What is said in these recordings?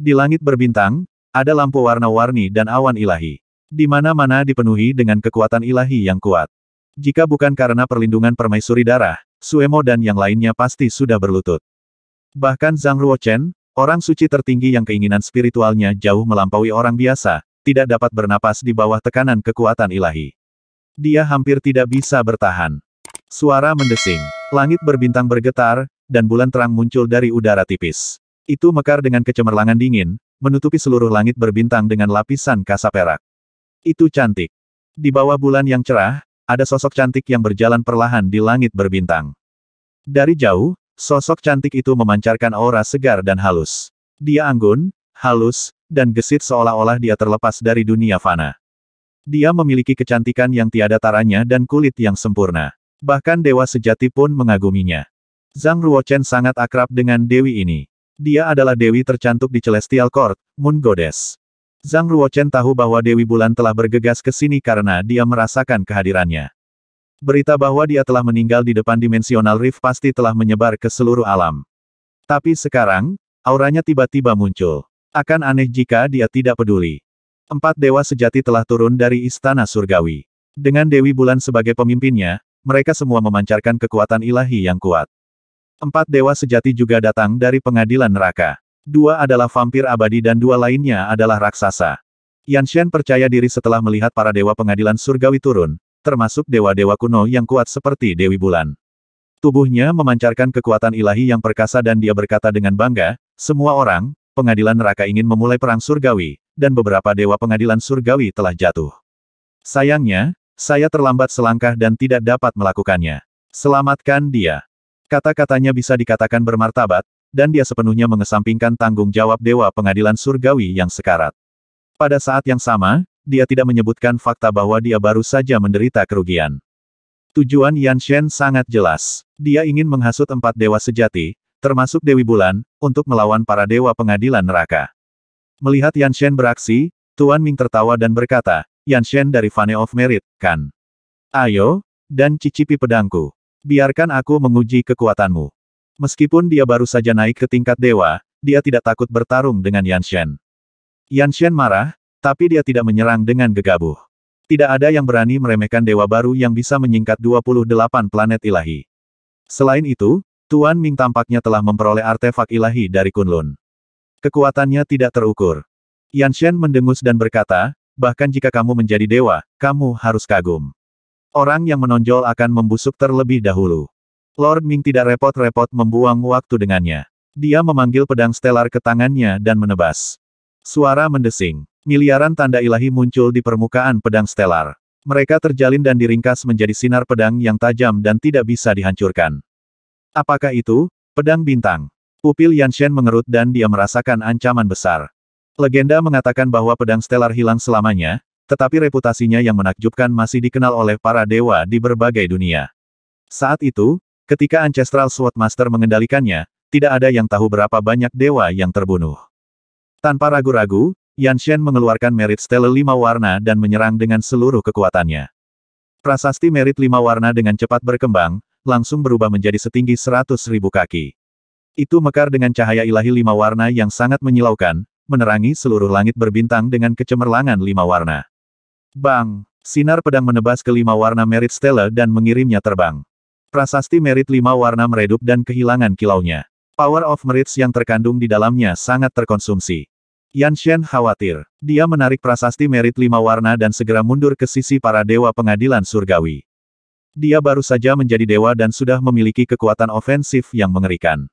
Di langit berbintang, ada lampu warna-warni dan awan ilahi. Di mana-mana dipenuhi dengan kekuatan ilahi yang kuat. Jika bukan karena perlindungan permaisuri darah, Suemo dan yang lainnya pasti sudah berlutut. Bahkan Zhang Ruochen, orang suci tertinggi yang keinginan spiritualnya jauh melampaui orang biasa, tidak dapat bernapas di bawah tekanan kekuatan ilahi. Dia hampir tidak bisa bertahan. Suara mendesing, langit berbintang bergetar, dan bulan terang muncul dari udara tipis. Itu mekar dengan kecemerlangan dingin, menutupi seluruh langit berbintang dengan lapisan kasa perak. Itu cantik. Di bawah bulan yang cerah, ada sosok cantik yang berjalan perlahan di langit berbintang. Dari jauh, sosok cantik itu memancarkan aura segar dan halus. Dia anggun, halus, dan gesit seolah-olah dia terlepas dari dunia fana. Dia memiliki kecantikan yang tiada taranya dan kulit yang sempurna. Bahkan dewa sejati pun mengaguminya. Zhang Ruochen sangat akrab dengan dewi ini. Dia adalah dewi tercantik di Celestial Court, Moon Goddess. Zhang Ruochen tahu bahwa Dewi Bulan telah bergegas ke sini karena dia merasakan kehadirannya. Berita bahwa dia telah meninggal di depan dimensional rift pasti telah menyebar ke seluruh alam. Tapi sekarang, auranya tiba-tiba muncul. Akan aneh jika dia tidak peduli. Empat dewa sejati telah turun dari istana surgawi. Dengan Dewi Bulan sebagai pemimpinnya, mereka semua memancarkan kekuatan ilahi yang kuat. Empat dewa sejati juga datang dari pengadilan neraka. Dua adalah vampir abadi dan dua lainnya adalah raksasa. Yan Shen percaya diri setelah melihat para dewa pengadilan surgawi turun, termasuk dewa-dewa kuno yang kuat seperti Dewi Bulan. Tubuhnya memancarkan kekuatan ilahi yang perkasa dan dia berkata dengan bangga, semua orang, pengadilan neraka ingin memulai perang surgawi, dan beberapa dewa pengadilan surgawi telah jatuh. Sayangnya, saya terlambat selangkah dan tidak dapat melakukannya. Selamatkan dia. Kata-katanya bisa dikatakan bermartabat, dan dia sepenuhnya mengesampingkan tanggung jawab Dewa Pengadilan Surgawi yang sekarat. Pada saat yang sama, dia tidak menyebutkan fakta bahwa dia baru saja menderita kerugian. Tujuan Yan Shen sangat jelas. Dia ingin menghasut empat dewa sejati, termasuk Dewi Bulan, untuk melawan para dewa pengadilan neraka. Melihat Yan Shen beraksi, Tuan Ming tertawa dan berkata, Yan Shen dari Fane of Merit, kan? Ayo, dan cicipi pedangku. Biarkan aku menguji kekuatanmu. Meskipun dia baru saja naik ke tingkat dewa, dia tidak takut bertarung dengan Yan Shen. Yan Shen marah, tapi dia tidak menyerang dengan gegabah. Tidak ada yang berani meremehkan dewa baru yang bisa menyingkat 28 planet ilahi. Selain itu, Tuan Ming tampaknya telah memperoleh artefak ilahi dari Kunlun. Kekuatannya tidak terukur. Yan Shen mendengus dan berkata, bahkan jika kamu menjadi dewa, kamu harus kagum. Orang yang menonjol akan membusuk terlebih dahulu. Lord Ming tidak repot-repot membuang waktu dengannya. Dia memanggil pedang stelar ke tangannya dan menebas. Suara mendesing. Miliaran tanda ilahi muncul di permukaan pedang stelar. Mereka terjalin dan diringkas menjadi sinar pedang yang tajam dan tidak bisa dihancurkan. Apakah itu? Pedang bintang. Pupil Yanshen mengerut dan dia merasakan ancaman besar. Legenda mengatakan bahwa pedang stelar hilang selamanya, tetapi reputasinya yang menakjubkan masih dikenal oleh para dewa di berbagai dunia. Saat itu, ketika Ancestral Sword Master mengendalikannya, tidak ada yang tahu berapa banyak dewa yang terbunuh. Tanpa ragu-ragu, Yan Shen mengeluarkan merit stele lima warna dan menyerang dengan seluruh kekuatannya. Prasasti merit lima warna dengan cepat berkembang, langsung berubah menjadi setinggi seratus ribu kaki. Itu mekar dengan cahaya ilahi lima warna yang sangat menyilaukan, menerangi seluruh langit berbintang dengan kecemerlangan lima warna. Bang! Sinar pedang menebas kelima warna merit Stella dan mengirimnya terbang. Prasasti merit lima warna meredup dan kehilangan kilaunya. Power of merits yang terkandung di dalamnya sangat terkonsumsi. Yan Shen khawatir. Dia menarik prasasti merit lima warna dan segera mundur ke sisi para dewa pengadilan surgawi. Dia baru saja menjadi dewa dan sudah memiliki kekuatan ofensif yang mengerikan.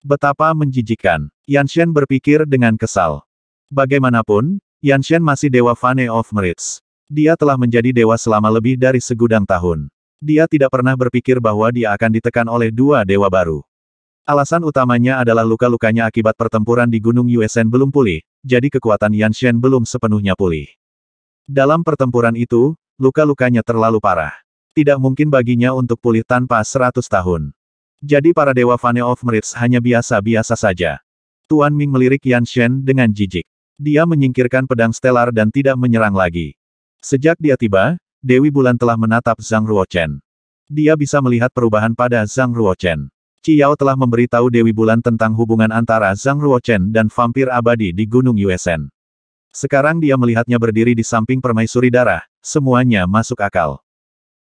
Betapa menjijikan. Yan Shen berpikir dengan kesal. Bagaimanapun, Yan Shen masih dewa Fane of Merits. Dia telah menjadi dewa selama lebih dari segudang tahun. Dia tidak pernah berpikir bahwa dia akan ditekan oleh dua dewa baru. Alasan utamanya adalah luka-lukanya akibat pertempuran di Gunung Yuesen belum pulih, jadi kekuatan Yan Shen belum sepenuhnya pulih. Dalam pertempuran itu, luka-lukanya terlalu parah. Tidak mungkin baginya untuk pulih tanpa seratus tahun. Jadi para Dewa Fane of Merits hanya biasa-biasa saja. Tuan Ming melirik Yan Shen dengan jijik. Dia menyingkirkan pedang Stellar dan tidak menyerang lagi. Sejak dia tiba, Dewi Bulan telah menatap Zhang Ruochen. Dia bisa melihat perubahan pada Zhang Ruochen. Qiao telah memberitahu Dewi Bulan tentang hubungan antara Zhang Ruochen dan vampir abadi di Gunung Yuesen. Sekarang dia melihatnya berdiri di samping permaisuri darah, semuanya masuk akal.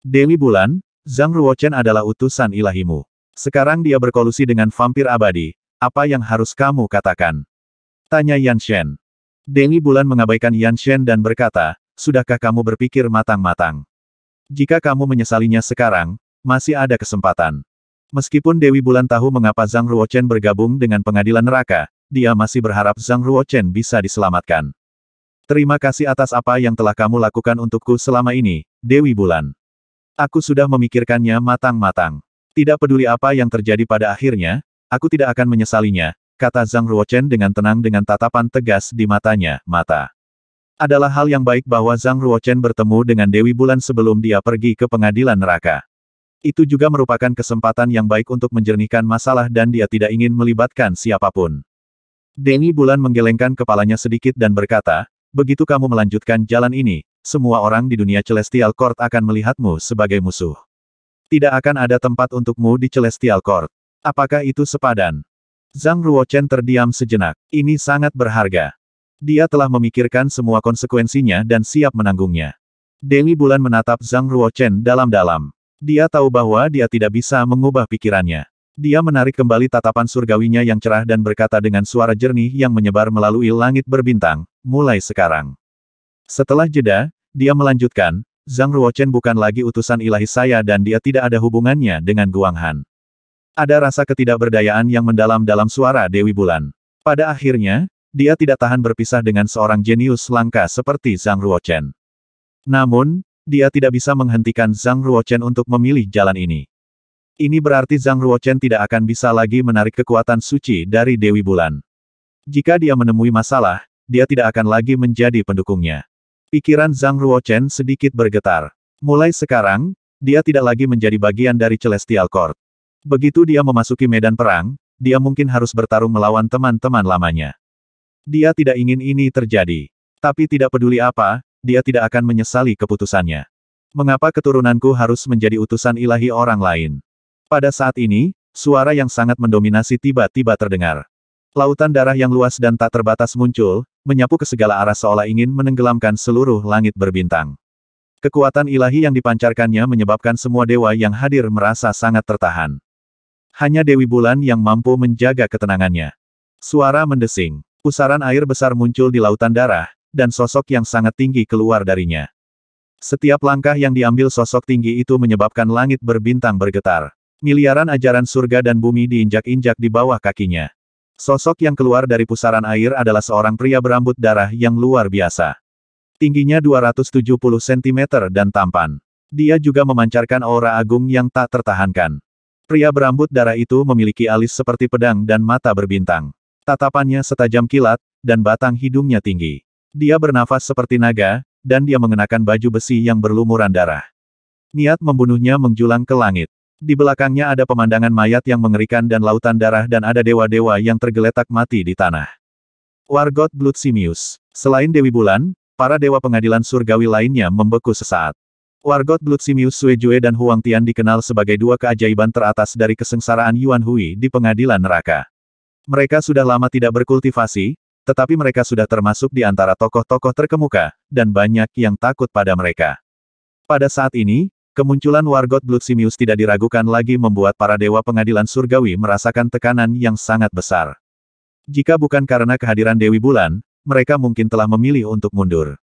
Dewi Bulan, Zhang Ruochen adalah utusan ilahimu. Sekarang dia berkolusi dengan vampir abadi, apa yang harus kamu katakan? Tanya Yan Shen. Dewi Bulan mengabaikan Yan Shen dan berkata, sudahkah kamu berpikir matang-matang? Jika kamu menyesalinya sekarang, masih ada kesempatan. Meskipun Dewi Bulan tahu mengapa Zhang Ruochen bergabung dengan pengadilan neraka, dia masih berharap Zhang Ruochen bisa diselamatkan. Terima kasih atas apa yang telah kamu lakukan untukku selama ini, Dewi Bulan. Aku sudah memikirkannya matang-matang. Tidak peduli apa yang terjadi pada akhirnya, aku tidak akan menyesalinya, kata Zhang Ruochen dengan tenang dengan tatapan tegas di matanya, mata. Adalah hal yang baik bahwa Zhang Ruochen bertemu dengan Dewi Bulan sebelum dia pergi ke pengadilan neraka. Itu juga merupakan kesempatan yang baik untuk menjernihkan masalah dan dia tidak ingin melibatkan siapapun. Dewi Bulan menggelengkan kepalanya sedikit dan berkata, begitu kamu melanjutkan jalan ini, semua orang di dunia Celestial Court akan melihatmu sebagai musuh. Tidak akan ada tempat untukmu di Celestial Court. Apakah itu sepadan? Zhang Ruochen terdiam sejenak. Ini sangat berharga. Dia telah memikirkan semua konsekuensinya dan siap menanggungnya. Dewi Bulan menatap Zhang Ruochen dalam-dalam. Dia tahu bahwa dia tidak bisa mengubah pikirannya. Dia menarik kembali tatapan surgawinya yang cerah dan berkata dengan suara jernih yang menyebar melalui langit berbintang, mulai sekarang. Setelah jeda, dia melanjutkan, Zhang Ruochen bukan lagi utusan ilahi saya dan dia tidak ada hubungannya dengan Guang Han. Ada rasa ketidakberdayaan yang mendalam dalam suara Dewi Bulan. Pada akhirnya, dia tidak tahan berpisah dengan seorang jenius langka seperti Zhang Ruochen. Namun, dia tidak bisa menghentikan Zhang Ruochen untuk memilih jalan ini. Ini berarti Zhang Ruochen tidak akan bisa lagi menarik kekuatan suci dari Dewi Bulan. Jika dia menemui masalah, dia tidak akan lagi menjadi pendukungnya. Pikiran Zhang Ruochen sedikit bergetar. Mulai sekarang, dia tidak lagi menjadi bagian dari Celestial Court. Begitu dia memasuki medan perang, dia mungkin harus bertarung melawan teman-teman lamanya. Dia tidak ingin ini terjadi. Tapi tidak peduli apa, dia tidak akan menyesali keputusannya. Mengapa keturunanku harus menjadi utusan ilahi orang lain? Pada saat ini, suara yang sangat mendominasi tiba-tiba terdengar. Lautan darah yang luas dan tak terbatas muncul, menyapu ke segala arah seolah ingin menenggelamkan seluruh langit berbintang. Kekuatan ilahi yang dipancarkannya menyebabkan semua dewa yang hadir merasa sangat tertahan. Hanya Dewi Bulan yang mampu menjaga ketenangannya. Suara mendesing. Pusaran air besar muncul di lautan darah, dan sosok yang sangat tinggi keluar darinya. Setiap langkah yang diambil sosok tinggi itu menyebabkan langit berbintang bergetar. Miliaran ajaran surga dan bumi diinjak-injak di bawah kakinya. Sosok yang keluar dari pusaran air adalah seorang pria berambut darah yang luar biasa. Tingginya 270 cm dan tampan. Dia juga memancarkan aura agung yang tak tertahankan. Pria berambut darah itu memiliki alis seperti pedang dan mata berbintang. Tatapannya setajam kilat, dan batang hidungnya tinggi. Dia bernafas seperti naga, dan dia mengenakan baju besi yang berlumuran darah. Niat membunuhnya menjulang ke langit. Di belakangnya ada pemandangan mayat yang mengerikan dan lautan darah dan ada dewa-dewa yang tergeletak mati di tanah. Wargot Blood Simius. Selain Dewi Bulan, para dewa pengadilan surgawi lainnya membeku sesaat. Wargot Blood Simius Suejue dan Huang Tian dikenal sebagai dua keajaiban teratas dari kesengsaraan Yuan Hui di pengadilan neraka. Mereka sudah lama tidak berkultivasi, tetapi mereka sudah termasuk di antara tokoh-tokoh terkemuka, dan banyak yang takut pada mereka. Pada saat ini, kemunculan Wargot Bluximius tidak diragukan lagi membuat para dewa pengadilan surgawi merasakan tekanan yang sangat besar. Jika bukan karena kehadiran Dewi Bulan, mereka mungkin telah memilih untuk mundur.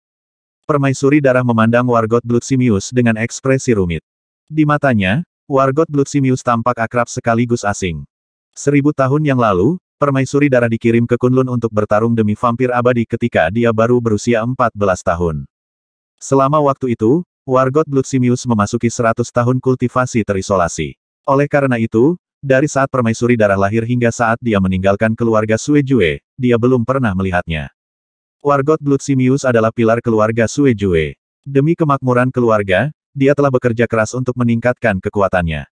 Permaisuri darah memandang Wargot Bluximius dengan ekspresi rumit. Di matanya, Wargot Bluximius tampak akrab sekaligus asing. Seribu tahun yang lalu, permaisuri darah dikirim ke Kunlun untuk bertarung demi vampir abadi ketika dia baru berusia 14 tahun. Selama waktu itu, Wargot Blutsimius memasuki 100 tahun kultivasi terisolasi. Oleh karena itu, dari saat permaisuri darah lahir hingga saat dia meninggalkan keluarga Suejue, dia belum pernah melihatnya. Wargot Blutsimius adalah pilar keluarga Suejue. Demi kemakmuran keluarga, dia telah bekerja keras untuk meningkatkan kekuatannya.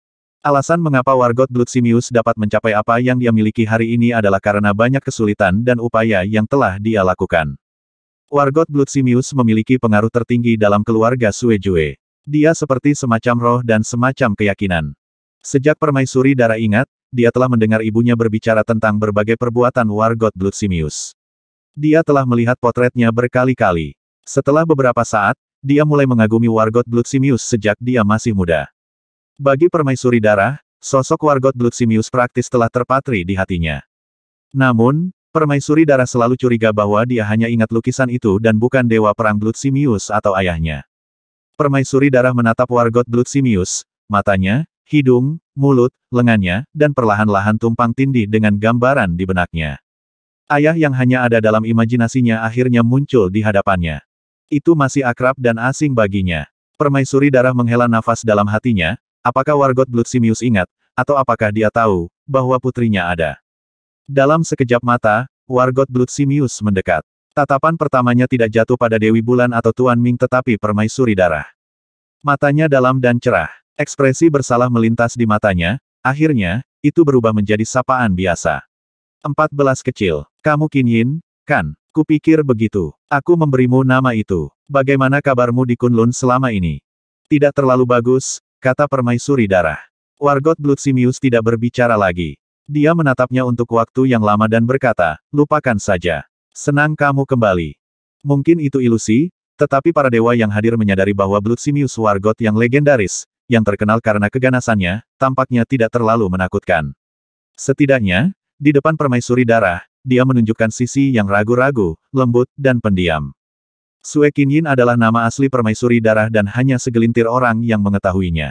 Alasan mengapa Wargot Glutsimius dapat mencapai apa yang dia miliki hari ini adalah karena banyak kesulitan dan upaya yang telah dia lakukan. Wargot Glutsimius memiliki pengaruh tertinggi dalam keluarga Suejue. Dia seperti semacam roh dan semacam keyakinan. Sejak permaisuri darah ingat, dia telah mendengar ibunya berbicara tentang berbagai perbuatan Wargot Glutsimius. Dia telah melihat potretnya berkali-kali. Setelah beberapa saat, dia mulai mengagumi Wargot Glutsimius sejak dia masih muda. Bagi permaisuri darah, sosok Wargot Simius praktis telah terpatri di hatinya. Namun, permaisuri darah selalu curiga bahwa dia hanya ingat lukisan itu dan bukan dewa perang Simius atau ayahnya. Permaisuri darah menatap Wargot Simius, matanya, hidung, mulut, lengannya, dan perlahan-lahan tumpang tindih dengan gambaran di benaknya. Ayah yang hanya ada dalam imajinasinya akhirnya muncul di hadapannya. Itu masih akrab dan asing baginya. Permaisuri darah menghela nafas dalam hatinya, Apakah Wargot Blutsimius ingat, atau apakah dia tahu, bahwa putrinya ada? Dalam sekejap mata, Wargot Blutsimius mendekat. Tatapan pertamanya tidak jatuh pada Dewi Bulan atau Tuan Ming tetapi permaisuri darah. Matanya dalam dan cerah. Ekspresi bersalah melintas di matanya, akhirnya, itu berubah menjadi sapaan biasa. 14 kecil, kamu Kinyin, kan? Kupikir begitu. Aku memberimu nama itu. Bagaimana kabarmu di Kunlun selama ini? Tidak terlalu bagus, kata permaisuri darah. Wargot Blutsimius tidak berbicara lagi. Dia menatapnya untuk waktu yang lama dan berkata, lupakan saja. Senang kamu kembali. Mungkin itu ilusi, tetapi para dewa yang hadir menyadari bahwa Blutsimius Wargot yang legendaris, yang terkenal karena keganasannya, tampaknya tidak terlalu menakutkan. Setidaknya, di depan permaisuri darah, dia menunjukkan sisi yang ragu-ragu, lembut, dan pendiam. Sue Yin adalah nama asli permaisuri darah dan hanya segelintir orang yang mengetahuinya.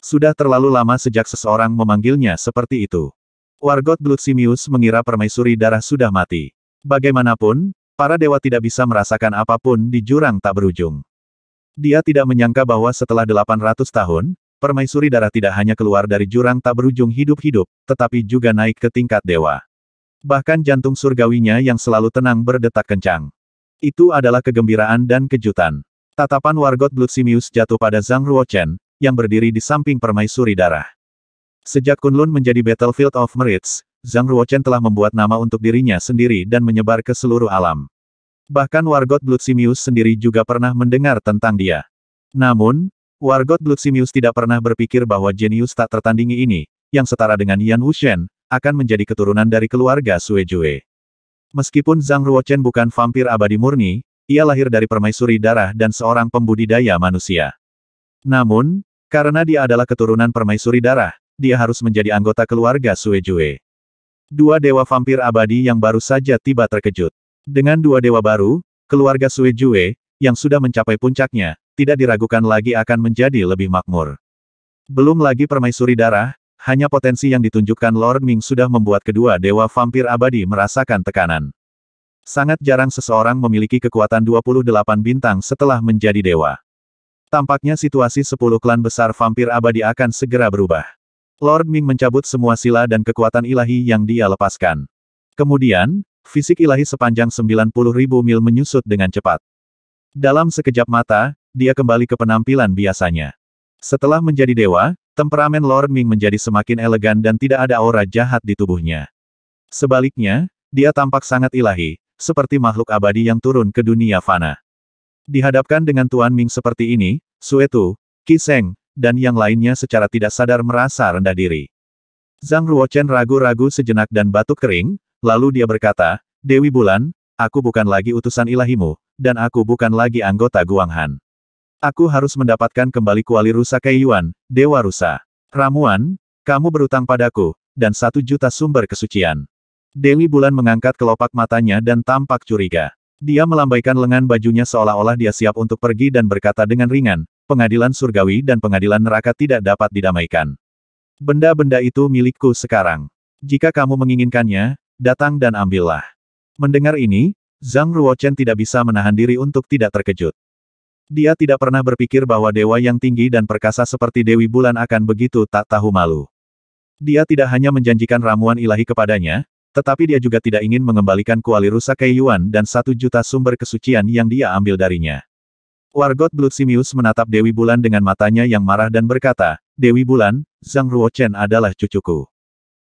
Sudah terlalu lama sejak seseorang memanggilnya seperti itu. Wargot Blutsimius mengira permaisuri darah sudah mati. Bagaimanapun, para dewa tidak bisa merasakan apapun di jurang tak berujung. Dia tidak menyangka bahwa setelah 800 tahun, permaisuri darah tidak hanya keluar dari jurang tak berujung hidup-hidup, tetapi juga naik ke tingkat dewa. Bahkan jantung surgawinya yang selalu tenang berdetak kencang. Itu adalah kegembiraan dan kejutan. Tatapan wargot Blutsimius jatuh pada Zhang Ruochen, yang berdiri di samping permaisuri darah. Sejak Kunlun menjadi Battlefield of Merits, Zhang Ruochen telah membuat nama untuk dirinya sendiri dan menyebar ke seluruh alam. Bahkan wargot Blutsimius sendiri juga pernah mendengar tentang dia. Namun, wargot Blutsimius tidak pernah berpikir bahwa jenius tak tertandingi ini, yang setara dengan Yan Wuxian, akan menjadi keturunan dari keluarga Suejue. Meskipun Zhang Ruochen bukan vampir abadi murni, ia lahir dari permaisuri darah dan seorang pembudidaya manusia. Namun, karena dia adalah keturunan permaisuri darah, dia harus menjadi anggota keluarga Suejue. Dua dewa vampir abadi yang baru saja tiba terkejut. Dengan dua dewa baru, keluarga Suejue, yang sudah mencapai puncaknya, tidak diragukan lagi akan menjadi lebih makmur. Belum lagi permaisuri darah, hanya potensi yang ditunjukkan Lord Ming sudah membuat kedua dewa vampir abadi merasakan tekanan. Sangat jarang seseorang memiliki kekuatan 28 bintang setelah menjadi dewa. Tampaknya situasi 10 klan besar vampir abadi akan segera berubah. Lord Ming mencabut semua sila dan kekuatan ilahi yang dia lepaskan. Kemudian, fisik ilahi sepanjang ribu mil menyusut dengan cepat. Dalam sekejap mata, dia kembali ke penampilan biasanya. Setelah menjadi dewa, Temperamen Lord Ming menjadi semakin elegan dan tidak ada aura jahat di tubuhnya. Sebaliknya, dia tampak sangat ilahi, seperti makhluk abadi yang turun ke dunia fana. Dihadapkan dengan Tuan Ming seperti ini, Suetu, Qi dan yang lainnya secara tidak sadar merasa rendah diri. Zhang Ruochen ragu-ragu sejenak dan batuk kering, lalu dia berkata, Dewi Bulan, aku bukan lagi utusan ilahimu, dan aku bukan lagi anggota Guanghan. Aku harus mendapatkan kembali kuali rusa Keiyuan, Dewa Rusa. Ramuan, kamu berutang padaku, dan satu juta sumber kesucian. Dewi Bulan mengangkat kelopak matanya dan tampak curiga. Dia melambaikan lengan bajunya seolah-olah dia siap untuk pergi dan berkata dengan ringan, pengadilan surgawi dan pengadilan neraka tidak dapat didamaikan. Benda-benda itu milikku sekarang. Jika kamu menginginkannya, datang dan ambillah. Mendengar ini, Zhang Ruochen tidak bisa menahan diri untuk tidak terkejut. Dia tidak pernah berpikir bahwa dewa yang tinggi dan perkasa seperti Dewi Bulan akan begitu tak tahu malu. Dia tidak hanya menjanjikan ramuan ilahi kepadanya, tetapi dia juga tidak ingin mengembalikan kuali rusak Yuan dan satu juta sumber kesucian yang dia ambil darinya. Wargot Blutsimius menatap Dewi Bulan dengan matanya yang marah dan berkata, Dewi Bulan, Zhang Ruochen adalah cucuku.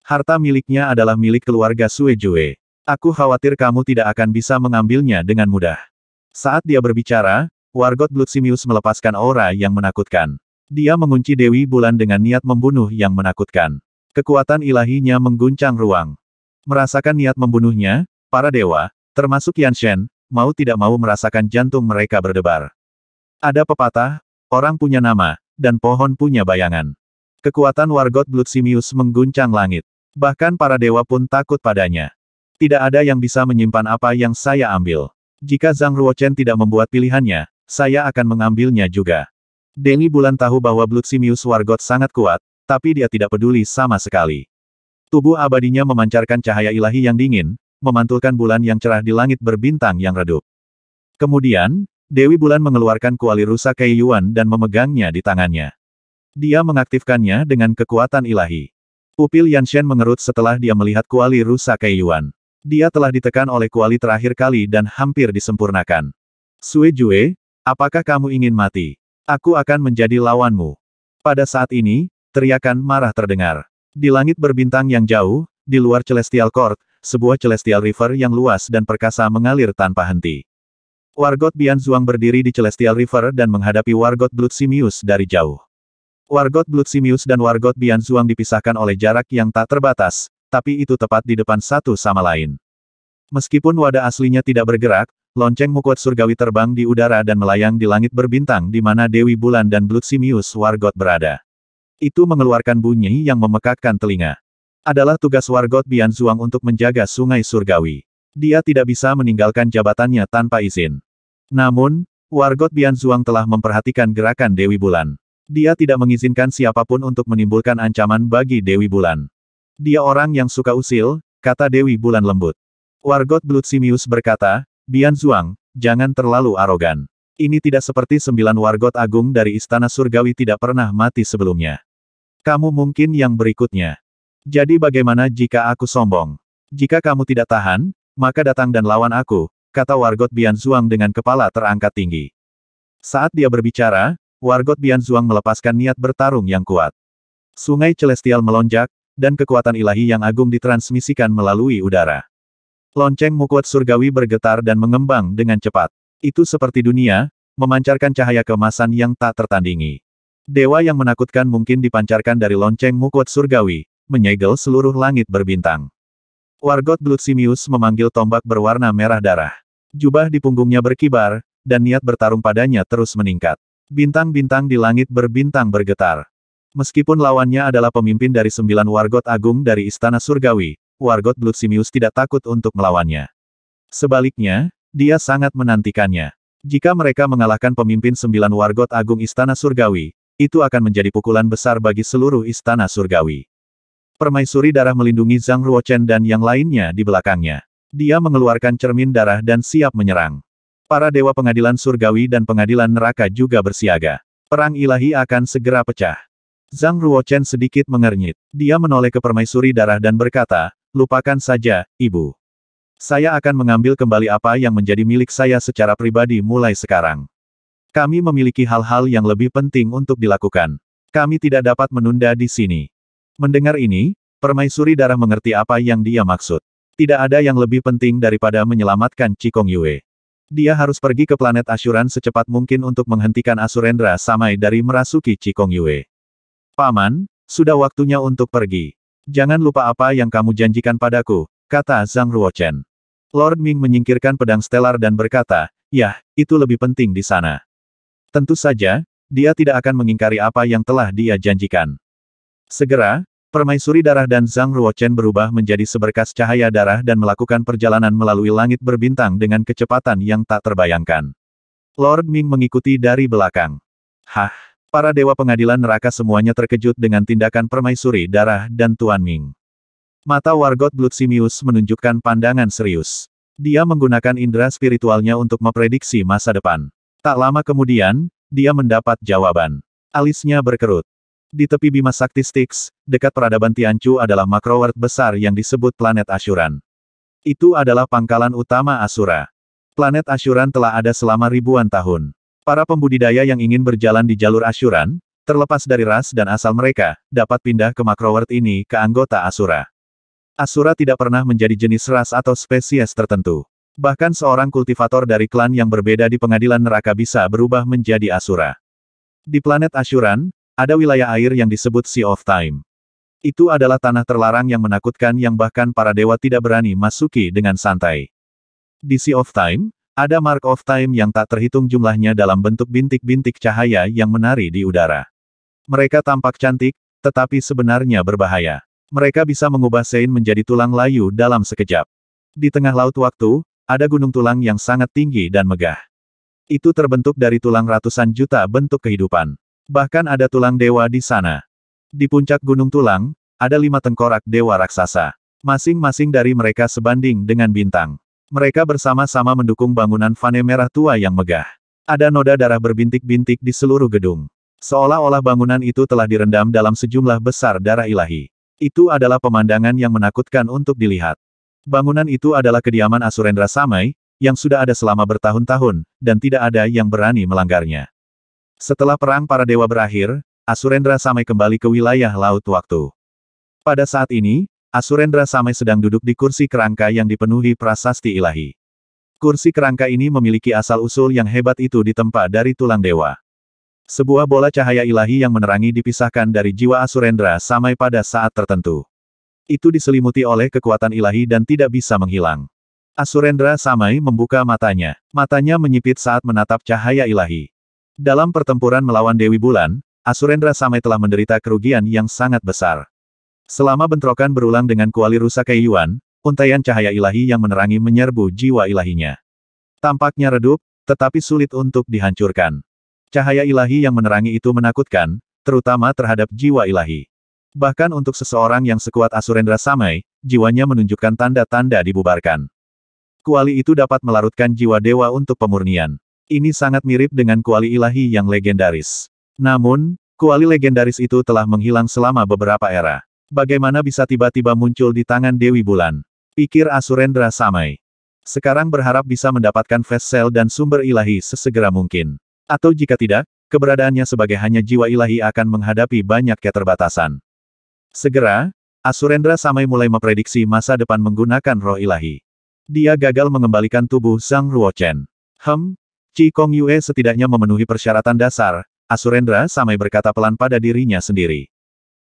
Harta miliknya adalah milik keluarga Sue Jue. Aku khawatir kamu tidak akan bisa mengambilnya dengan mudah. Saat dia berbicara, Wargot Blutsimius melepaskan aura yang menakutkan. Dia mengunci Dewi Bulan dengan niat membunuh yang menakutkan. Kekuatan ilahinya mengguncang ruang. Merasakan niat membunuhnya, para dewa, termasuk Yan Shen, mau tidak mau merasakan jantung mereka berdebar. Ada pepatah, orang punya nama, dan pohon punya bayangan. Kekuatan Wargot Blutsimius mengguncang langit. Bahkan para dewa pun takut padanya. Tidak ada yang bisa menyimpan apa yang saya ambil. Jika Zhang Ruochen tidak membuat pilihannya, saya akan mengambilnya juga. Dewi Bulan tahu bahwa Blood Simius Wargot sangat kuat, tapi dia tidak peduli sama sekali. Tubuh abadinya memancarkan cahaya ilahi yang dingin, memantulkan bulan yang cerah di langit berbintang yang redup. Kemudian, Dewi Bulan mengeluarkan kuali rusa Kaiyuan dan memegangnya di tangannya. Dia mengaktifkannya dengan kekuatan ilahi. Pupil Yanshen mengerut setelah dia melihat kuali rusa Kaiyuan. Dia telah ditekan oleh kuali terakhir kali dan hampir disempurnakan. Sui Jue, Apakah kamu ingin mati? Aku akan menjadi lawanmu. Pada saat ini, teriakan marah terdengar. Di langit berbintang yang jauh, di luar Celestial Court, sebuah Celestial River yang luas dan perkasa mengalir tanpa henti. Wargot Bian Zhuang berdiri di Celestial River dan menghadapi Wargot Blood Simius dari jauh. Wargot Blood Simius dan Wargot Bian Zhuang dipisahkan oleh jarak yang tak terbatas, tapi itu tepat di depan satu sama lain. Meskipun wadah aslinya tidak bergerak, Lonceng mukut surgawi terbang di udara dan melayang di langit berbintang di mana Dewi Bulan dan Blutsimius Wargot berada. Itu mengeluarkan bunyi yang memekakkan telinga. Adalah tugas Wargot Bian Zhuang untuk menjaga sungai surgawi. Dia tidak bisa meninggalkan jabatannya tanpa izin. Namun, Wargot Bian Zhuang telah memperhatikan gerakan Dewi Bulan. Dia tidak mengizinkan siapapun untuk menimbulkan ancaman bagi Dewi Bulan. Dia orang yang suka usil, kata Dewi Bulan lembut. Wargot Blutsimius berkata, Bian Zhuang, jangan terlalu arogan. Ini tidak seperti sembilan wargot agung dari Istana Surgawi tidak pernah mati sebelumnya. Kamu mungkin yang berikutnya. Jadi bagaimana jika aku sombong? Jika kamu tidak tahan, maka datang dan lawan aku, kata wargot Bian Zhuang dengan kepala terangkat tinggi. Saat dia berbicara, wargot Bian Zhuang melepaskan niat bertarung yang kuat. Sungai Celestial melonjak, dan kekuatan ilahi yang agung ditransmisikan melalui udara. Lonceng mukuat surgawi bergetar dan mengembang dengan cepat. Itu seperti dunia, memancarkan cahaya kemasan yang tak tertandingi. Dewa yang menakutkan mungkin dipancarkan dari lonceng mukuat surgawi, menyegel seluruh langit berbintang. Wargot Blutsimius memanggil tombak berwarna merah darah. Jubah di punggungnya berkibar, dan niat bertarung padanya terus meningkat. Bintang-bintang di langit berbintang bergetar. Meskipun lawannya adalah pemimpin dari sembilan wargot agung dari Istana Surgawi, Wargot Blutsimius tidak takut untuk melawannya. Sebaliknya, dia sangat menantikannya. Jika mereka mengalahkan pemimpin sembilan wargot agung Istana Surgawi, itu akan menjadi pukulan besar bagi seluruh Istana Surgawi. Permaisuri darah melindungi Zhang Ruochen dan yang lainnya di belakangnya. Dia mengeluarkan cermin darah dan siap menyerang. Para dewa pengadilan surgawi dan pengadilan neraka juga bersiaga. Perang ilahi akan segera pecah. Zhang Ruochen sedikit mengernyit. Dia menoleh ke permaisuri darah dan berkata, Lupakan saja, Ibu. Saya akan mengambil kembali apa yang menjadi milik saya secara pribadi mulai sekarang. Kami memiliki hal-hal yang lebih penting untuk dilakukan. Kami tidak dapat menunda di sini. Mendengar ini, permaisuri darah mengerti apa yang dia maksud. Tidak ada yang lebih penting daripada menyelamatkan Cikong Yue. Dia harus pergi ke planet Asyuran secepat mungkin untuk menghentikan Asurendra Samai dari merasuki Cikong Yue. Paman, sudah waktunya untuk pergi. Jangan lupa apa yang kamu janjikan padaku, kata Zhang Ruochen. Lord Ming menyingkirkan pedang Stellar dan berkata, Yah, itu lebih penting di sana. Tentu saja, dia tidak akan mengingkari apa yang telah dia janjikan. Segera, permaisuri darah dan Zhang Ruochen berubah menjadi seberkas cahaya darah dan melakukan perjalanan melalui langit berbintang dengan kecepatan yang tak terbayangkan. Lord Ming mengikuti dari belakang. Hah! Para dewa pengadilan neraka semuanya terkejut dengan tindakan permaisuri darah dan Tuan Ming. Mata Wargot Blutsimius menunjukkan pandangan serius. Dia menggunakan indera spiritualnya untuk memprediksi masa depan. Tak lama kemudian, dia mendapat jawaban. Alisnya berkerut. Di tepi Bima Sakti Styx, dekat peradaban Tianchu adalah makroword besar yang disebut planet Asyuran. Itu adalah pangkalan utama Asura. Planet Asyuran telah ada selama ribuan tahun. Para pembudidaya yang ingin berjalan di jalur Asuran, terlepas dari ras dan asal mereka, dapat pindah ke Macroworld ini ke anggota Asura. Asura tidak pernah menjadi jenis ras atau spesies tertentu. Bahkan seorang kultivator dari klan yang berbeda di pengadilan neraka bisa berubah menjadi Asura. Di planet Asuran ada wilayah air yang disebut Sea of Time. Itu adalah tanah terlarang yang menakutkan yang bahkan para dewa tidak berani masuki dengan santai. Di Sea of Time, ada mark of time yang tak terhitung jumlahnya dalam bentuk bintik-bintik cahaya yang menari di udara. Mereka tampak cantik, tetapi sebenarnya berbahaya. Mereka bisa mengubah Sein menjadi tulang layu dalam sekejap. Di tengah laut waktu, ada gunung tulang yang sangat tinggi dan megah. Itu terbentuk dari tulang ratusan juta bentuk kehidupan. Bahkan ada tulang dewa di sana. Di puncak gunung tulang, ada lima tengkorak dewa raksasa. Masing-masing dari mereka sebanding dengan bintang. Mereka bersama-sama mendukung bangunan Vane merah tua yang megah. Ada noda darah berbintik-bintik di seluruh gedung. Seolah-olah bangunan itu telah direndam dalam sejumlah besar darah ilahi. Itu adalah pemandangan yang menakutkan untuk dilihat. Bangunan itu adalah kediaman Asurendra Samai, yang sudah ada selama bertahun-tahun, dan tidak ada yang berani melanggarnya. Setelah perang para dewa berakhir, Asurendra Samai kembali ke wilayah Laut Waktu. Pada saat ini, Asurendra Samai sedang duduk di kursi kerangka yang dipenuhi prasasti ilahi. Kursi kerangka ini memiliki asal-usul yang hebat itu ditempa dari tulang dewa. Sebuah bola cahaya ilahi yang menerangi dipisahkan dari jiwa Asurendra Samai pada saat tertentu. Itu diselimuti oleh kekuatan ilahi dan tidak bisa menghilang. Asurendra Samai membuka matanya. Matanya menyipit saat menatap cahaya ilahi. Dalam pertempuran melawan Dewi Bulan, Asurendra Samai telah menderita kerugian yang sangat besar. Selama bentrokan berulang dengan kuali rusak Yuan, untaian cahaya ilahi yang menerangi menyerbu jiwa ilahinya. Tampaknya redup, tetapi sulit untuk dihancurkan. Cahaya ilahi yang menerangi itu menakutkan, terutama terhadap jiwa ilahi. Bahkan untuk seseorang yang sekuat Asurendra Samai, jiwanya menunjukkan tanda-tanda dibubarkan. Kuali itu dapat melarutkan jiwa dewa untuk pemurnian. Ini sangat mirip dengan kuali ilahi yang legendaris. Namun, kuali legendaris itu telah menghilang selama beberapa era. Bagaimana bisa tiba-tiba muncul di tangan Dewi Bulan? Pikir Asurendra Samai. Sekarang berharap bisa mendapatkan vessel dan sumber ilahi sesegera mungkin. Atau jika tidak, keberadaannya sebagai hanya jiwa ilahi akan menghadapi banyak keterbatasan. Segera, Asurendra Samai mulai memprediksi masa depan menggunakan roh ilahi. Dia gagal mengembalikan tubuh Sang Ruochen. Hem, Qi Kong Yue setidaknya memenuhi persyaratan dasar, Asurendra Samai berkata pelan pada dirinya sendiri.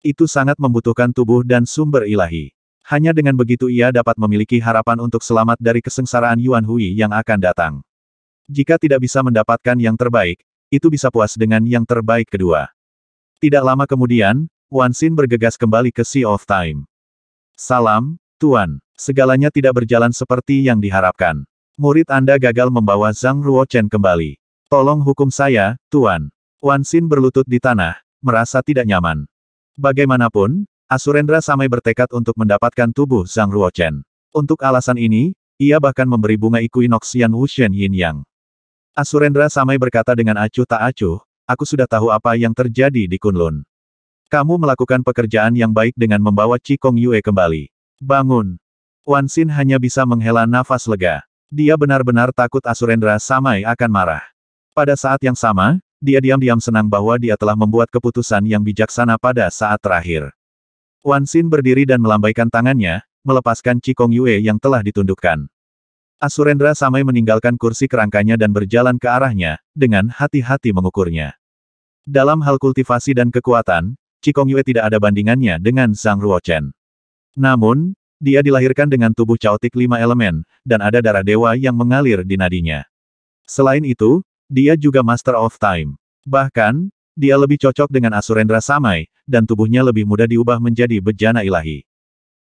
Itu sangat membutuhkan tubuh dan sumber ilahi. Hanya dengan begitu ia dapat memiliki harapan untuk selamat dari kesengsaraan Yuan Hui yang akan datang. Jika tidak bisa mendapatkan yang terbaik, itu bisa puas dengan yang terbaik kedua. Tidak lama kemudian, Wan Xin bergegas kembali ke Sea of Time. Salam, Tuan. Segalanya tidak berjalan seperti yang diharapkan. Murid Anda gagal membawa Zhang Ruochen kembali. Tolong hukum saya, Tuan. Wan Xin berlutut di tanah, merasa tidak nyaman. Bagaimanapun, Asurendra Samai bertekad untuk mendapatkan tubuh Zhang Ruochen. Untuk alasan ini, ia bahkan memberi bunga Equinox Yan Wuxian Yin Yang. Asurendra Samai berkata dengan acuh tak acuh, aku sudah tahu apa yang terjadi di Kunlun. Kamu melakukan pekerjaan yang baik dengan membawa Cikong Yue kembali. Bangun. Wan Xin hanya bisa menghela nafas lega. Dia benar-benar takut Asurendra Samai akan marah. Pada saat yang sama, dia diam-diam senang bahwa dia telah membuat keputusan yang bijaksana pada saat terakhir. Wan Xin berdiri dan melambaikan tangannya, melepaskan Cikong Yue yang telah ditundukkan. Asurendra Samai meninggalkan kursi kerangkanya dan berjalan ke arahnya, dengan hati-hati mengukurnya. Dalam hal kultivasi dan kekuatan, Cikong Yue tidak ada bandingannya dengan Sang Ruochen. Namun, dia dilahirkan dengan tubuh caotik lima elemen, dan ada darah dewa yang mengalir di nadinya. Selain itu, dia juga Master of Time. Bahkan, dia lebih cocok dengan Asurendra Samai, dan tubuhnya lebih mudah diubah menjadi bejana ilahi.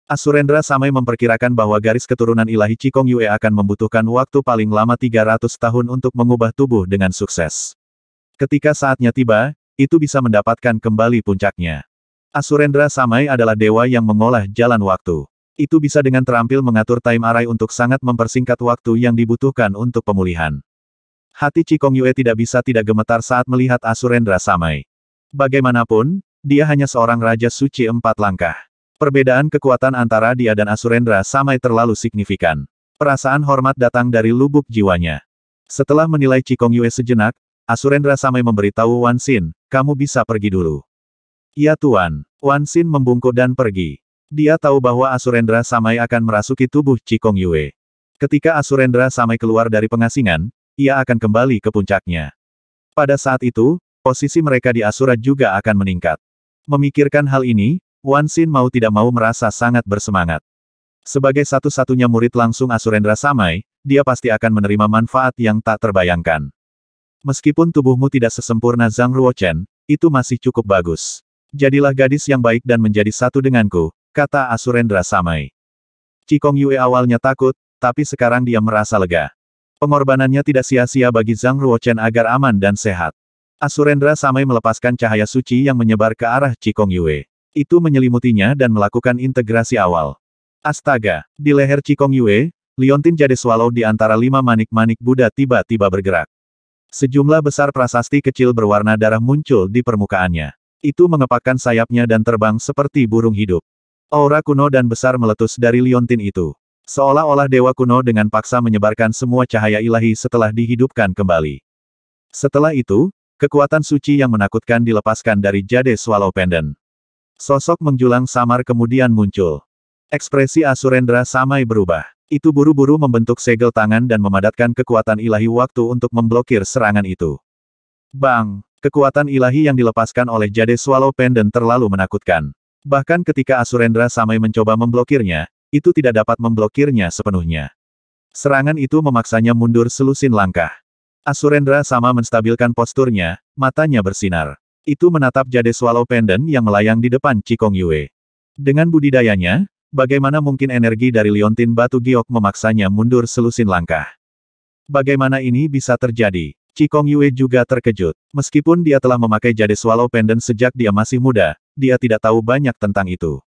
Asurendra Samai memperkirakan bahwa garis keturunan ilahi Cikong Yue akan membutuhkan waktu paling lama 300 tahun untuk mengubah tubuh dengan sukses. Ketika saatnya tiba, itu bisa mendapatkan kembali puncaknya. Asurendra Samai adalah dewa yang mengolah jalan waktu. Itu bisa dengan terampil mengatur time array untuk sangat mempersingkat waktu yang dibutuhkan untuk pemulihan. Hati Cikong Yue tidak bisa tidak gemetar saat melihat Asurendra Samai. Bagaimanapun, dia hanya seorang Raja Suci empat langkah. Perbedaan kekuatan antara dia dan Asurendra Samai terlalu signifikan. Perasaan hormat datang dari lubuk jiwanya. Setelah menilai Cikong Yue sejenak, Asurendra Samai memberitahu Wan Xin, kamu bisa pergi dulu. Ya Tuan, Wan Xin membungkuk dan pergi. Dia tahu bahwa Asurendra Samai akan merasuki tubuh Cikong Yue. Ketika Asurendra Samai keluar dari pengasingan, ia akan kembali ke puncaknya. Pada saat itu, posisi mereka di Asura juga akan meningkat. Memikirkan hal ini, Wan Xin mau tidak mau merasa sangat bersemangat. Sebagai satu-satunya murid langsung Asurendra Samai, dia pasti akan menerima manfaat yang tak terbayangkan. Meskipun tubuhmu tidak sesempurna Zhang Ruochen, itu masih cukup bagus. Jadilah gadis yang baik dan menjadi satu denganku, kata Asurendra Samai. Cikong Yue awalnya takut, tapi sekarang dia merasa lega. Pengorbanannya tidak sia-sia bagi Zhang Ruochen agar aman dan sehat. Asurendra Samai melepaskan cahaya suci yang menyebar ke arah Cikong Yue. Itu menyelimutinya dan melakukan integrasi awal. Astaga, di leher Cikong Yue, liontin jade swallow di antara lima manik-manik Buddha tiba-tiba bergerak. Sejumlah besar prasasti kecil berwarna darah muncul di permukaannya. Itu mengepakkan sayapnya dan terbang seperti burung hidup. Aura kuno dan besar meletus dari liontin itu. Seolah-olah dewa kuno dengan paksa menyebarkan semua cahaya ilahi setelah dihidupkan kembali. Setelah itu, kekuatan suci yang menakutkan dilepaskan dari jade swallow pendant. Sosok menjulang samar kemudian muncul. Ekspresi Asurendra Samai berubah. Itu buru-buru membentuk segel tangan dan memadatkan kekuatan ilahi waktu untuk memblokir serangan itu. Bang! Kekuatan ilahi yang dilepaskan oleh Jade Swallow Pendant terlalu menakutkan. Bahkan ketika Asurendra Samai mencoba memblokirnya, itu tidak dapat memblokirnya sepenuhnya. Serangan itu memaksanya mundur selusin langkah. Asurendra sama menstabilkan posturnya, matanya bersinar. Itu menatap jade swallow pendant yang melayang di depan Cikong Yue. Dengan budidayanya, bagaimana mungkin energi dari liontin batu giok memaksanya mundur selusin langkah? Bagaimana ini bisa terjadi? Cikong Yue juga terkejut. Meskipun dia telah memakai jade swallow pendant sejak dia masih muda, dia tidak tahu banyak tentang itu.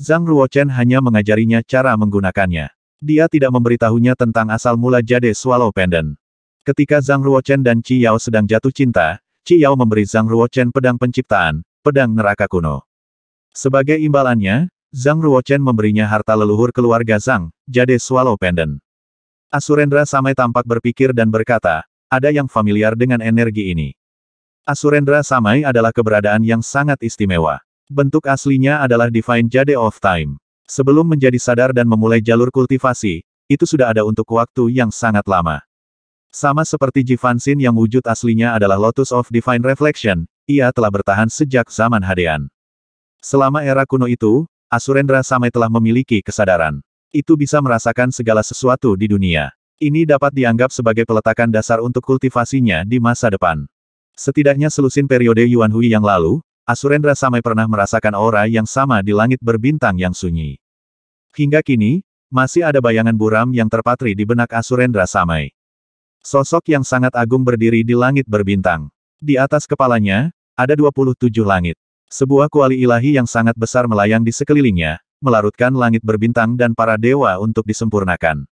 Zhang Ruochen hanya mengajarinya cara menggunakannya. Dia tidak memberitahunya tentang asal mula jade Swallow Pendant. Ketika Zhang Ruochen dan Qi Yao sedang jatuh cinta, Qi Yao memberi Zhang Ruochen pedang penciptaan, pedang neraka kuno. Sebagai imbalannya, Zhang Ruochen memberinya harta leluhur keluarga Zhang, jade Swallow Pendant. Asurendra Samai tampak berpikir dan berkata, ada yang familiar dengan energi ini. Asurendra Samai adalah keberadaan yang sangat istimewa. Bentuk aslinya adalah Divine Jade of Time. Sebelum menjadi sadar dan memulai jalur kultivasi, itu sudah ada untuk waktu yang sangat lama. Sama seperti Jivansin yang wujud aslinya adalah Lotus of Divine Reflection, ia telah bertahan sejak zaman Hadean. Selama era kuno itu, Asurendra Samai telah memiliki kesadaran. Itu bisa merasakan segala sesuatu di dunia. Ini dapat dianggap sebagai peletakan dasar untuk kultivasinya di masa depan. Setidaknya selusin periode Yuan Hui yang lalu, Asurendra Samai pernah merasakan aura yang sama di langit berbintang yang sunyi. Hingga kini, masih ada bayangan buram yang terpatri di benak Asurendra Samai. Sosok yang sangat agung berdiri di langit berbintang. Di atas kepalanya, ada 27 langit. Sebuah kuali ilahi yang sangat besar melayang di sekelilingnya, melarutkan langit berbintang dan para dewa untuk disempurnakan.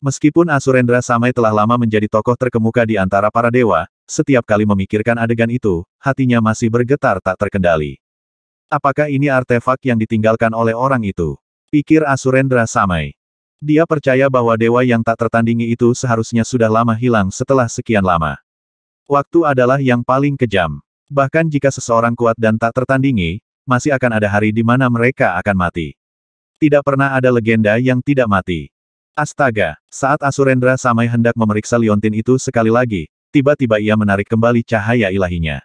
Meskipun Asurendra Samai telah lama menjadi tokoh terkemuka di antara para dewa, setiap kali memikirkan adegan itu, hatinya masih bergetar tak terkendali. Apakah ini artefak yang ditinggalkan oleh orang itu? Pikir Asurendra Samai. Dia percaya bahwa dewa yang tak tertandingi itu seharusnya sudah lama hilang setelah sekian lama. Waktu adalah yang paling kejam. Bahkan jika seseorang kuat dan tak tertandingi, masih akan ada hari di mana mereka akan mati. Tidak pernah ada legenda yang tidak mati. Astaga, saat Asurendra Samai hendak memeriksa Liontin itu sekali lagi, tiba-tiba ia menarik kembali cahaya ilahinya.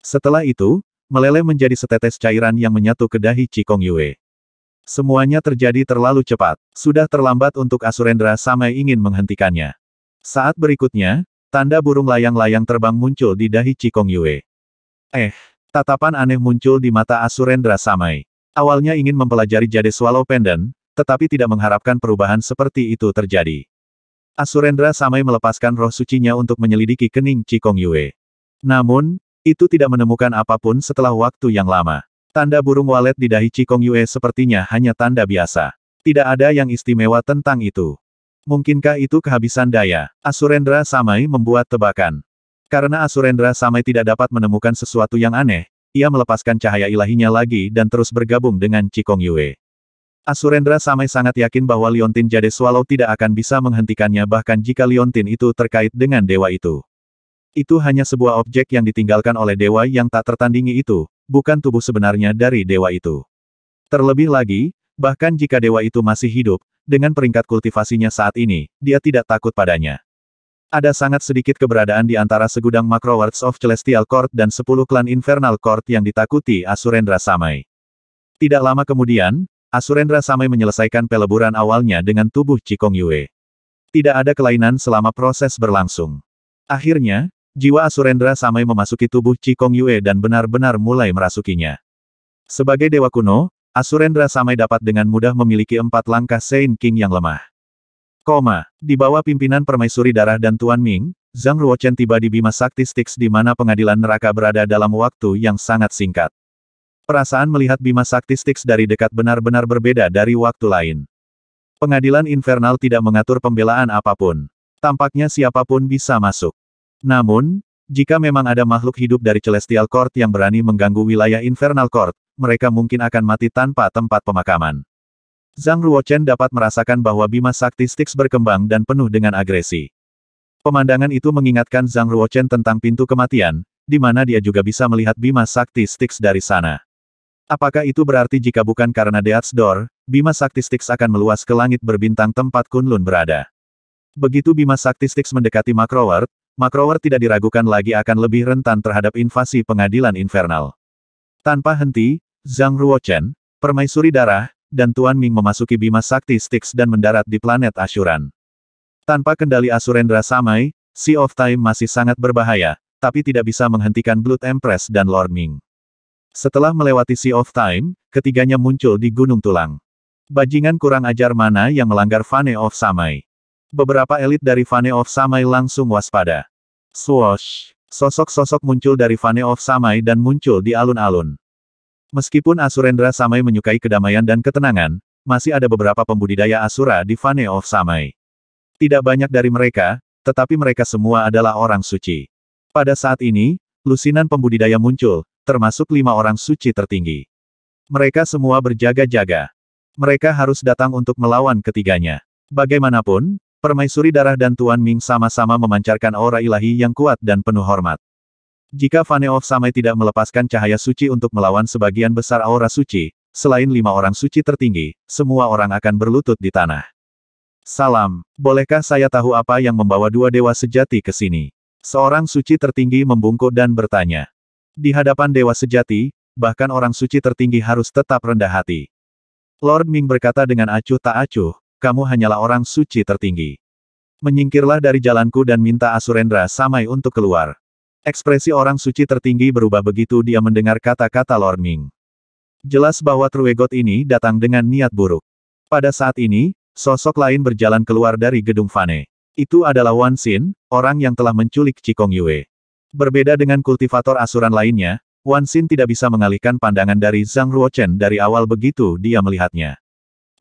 Setelah itu, meleleh menjadi setetes cairan yang menyatu ke dahi Cikong Yue. Semuanya terjadi terlalu cepat. Sudah terlambat untuk Asurendra Samai ingin menghentikannya. Saat berikutnya, tanda burung layang-layang terbang muncul di dahi Cikong Yue. Eh, tatapan aneh muncul di mata Asurendra Samai. Awalnya ingin mempelajari jade swallow pendant, tetapi tidak mengharapkan perubahan seperti itu terjadi. Asurendra Samai melepaskan roh sucinya untuk menyelidiki kening Cikong Yue. Namun, itu tidak menemukan apapun setelah waktu yang lama. Tanda burung walet di dahi Cikong Yue sepertinya hanya tanda biasa. Tidak ada yang istimewa tentang itu. Mungkinkah itu kehabisan daya? Asurendra Samai membuat tebakan. Karena Asurendra Samai tidak dapat menemukan sesuatu yang aneh, ia melepaskan cahaya ilahinya lagi dan terus bergabung dengan Cikong Yue. Asurendra Samai sangat yakin bahwa Liontin Jade Swallow tidak akan bisa menghentikannya bahkan jika Liontin itu terkait dengan dewa itu. Itu hanya sebuah objek yang ditinggalkan oleh dewa yang tak tertandingi itu, bukan tubuh sebenarnya dari dewa itu. Terlebih lagi, bahkan jika dewa itu masih hidup, dengan peringkat kultivasinya saat ini, dia tidak takut padanya. Ada sangat sedikit keberadaan di antara segudang Macrowards of Celestial Court dan 10 klan Infernal Court yang ditakuti Asurendra Samai. Tidak lama kemudian, Asurendra Samai menyelesaikan peleburan awalnya dengan tubuh Cikong Yue. Tidak ada kelainan selama proses berlangsung. Akhirnya, jiwa Asurendra Samai memasuki tubuh Cikong Yue dan benar-benar mulai merasukinya. Sebagai dewa kuno, Asurendra Samai dapat dengan mudah memiliki empat langkah Saint King yang lemah. Koma, di bawah pimpinan permaisuri darah dan Tuan Ming, Zhang Ruochen tiba di Bima Sakti Styx di mana pengadilan neraka berada dalam waktu yang sangat singkat. Perasaan melihat Bima Sakti Sticks dari dekat benar-benar berbeda dari waktu lain. Pengadilan infernal tidak mengatur pembelaan apapun. Tampaknya siapapun bisa masuk. Namun, jika memang ada makhluk hidup dari Celestial Court yang berani mengganggu wilayah Infernal Court, mereka mungkin akan mati tanpa tempat pemakaman. Zhang Ruochen dapat merasakan bahwa Bima Sakti Sticks berkembang dan penuh dengan agresi. Pemandangan itu mengingatkan Zhang Ruochen tentang pintu kematian, di mana dia juga bisa melihat Bima Sakti Sticks dari sana. Apakah itu berarti jika bukan karena Death's Door, Bima Sakti Styx akan meluas ke langit berbintang tempat Kunlun berada? Begitu Bima Sakti Styx mendekati Macroworld, Macroworld tidak diragukan lagi akan lebih rentan terhadap invasi pengadilan infernal. Tanpa henti, Zhang Ruochen, permaisuri darah, dan Tuan Ming memasuki Bima Sakti Styx dan mendarat di planet Asuran. Tanpa kendali Asurendra Samai, Sea of Time masih sangat berbahaya, tapi tidak bisa menghentikan Blood Empress dan Lord Ming. Setelah melewati Sea of Time, ketiganya muncul di Gunung Tulang. Bajingan kurang ajar mana yang melanggar Fane of Samai. Beberapa elit dari Fane of Samai langsung waspada. Swoosh! Sosok-sosok muncul dari Fane of Samai dan muncul di alun-alun. Meskipun Asurendra Samai menyukai kedamaian dan ketenangan, masih ada beberapa pembudidaya Asura di Fane of Samai. Tidak banyak dari mereka, tetapi mereka semua adalah orang suci. Pada saat ini, lusinan pembudidaya muncul, termasuk lima orang suci tertinggi. Mereka semua berjaga-jaga. Mereka harus datang untuk melawan ketiganya. Bagaimanapun, permaisuri darah dan Tuan Ming sama-sama memancarkan aura ilahi yang kuat dan penuh hormat. Jika of Samai tidak melepaskan cahaya suci untuk melawan sebagian besar aura suci, selain lima orang suci tertinggi, semua orang akan berlutut di tanah. Salam, bolehkah saya tahu apa yang membawa dua dewa sejati ke sini? Seorang suci tertinggi membungkuk dan bertanya. Di hadapan dewa sejati, bahkan orang suci tertinggi harus tetap rendah hati. Lord Ming berkata dengan acuh tak acuh, kamu hanyalah orang suci tertinggi. Menyingkirlah dari jalanku dan minta Asurendra Samai untuk keluar. Ekspresi orang suci tertinggi berubah begitu dia mendengar kata-kata Lord Ming. Jelas bahwa Truegot ini datang dengan niat buruk. Pada saat ini, sosok lain berjalan keluar dari gedung Fane. Itu adalah Wan Xin, orang yang telah menculik Cikong Yue. Berbeda dengan kultivator asuran lainnya, Wan Xin tidak bisa mengalihkan pandangan dari Zhang Ruochen dari awal begitu dia melihatnya.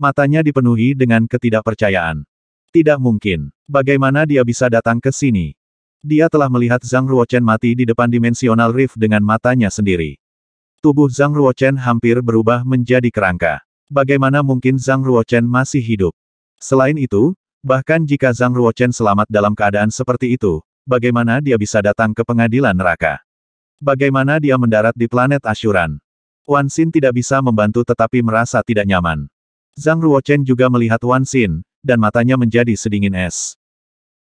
Matanya dipenuhi dengan ketidakpercayaan. Tidak mungkin. Bagaimana dia bisa datang ke sini? Dia telah melihat Zhang Ruochen mati di depan dimensional rift dengan matanya sendiri. Tubuh Zhang Ruochen hampir berubah menjadi kerangka. Bagaimana mungkin Zhang Ruochen masih hidup? Selain itu, bahkan jika Zhang Ruochen selamat dalam keadaan seperti itu, bagaimana dia bisa datang ke pengadilan neraka? Bagaimana dia mendarat di planet Asyuran? Wan Xin tidak bisa membantu tetapi merasa tidak nyaman. Zhang Ruochen juga melihat Wan Xin, dan matanya menjadi sedingin es.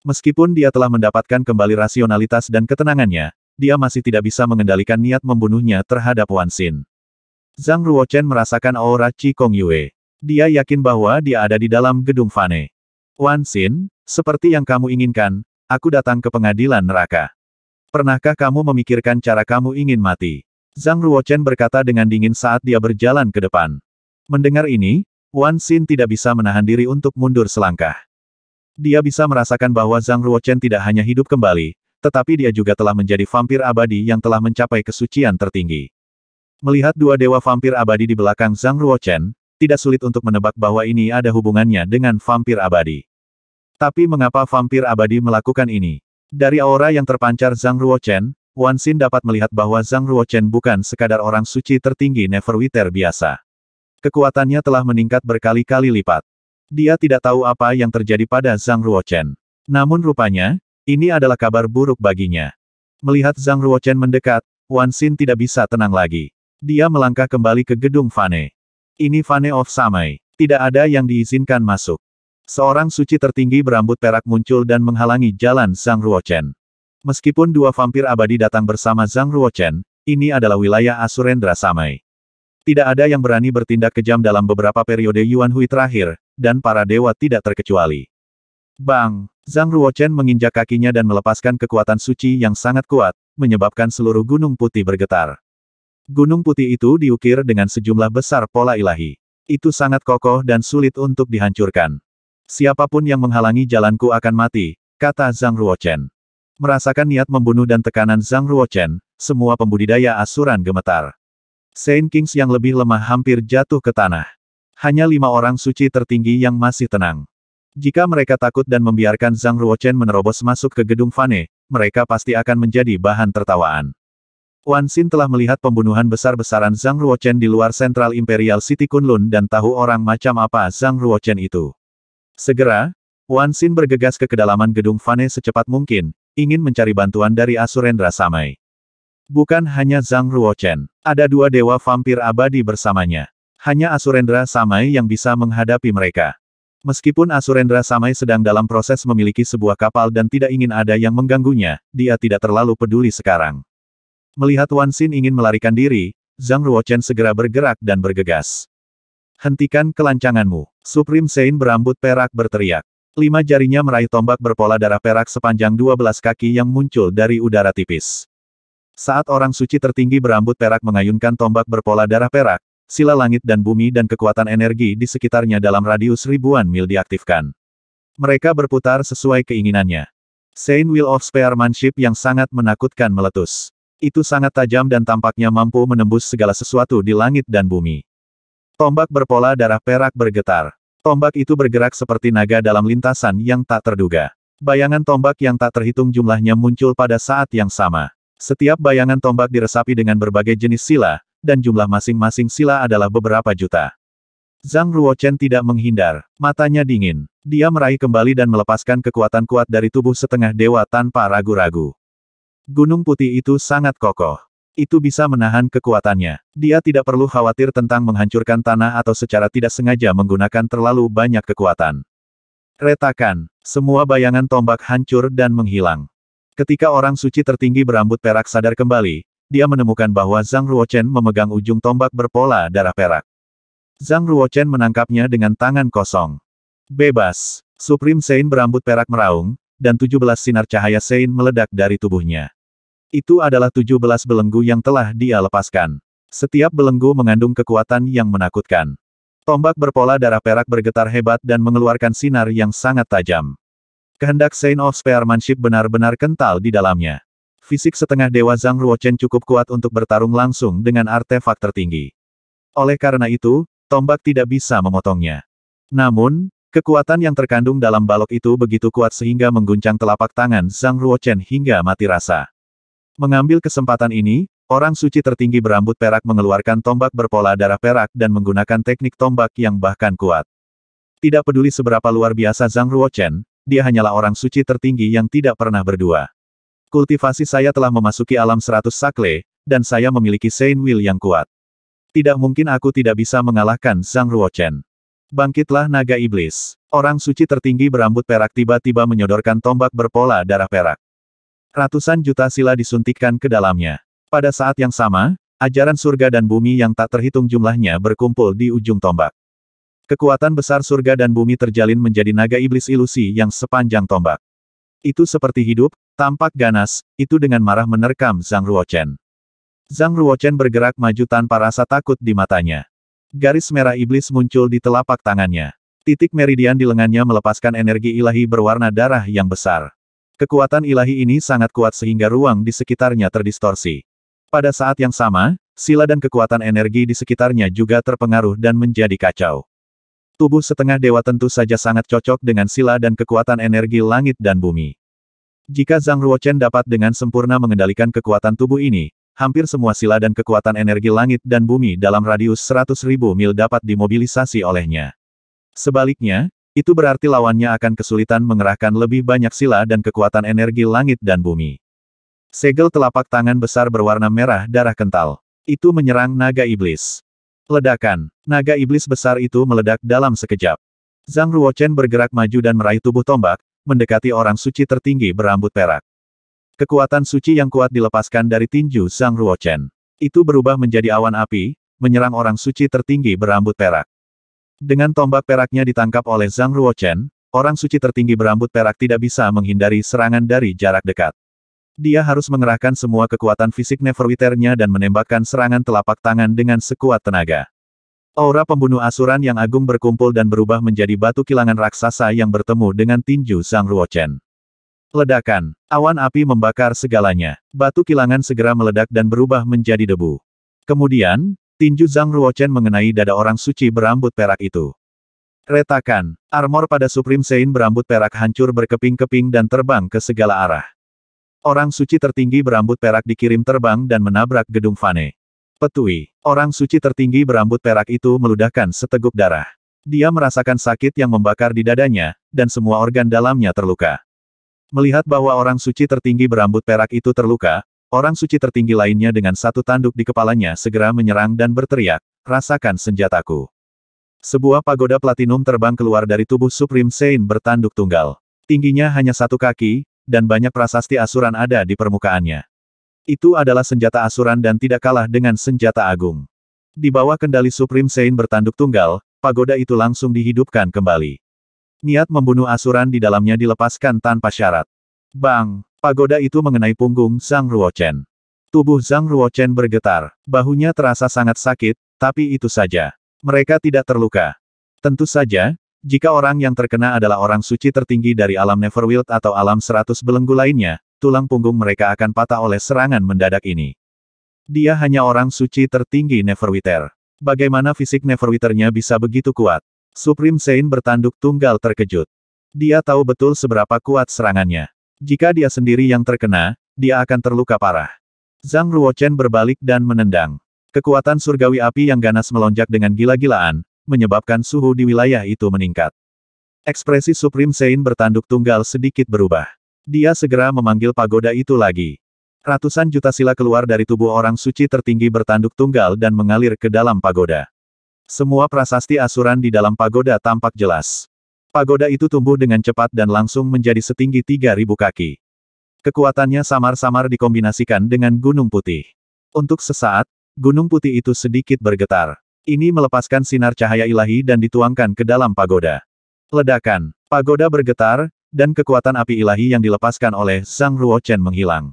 Meskipun dia telah mendapatkan kembali rasionalitas dan ketenangannya, dia masih tidak bisa mengendalikan niat membunuhnya terhadap Wan Xin. Zhang Ruochen merasakan aura Qi Kong Yue. Dia yakin bahwa dia ada di dalam gedung Fane. Wan Xin, seperti yang kamu inginkan, Aku datang ke pengadilan neraka. Pernahkah kamu memikirkan cara kamu ingin mati? Zhang Ruochen berkata dengan dingin saat dia berjalan ke depan. Mendengar ini, Wan Xin tidak bisa menahan diri untuk mundur selangkah. Dia bisa merasakan bahwa Zhang Ruochen tidak hanya hidup kembali, tetapi dia juga telah menjadi vampir abadi yang telah mencapai kesucian tertinggi. Melihat dua dewa vampir abadi di belakang Zhang Ruochen, tidak sulit untuk menebak bahwa ini ada hubungannya dengan vampir abadi. Tapi mengapa vampir abadi melakukan ini? Dari aura yang terpancar Zhang Ruochen, Wan Xin dapat melihat bahwa Zhang Ruochen bukan sekadar orang suci tertinggi Neverwinter biasa. Kekuatannya telah meningkat berkali-kali lipat. Dia tidak tahu apa yang terjadi pada Zhang Ruochen. Namun rupanya, ini adalah kabar buruk baginya. Melihat Zhang Ruochen mendekat, Wan Xin tidak bisa tenang lagi. Dia melangkah kembali ke gedung Fane. Ini Fane of Samai. Tidak ada yang diizinkan masuk. Seorang suci tertinggi berambut perak muncul dan menghalangi jalan Zhang Ruochen. Meskipun dua vampir abadi datang bersama Zhang Ruochen, ini adalah wilayah Asurendra Samai. Tidak ada yang berani bertindak kejam dalam beberapa periode Yuan Hui terakhir, dan para dewa tidak terkecuali. Bang! Zhang Ruochen menginjak kakinya dan melepaskan kekuatan suci yang sangat kuat, menyebabkan seluruh gunung putih bergetar. Gunung putih itu diukir dengan sejumlah besar pola ilahi. Itu sangat kokoh dan sulit untuk dihancurkan. Siapapun yang menghalangi jalanku akan mati, kata Zhang Ruochen. Merasakan niat membunuh dan tekanan Zhang Ruochen, semua pembudidaya asuran gemetar. Saint Kings yang lebih lemah hampir jatuh ke tanah. Hanya lima orang suci tertinggi yang masih tenang. Jika mereka takut dan membiarkan Zhang Ruochen menerobos masuk ke gedung Fane, mereka pasti akan menjadi bahan tertawaan. Wan Xin telah melihat pembunuhan besar-besaran Zhang Ruochen di luar sentral Imperial City Kunlun dan tahu orang macam apa Zhang Ruochen itu. Segera, Wan Xin bergegas ke kedalaman gedung Fane secepat mungkin, ingin mencari bantuan dari Asurendra Samai. Bukan hanya Zhang Ruochen, ada dua dewa vampir abadi bersamanya. Hanya Asurendra Samai yang bisa menghadapi mereka. Meskipun Asurendra Samai sedang dalam proses memiliki sebuah kapal dan tidak ingin ada yang mengganggunya, dia tidak terlalu peduli sekarang. Melihat Wan Xin ingin melarikan diri, Zhang Ruochen segera bergerak dan bergegas. Hentikan kelancanganmu. Supreme Saint berambut perak berteriak. Lima jarinya meraih tombak berpola darah perak sepanjang 12 kaki yang muncul dari udara tipis. Saat orang suci tertinggi berambut perak mengayunkan tombak berpola darah perak, sila langit dan bumi dan kekuatan energi di sekitarnya dalam radius ribuan mil diaktifkan. Mereka berputar sesuai keinginannya. Saint Will of Spearmanship yang sangat menakutkan meletus. Itu sangat tajam dan tampaknya mampu menembus segala sesuatu di langit dan bumi. Tombak berpola darah perak bergetar. Tombak itu bergerak seperti naga dalam lintasan yang tak terduga. Bayangan tombak yang tak terhitung jumlahnya muncul pada saat yang sama. Setiap bayangan tombak diresapi dengan berbagai jenis sila, dan jumlah masing-masing sila adalah beberapa juta. Zhang Ruochen tidak menghindar, matanya dingin. Dia meraih kembali dan melepaskan kekuatan kuat dari tubuh setengah dewa tanpa ragu-ragu. Gunung putih itu sangat kokoh itu bisa menahan kekuatannya. Dia tidak perlu khawatir tentang menghancurkan tanah atau secara tidak sengaja menggunakan terlalu banyak kekuatan. Retakan, semua bayangan tombak hancur dan menghilang. Ketika orang suci tertinggi berambut perak sadar kembali, dia menemukan bahwa Zhang Ruochen memegang ujung tombak berpola darah perak. Zhang Ruochen menangkapnya dengan tangan kosong. Bebas, Supreme Sein berambut perak meraung, dan 17 sinar cahaya Sein meledak dari tubuhnya. Itu adalah 17 belenggu yang telah dia lepaskan. Setiap belenggu mengandung kekuatan yang menakutkan. Tombak berpola darah perak bergetar hebat dan mengeluarkan sinar yang sangat tajam. Kehendak Saint of Spearmanship benar-benar kental di dalamnya. Fisik setengah Dewa Zhang Ruochen cukup kuat untuk bertarung langsung dengan artefak tertinggi. Oleh karena itu, tombak tidak bisa memotongnya. Namun, kekuatan yang terkandung dalam balok itu begitu kuat sehingga mengguncang telapak tangan Zhang Ruochen hingga mati rasa. Mengambil kesempatan ini, orang suci tertinggi berambut perak mengeluarkan tombak berpola darah perak dan menggunakan teknik tombak yang bahkan kuat. Tidak peduli seberapa luar biasa Zhang Ruochen, dia hanyalah orang suci tertinggi yang tidak pernah berdua. Kultivasi saya telah memasuki alam seratus sakle, dan saya memiliki Saint Will yang kuat. Tidak mungkin aku tidak bisa mengalahkan Zhang Ruochen. Bangkitlah naga iblis. Orang suci tertinggi berambut perak tiba-tiba menyodorkan tombak berpola darah perak. Ratusan juta sila disuntikkan ke dalamnya. Pada saat yang sama, ajaran surga dan bumi yang tak terhitung jumlahnya berkumpul di ujung tombak. Kekuatan besar surga dan bumi terjalin menjadi naga iblis ilusi yang sepanjang tombak. Itu seperti hidup, tampak ganas, itu dengan marah menerkam Zhang Ruochen. Zhang Ruochen bergerak maju tanpa rasa takut di matanya. Garis merah iblis muncul di telapak tangannya. Titik meridian di lengannya melepaskan energi ilahi berwarna darah yang besar. Kekuatan ilahi ini sangat kuat sehingga ruang di sekitarnya terdistorsi. Pada saat yang sama, sila dan kekuatan energi di sekitarnya juga terpengaruh dan menjadi kacau. Tubuh setengah dewa tentu saja sangat cocok dengan sila dan kekuatan energi langit dan bumi. Jika Zhang Ruochen dapat dengan sempurna mengendalikan kekuatan tubuh ini, hampir semua sila dan kekuatan energi langit dan bumi dalam radius 100.000 mil dapat dimobilisasi olehnya. Sebaliknya, itu berarti lawannya akan kesulitan mengerahkan lebih banyak sila dan kekuatan energi langit dan bumi. Segel telapak tangan besar berwarna merah darah kental. Itu menyerang naga iblis. Ledakan. Naga iblis besar itu meledak dalam sekejap. Zhang Ruochen bergerak maju dan meraih tubuh tombak, mendekati orang suci tertinggi berambut perak. Kekuatan suci yang kuat dilepaskan dari tinju Zhang Ruochen. Itu berubah menjadi awan api, menyerang orang suci tertinggi berambut perak. Dengan tombak peraknya ditangkap oleh Zhang Ruochen, orang suci tertinggi berambut perak tidak bisa menghindari serangan dari jarak dekat. Dia harus mengerahkan semua kekuatan fisik Neverwitternya dan menembakkan serangan telapak tangan dengan sekuat tenaga. Aura pembunuh asuran yang agung berkumpul dan berubah menjadi batu kilangan raksasa yang bertemu dengan tinju Zhang Ruochen. Ledakan. Awan api membakar segalanya. Batu kilangan segera meledak dan berubah menjadi debu. Kemudian, Tinju Zhang Ruochen mengenai dada orang suci berambut perak itu. Retakan, armor pada Supreme Sein berambut perak hancur berkeping-keping dan terbang ke segala arah. Orang suci tertinggi berambut perak dikirim terbang dan menabrak gedung Fane. Petui, orang suci tertinggi berambut perak itu meludahkan seteguk darah. Dia merasakan sakit yang membakar di dadanya, dan semua organ dalamnya terluka. Melihat bahwa orang suci tertinggi berambut perak itu terluka, Orang suci tertinggi lainnya dengan satu tanduk di kepalanya segera menyerang dan berteriak, rasakan senjataku. Sebuah pagoda platinum terbang keluar dari tubuh Supreme Saint bertanduk tunggal. Tingginya hanya satu kaki, dan banyak prasasti asuran ada di permukaannya. Itu adalah senjata asuran dan tidak kalah dengan senjata agung. Di bawah kendali Supreme Saint bertanduk tunggal, pagoda itu langsung dihidupkan kembali. Niat membunuh asuran di dalamnya dilepaskan tanpa syarat. Bang! Pagoda itu mengenai punggung Zhang Ruochen. Tubuh Zhang Ruochen bergetar, bahunya terasa sangat sakit, tapi itu saja. Mereka tidak terluka. Tentu saja, jika orang yang terkena adalah orang suci tertinggi dari alam Neverwild atau alam seratus belenggu lainnya, tulang punggung mereka akan patah oleh serangan mendadak ini. Dia hanya orang suci tertinggi Neverwither. Bagaimana fisik Neverwithernya bisa begitu kuat? Supreme Saint bertanduk tunggal terkejut. Dia tahu betul seberapa kuat serangannya. Jika dia sendiri yang terkena, dia akan terluka parah. Zhang Ruochen berbalik dan menendang. Kekuatan surgawi api yang ganas melonjak dengan gila-gilaan, menyebabkan suhu di wilayah itu meningkat. Ekspresi Supreme Sein bertanduk tunggal sedikit berubah. Dia segera memanggil pagoda itu lagi. Ratusan juta sila keluar dari tubuh orang suci tertinggi bertanduk tunggal dan mengalir ke dalam pagoda. Semua prasasti asuran di dalam pagoda tampak jelas. Pagoda itu tumbuh dengan cepat dan langsung menjadi setinggi 3.000 kaki. Kekuatannya samar-samar dikombinasikan dengan Gunung Putih. Untuk sesaat, Gunung Putih itu sedikit bergetar. Ini melepaskan sinar cahaya ilahi dan dituangkan ke dalam pagoda. Ledakan, pagoda bergetar, dan kekuatan api ilahi yang dilepaskan oleh Sang Ruochen menghilang.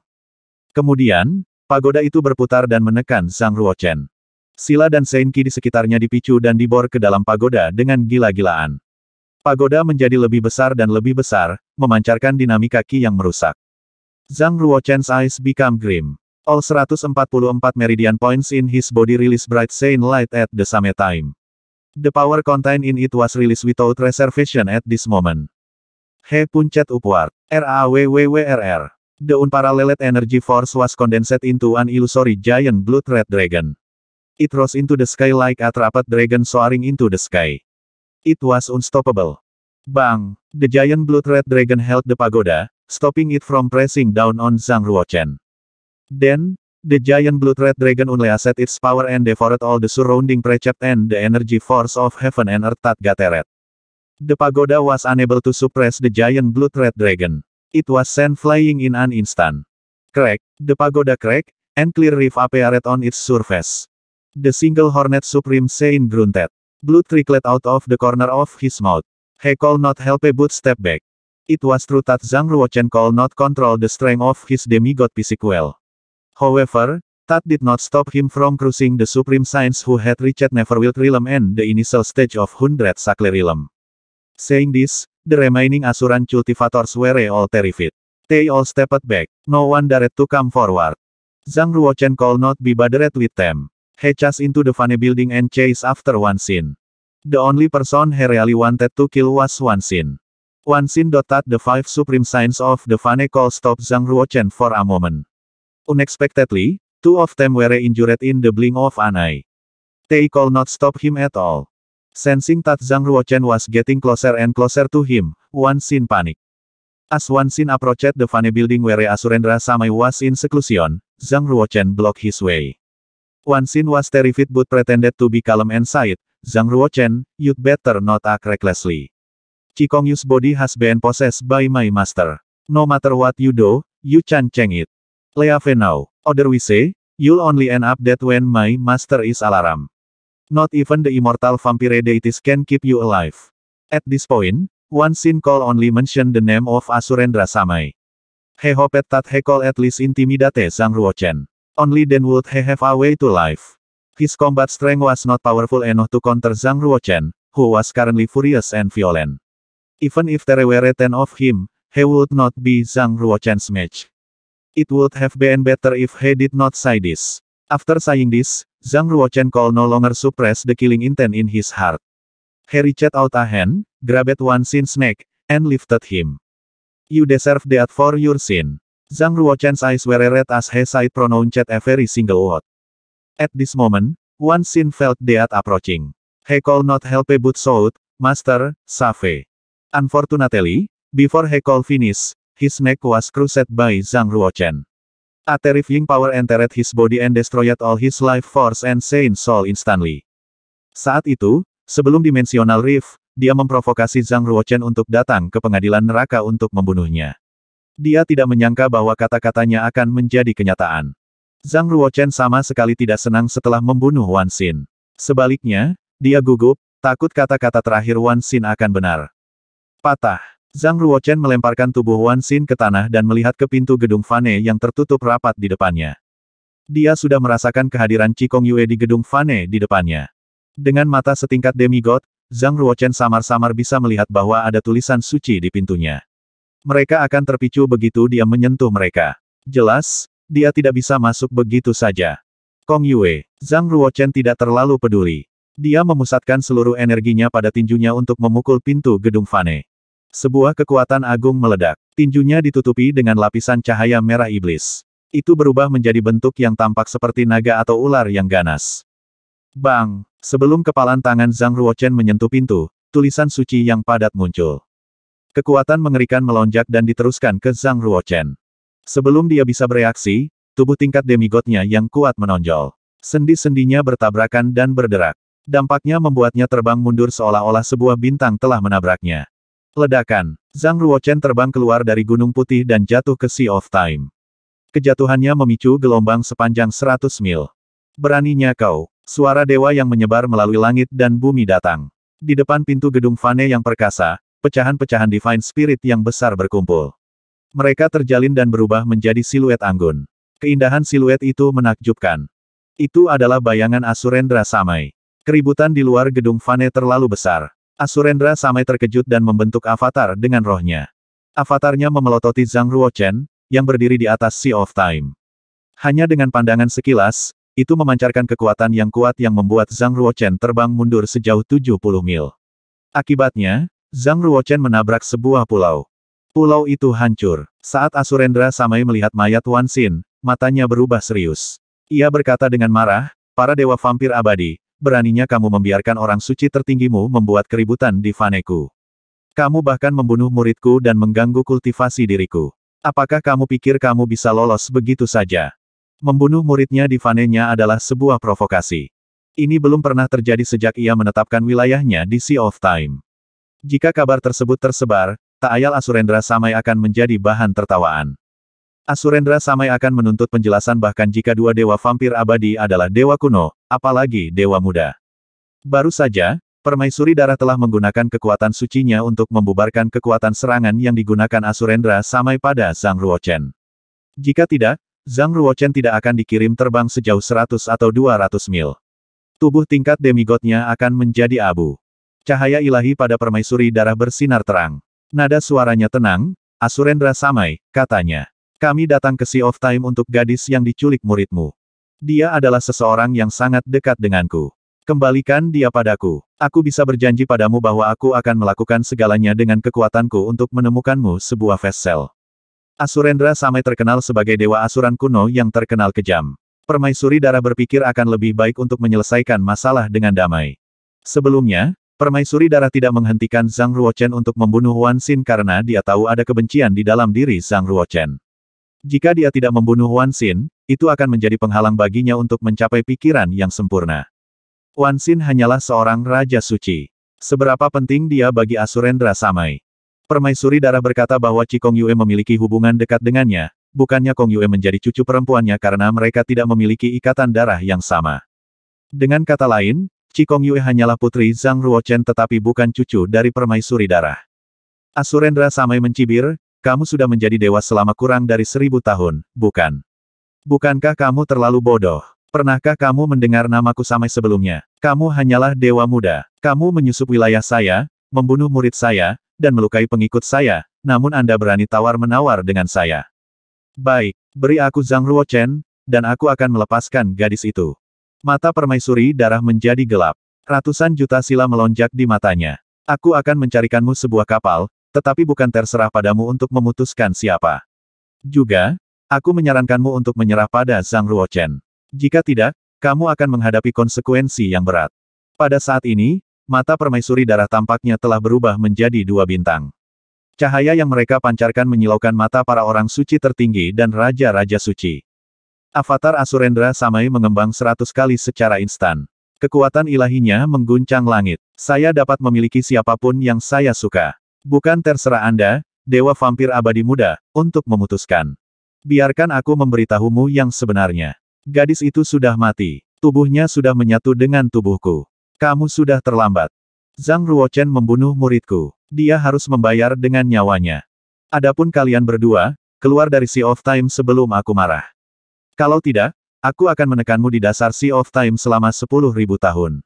Kemudian, pagoda itu berputar dan menekan Sang Ruochen. Sila dan Senki di sekitarnya dipicu dan dibor ke dalam pagoda dengan gila-gilaan. Pagoda menjadi lebih besar dan lebih besar, memancarkan dinamika Qi yang merusak. Zhang Ruochen's eyes become grim. All 144 meridian points in his body release bright sane light at the same time. The power contained in it was released without reservation at this moment. He punched upward. R R A W W R. The unparalleled energy force was condensed into an illusory giant blood red dragon. It rose into the sky like a trapped dragon soaring into the sky. It was unstoppable. Bang! The giant blood-red dragon held the pagoda, stopping it from pressing down on Zhang Ruochen. Then, the giant blood-red dragon unleashed its power and devoured all the surrounding precept and the energy force of heaven and earth that gathered. The pagoda was unable to suppress the giant blood-red dragon. It was sent flying in an instant. Crack, the pagoda cracked, and clear reef appeared on its surface. The single hornet supreme Saint grunted. Blood trickled out of the corner of his mouth. He could not help but step back. It was true that Zhang Ruochen could not control the strength of his demigod physique well. However, that did not stop him from cruising the supreme science who had reached Neverwild Realm and the initial stage of Hundred Sakle Realm. Saying this, the remaining Asuran cultivators were all terrified. They all stepped back. No one dared to come forward. Zhang Ruochen could not be bothered with them. He chased into the funny building and chase after Wan Xin. The only person he really wanted to kill was Wan Xin. Wan Xin dotted the five supreme signs of the funny call stop Zhang Ruochen for a moment. Unexpectedly, two of them were injured in the blink of an eye. They could not stop him at all. Sensing that Zhang Ruochen was getting closer and closer to him, Wan Xin panicked. As Wan Xin approached the funny building where Asurendra Samai was in seclusion, Zhang Ruochen blocked his way. Wan Xin was terrified but pretended to be calm and said, Zhang Ruochen, you'd better not act recklessly. Yu's body has been possessed by my master. No matter what you do, you can change it. Leave now. we say, you'll only end up dead when my master is alarm. Not even the immortal vampire deities can keep you alive. At this point, one Xin call only mention the name of Asurendra Samai. He hoped that he call at least intimidate Zhang Ruochen. Only then would he have a way to life. His combat strength was not powerful enough to counter Zhang Ruochen, who was currently furious and violent. Even if there were ten of him, he would not be Zhang Ruochen's match. It would have been better if he did not say this. After saying this, Zhang Ruochen could no longer suppress the killing intent in his heart. He reached out a hand, grabbed one sin's neck, and lifted him. You deserve that for your sin. Zhang Ruochens eyes were red as he side pronounced every single word. At this moment, Wan Xin felt death approaching. He could not help but shout, Master, Save. Unfortunately, before he could finish, his neck was crushed by Zhang Ruochen. A terrifying power entered his body and destroyed all his life force and sane soul instantly. Saat itu, sebelum Dimensional Rift, dia memprovokasi Zhang Ruochen untuk datang ke pengadilan neraka untuk membunuhnya. Dia tidak menyangka bahwa kata-katanya akan menjadi kenyataan. Zhang Ruochen sama sekali tidak senang setelah membunuh Wan Xin. Sebaliknya, dia gugup, takut kata-kata terakhir Wan Xin akan benar. Patah. Zhang Ruochen melemparkan tubuh Wan Xin ke tanah dan melihat ke pintu gedung Fane yang tertutup rapat di depannya. Dia sudah merasakan kehadiran Cikong Yue di gedung Fane di depannya. Dengan mata setingkat demigod, Zhang Ruochen samar-samar bisa melihat bahwa ada tulisan suci di pintunya. Mereka akan terpicu begitu dia menyentuh mereka. Jelas, dia tidak bisa masuk begitu saja. Kong Yue, Zhang Ruochen tidak terlalu peduli. Dia memusatkan seluruh energinya pada tinjunya untuk memukul pintu gedung Fane. Sebuah kekuatan agung meledak. Tinjunya ditutupi dengan lapisan cahaya merah iblis. Itu berubah menjadi bentuk yang tampak seperti naga atau ular yang ganas. Bang! Sebelum kepalan tangan Zhang Ruochen menyentuh pintu, tulisan suci yang padat muncul. Kekuatan mengerikan melonjak dan diteruskan ke Zhang Ruochen. Sebelum dia bisa bereaksi, tubuh tingkat demigodnya yang kuat menonjol. Sendi-sendinya bertabrakan dan berderak. Dampaknya membuatnya terbang mundur seolah-olah sebuah bintang telah menabraknya. Ledakan, Zhang Ruochen terbang keluar dari Gunung Putih dan jatuh ke Sea of Time. Kejatuhannya memicu gelombang sepanjang 100 mil. Beraninya kau, suara dewa yang menyebar melalui langit dan bumi datang. Di depan pintu gedung Fane yang perkasa, pecahan-pecahan Divine Spirit yang besar berkumpul. Mereka terjalin dan berubah menjadi siluet anggun. Keindahan siluet itu menakjubkan. Itu adalah bayangan Asurendra Samai. Keributan di luar gedung Fane terlalu besar. Asurendra Samai terkejut dan membentuk avatar dengan rohnya. Avatarnya memelototi Zhang Ruochen, yang berdiri di atas Sea of Time. Hanya dengan pandangan sekilas, itu memancarkan kekuatan yang kuat yang membuat Zhang Ruochen terbang mundur sejauh 70 mil. Akibatnya, Zhang Ruochen menabrak sebuah pulau. Pulau itu hancur. Saat Asurendra Samai melihat mayat Wan Xin, matanya berubah serius. Ia berkata dengan marah, para dewa vampir abadi, beraninya kamu membiarkan orang suci tertinggimu membuat keributan di Faneku. Kamu bahkan membunuh muridku dan mengganggu kultivasi diriku. Apakah kamu pikir kamu bisa lolos begitu saja? Membunuh muridnya di Vanenya adalah sebuah provokasi. Ini belum pernah terjadi sejak ia menetapkan wilayahnya di Sea of Time. Jika kabar tersebut tersebar, tak ayal Asurendra Samai akan menjadi bahan tertawaan. Asurendra Samai akan menuntut penjelasan bahkan jika dua dewa vampir abadi adalah dewa kuno, apalagi dewa muda. Baru saja, Permaisuri Darah telah menggunakan kekuatan sucinya untuk membubarkan kekuatan serangan yang digunakan Asurendra Samai pada Zhang Ruochen. Jika tidak, Zhang Ruochen tidak akan dikirim terbang sejauh 100 atau 200 mil. Tubuh tingkat demigodnya akan menjadi abu. Cahaya ilahi pada permaisuri darah bersinar terang. Nada suaranya tenang, Asurendra Samai, katanya. Kami datang ke Sea of Time untuk gadis yang diculik muridmu. Dia adalah seseorang yang sangat dekat denganku. Kembalikan dia padaku. Aku bisa berjanji padamu bahwa aku akan melakukan segalanya dengan kekuatanku untuk menemukanmu sebuah vessel. Asurendra Samai terkenal sebagai dewa asuran kuno yang terkenal kejam. Permaisuri darah berpikir akan lebih baik untuk menyelesaikan masalah dengan damai. Sebelumnya, Permaisuri darah tidak menghentikan Zhang Ruochen untuk membunuh Wan Xin karena dia tahu ada kebencian di dalam diri Zhang Ruochen. Jika dia tidak membunuh Wan Xin, itu akan menjadi penghalang baginya untuk mencapai pikiran yang sempurna. Wan Xin hanyalah seorang raja suci. Seberapa penting dia bagi Asurendra Samai? Permaisuri darah berkata bahwa Cikong Yue memiliki hubungan dekat dengannya, bukannya Kong Yue menjadi cucu perempuannya karena mereka tidak memiliki ikatan darah yang sama. Dengan kata lain, Cikong Yue hanyalah putri Zhang Ruochen tetapi bukan cucu dari permaisuri darah. Asurendra Samai mencibir, kamu sudah menjadi dewa selama kurang dari seribu tahun, bukan? Bukankah kamu terlalu bodoh? Pernahkah kamu mendengar namaku Samai sebelumnya? Kamu hanyalah dewa muda. Kamu menyusup wilayah saya, membunuh murid saya, dan melukai pengikut saya, namun Anda berani tawar-menawar dengan saya. Baik, beri aku Zhang Ruochen, dan aku akan melepaskan gadis itu. Mata permaisuri darah menjadi gelap. Ratusan juta sila melonjak di matanya. Aku akan mencarikanmu sebuah kapal, tetapi bukan terserah padamu untuk memutuskan siapa. Juga, aku menyarankanmu untuk menyerah pada Zhang Ruochen. Jika tidak, kamu akan menghadapi konsekuensi yang berat. Pada saat ini, mata permaisuri darah tampaknya telah berubah menjadi dua bintang. Cahaya yang mereka pancarkan menyilaukan mata para orang suci tertinggi dan raja-raja suci. Avatar Asurendra Samai mengembang seratus kali secara instan. Kekuatan ilahinya mengguncang langit. Saya dapat memiliki siapapun yang saya suka. Bukan terserah Anda, Dewa Vampir Abadi Muda, untuk memutuskan. Biarkan aku memberitahumu yang sebenarnya. Gadis itu sudah mati. Tubuhnya sudah menyatu dengan tubuhku. Kamu sudah terlambat. Zhang Ruochen membunuh muridku. Dia harus membayar dengan nyawanya. Adapun kalian berdua, keluar dari Sea of Time sebelum aku marah. Kalau tidak, aku akan menekanmu di dasar Sea of Time selama sepuluh ribu tahun.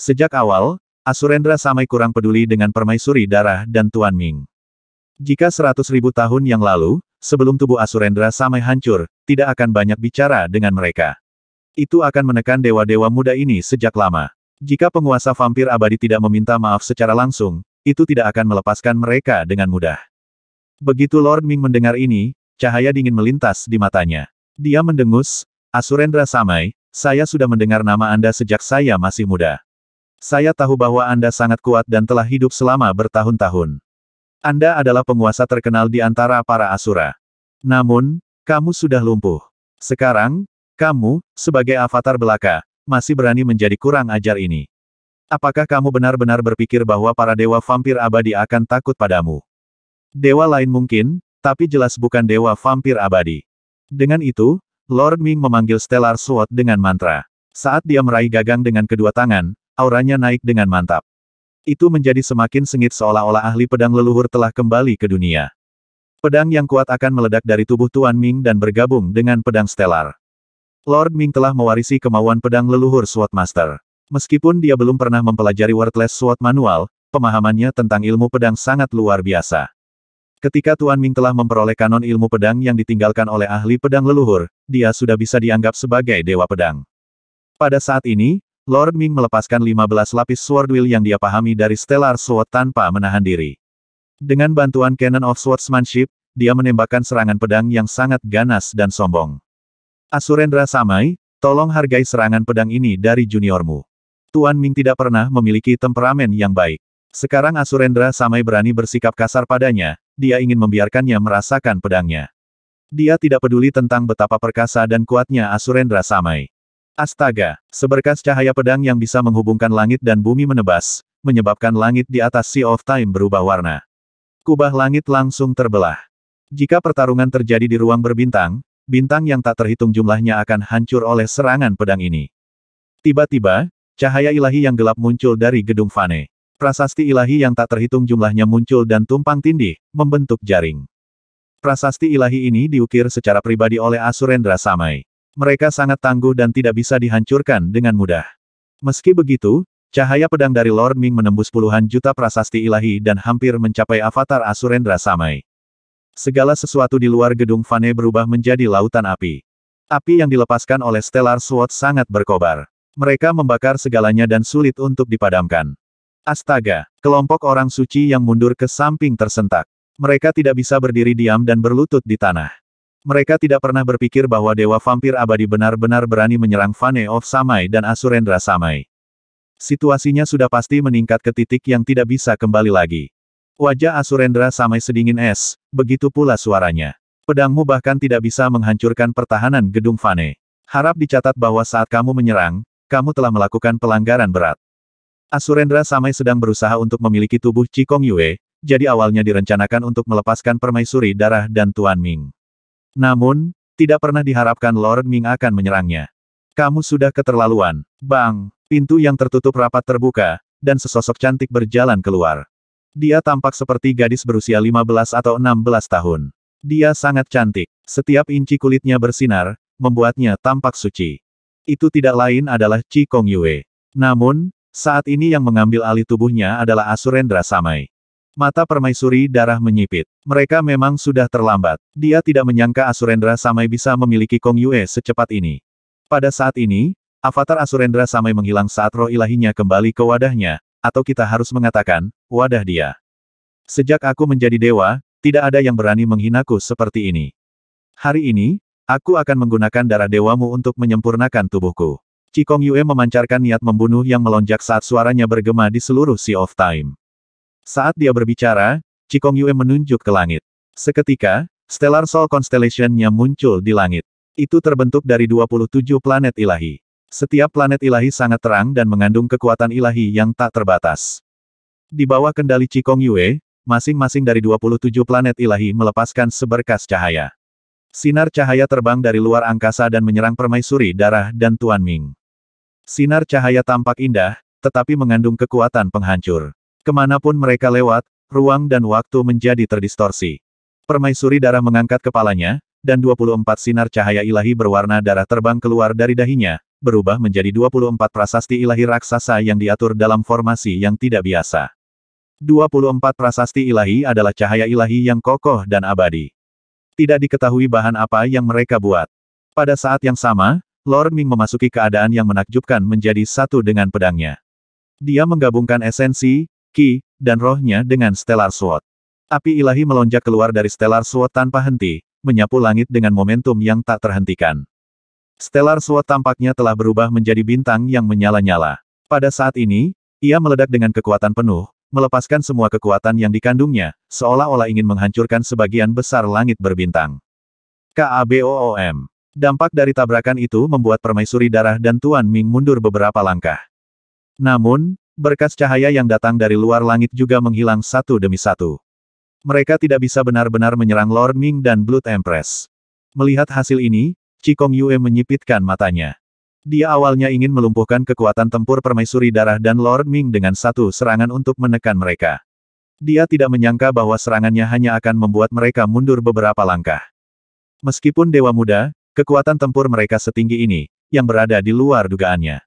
Sejak awal, Asurendra Samai kurang peduli dengan permaisuri darah dan Tuan Ming. Jika seratus ribu tahun yang lalu, sebelum tubuh Asurendra Samai hancur, tidak akan banyak bicara dengan mereka. Itu akan menekan dewa-dewa muda ini sejak lama. Jika penguasa vampir abadi tidak meminta maaf secara langsung, itu tidak akan melepaskan mereka dengan mudah. Begitu Lord Ming mendengar ini, cahaya dingin melintas di matanya. Dia mendengus, Asurendra Samai, saya sudah mendengar nama Anda sejak saya masih muda. Saya tahu bahwa Anda sangat kuat dan telah hidup selama bertahun-tahun. Anda adalah penguasa terkenal di antara para Asura. Namun, kamu sudah lumpuh. Sekarang, kamu, sebagai avatar belaka, masih berani menjadi kurang ajar ini. Apakah kamu benar-benar berpikir bahwa para dewa vampir abadi akan takut padamu? Dewa lain mungkin, tapi jelas bukan dewa vampir abadi. Dengan itu, Lord Ming memanggil Stellar Sword dengan mantra. Saat dia meraih gagang dengan kedua tangan, auranya naik dengan mantap. Itu menjadi semakin sengit seolah-olah ahli pedang leluhur telah kembali ke dunia. Pedang yang kuat akan meledak dari tubuh Tuan Ming dan bergabung dengan pedang Stellar. Lord Ming telah mewarisi kemauan pedang leluhur Sword Master. Meskipun dia belum pernah mempelajari Wordless Sword Manual, pemahamannya tentang ilmu pedang sangat luar biasa. Ketika Tuan Ming telah memperoleh kanon ilmu pedang yang ditinggalkan oleh ahli pedang leluhur, dia sudah bisa dianggap sebagai dewa pedang. Pada saat ini, Lord Ming melepaskan 15 lapis sword wheel yang dia pahami dari Stellar Sword tanpa menahan diri. Dengan bantuan Cannon of Swordsmanship, dia menembakkan serangan pedang yang sangat ganas dan sombong. Asurendra Samai, tolong hargai serangan pedang ini dari juniormu. Tuan Ming tidak pernah memiliki temperamen yang baik. Sekarang Asurendra Samai berani bersikap kasar padanya, dia ingin membiarkannya merasakan pedangnya. Dia tidak peduli tentang betapa perkasa dan kuatnya Asurendra Samai. Astaga, seberkas cahaya pedang yang bisa menghubungkan langit dan bumi menebas, menyebabkan langit di atas Sea of Time berubah warna. Kubah langit langsung terbelah. Jika pertarungan terjadi di ruang berbintang, bintang yang tak terhitung jumlahnya akan hancur oleh serangan pedang ini. Tiba-tiba, cahaya ilahi yang gelap muncul dari gedung Fane. Prasasti ilahi yang tak terhitung jumlahnya muncul dan tumpang tindih, membentuk jaring. Prasasti ilahi ini diukir secara pribadi oleh Asurendra Samai. Mereka sangat tangguh dan tidak bisa dihancurkan dengan mudah. Meski begitu, cahaya pedang dari Lord Ming menembus puluhan juta prasasti ilahi dan hampir mencapai avatar Asurendra Samai. Segala sesuatu di luar gedung Fane berubah menjadi lautan api. Api yang dilepaskan oleh Stellar Sword sangat berkobar. Mereka membakar segalanya dan sulit untuk dipadamkan. Astaga, kelompok orang suci yang mundur ke samping tersentak. Mereka tidak bisa berdiri diam dan berlutut di tanah. Mereka tidak pernah berpikir bahwa Dewa Vampir Abadi benar-benar berani menyerang Fane of Samai dan Asurendra Samai. Situasinya sudah pasti meningkat ke titik yang tidak bisa kembali lagi. Wajah Asurendra Samai sedingin es, begitu pula suaranya. Pedangmu bahkan tidak bisa menghancurkan pertahanan gedung Fane. Harap dicatat bahwa saat kamu menyerang, kamu telah melakukan pelanggaran berat. Asurendra Samai sedang berusaha untuk memiliki tubuh Cikong Yue, jadi awalnya direncanakan untuk melepaskan permaisuri darah dan Tuan Ming. Namun, tidak pernah diharapkan Lord Ming akan menyerangnya. Kamu sudah keterlaluan. Bang, pintu yang tertutup rapat terbuka, dan sesosok cantik berjalan keluar. Dia tampak seperti gadis berusia 15 atau 16 tahun. Dia sangat cantik. Setiap inci kulitnya bersinar, membuatnya tampak suci. Itu tidak lain adalah Cikong Yue. Namun, saat ini yang mengambil alih tubuhnya adalah Asurendra Samai. Mata permaisuri darah menyipit. Mereka memang sudah terlambat. Dia tidak menyangka Asurendra Samai bisa memiliki Kong Yue secepat ini. Pada saat ini, avatar Asurendra Samai menghilang saat roh ilahinya kembali ke wadahnya, atau kita harus mengatakan, wadah dia. Sejak aku menjadi dewa, tidak ada yang berani menghinaku seperti ini. Hari ini, aku akan menggunakan darah dewamu untuk menyempurnakan tubuhku. Cikong Yue memancarkan niat membunuh yang melonjak saat suaranya bergema di seluruh Sea of Time. Saat dia berbicara, Cikong Yue menunjuk ke langit. Seketika, Stellar Soul Constellation-nya muncul di langit. Itu terbentuk dari 27 planet ilahi. Setiap planet ilahi sangat terang dan mengandung kekuatan ilahi yang tak terbatas. Di bawah kendali Cikong Yue, masing-masing dari 27 planet ilahi melepaskan seberkas cahaya. Sinar cahaya terbang dari luar angkasa dan menyerang permaisuri darah dan Tuan Ming. Sinar cahaya tampak indah, tetapi mengandung kekuatan penghancur. Kemanapun mereka lewat, ruang dan waktu menjadi terdistorsi. Permaisuri darah mengangkat kepalanya, dan 24 sinar cahaya ilahi berwarna darah terbang keluar dari dahinya, berubah menjadi 24 prasasti ilahi raksasa yang diatur dalam formasi yang tidak biasa. 24 prasasti ilahi adalah cahaya ilahi yang kokoh dan abadi. Tidak diketahui bahan apa yang mereka buat. Pada saat yang sama, Lord Ming memasuki keadaan yang menakjubkan menjadi satu dengan pedangnya. Dia menggabungkan esensi, ki, dan rohnya dengan Stellar Sword. Api ilahi melonjak keluar dari Stellar Sword tanpa henti, menyapu langit dengan momentum yang tak terhentikan. Stellar Sword tampaknya telah berubah menjadi bintang yang menyala-nyala. Pada saat ini, ia meledak dengan kekuatan penuh, melepaskan semua kekuatan yang dikandungnya, seolah-olah ingin menghancurkan sebagian besar langit berbintang. KABOOM Dampak dari tabrakan itu membuat permaisuri darah dan Tuan Ming mundur beberapa langkah. Namun, berkas cahaya yang datang dari luar langit juga menghilang satu demi satu. Mereka tidak bisa benar-benar menyerang Lord Ming dan Blood Empress. Melihat hasil ini, Cikong Yue menyipitkan matanya. Dia awalnya ingin melumpuhkan kekuatan tempur permaisuri darah dan Lord Ming dengan satu serangan untuk menekan mereka. Dia tidak menyangka bahwa serangannya hanya akan membuat mereka mundur beberapa langkah. Meskipun Dewa Muda, Kekuatan tempur mereka setinggi ini, yang berada di luar dugaannya.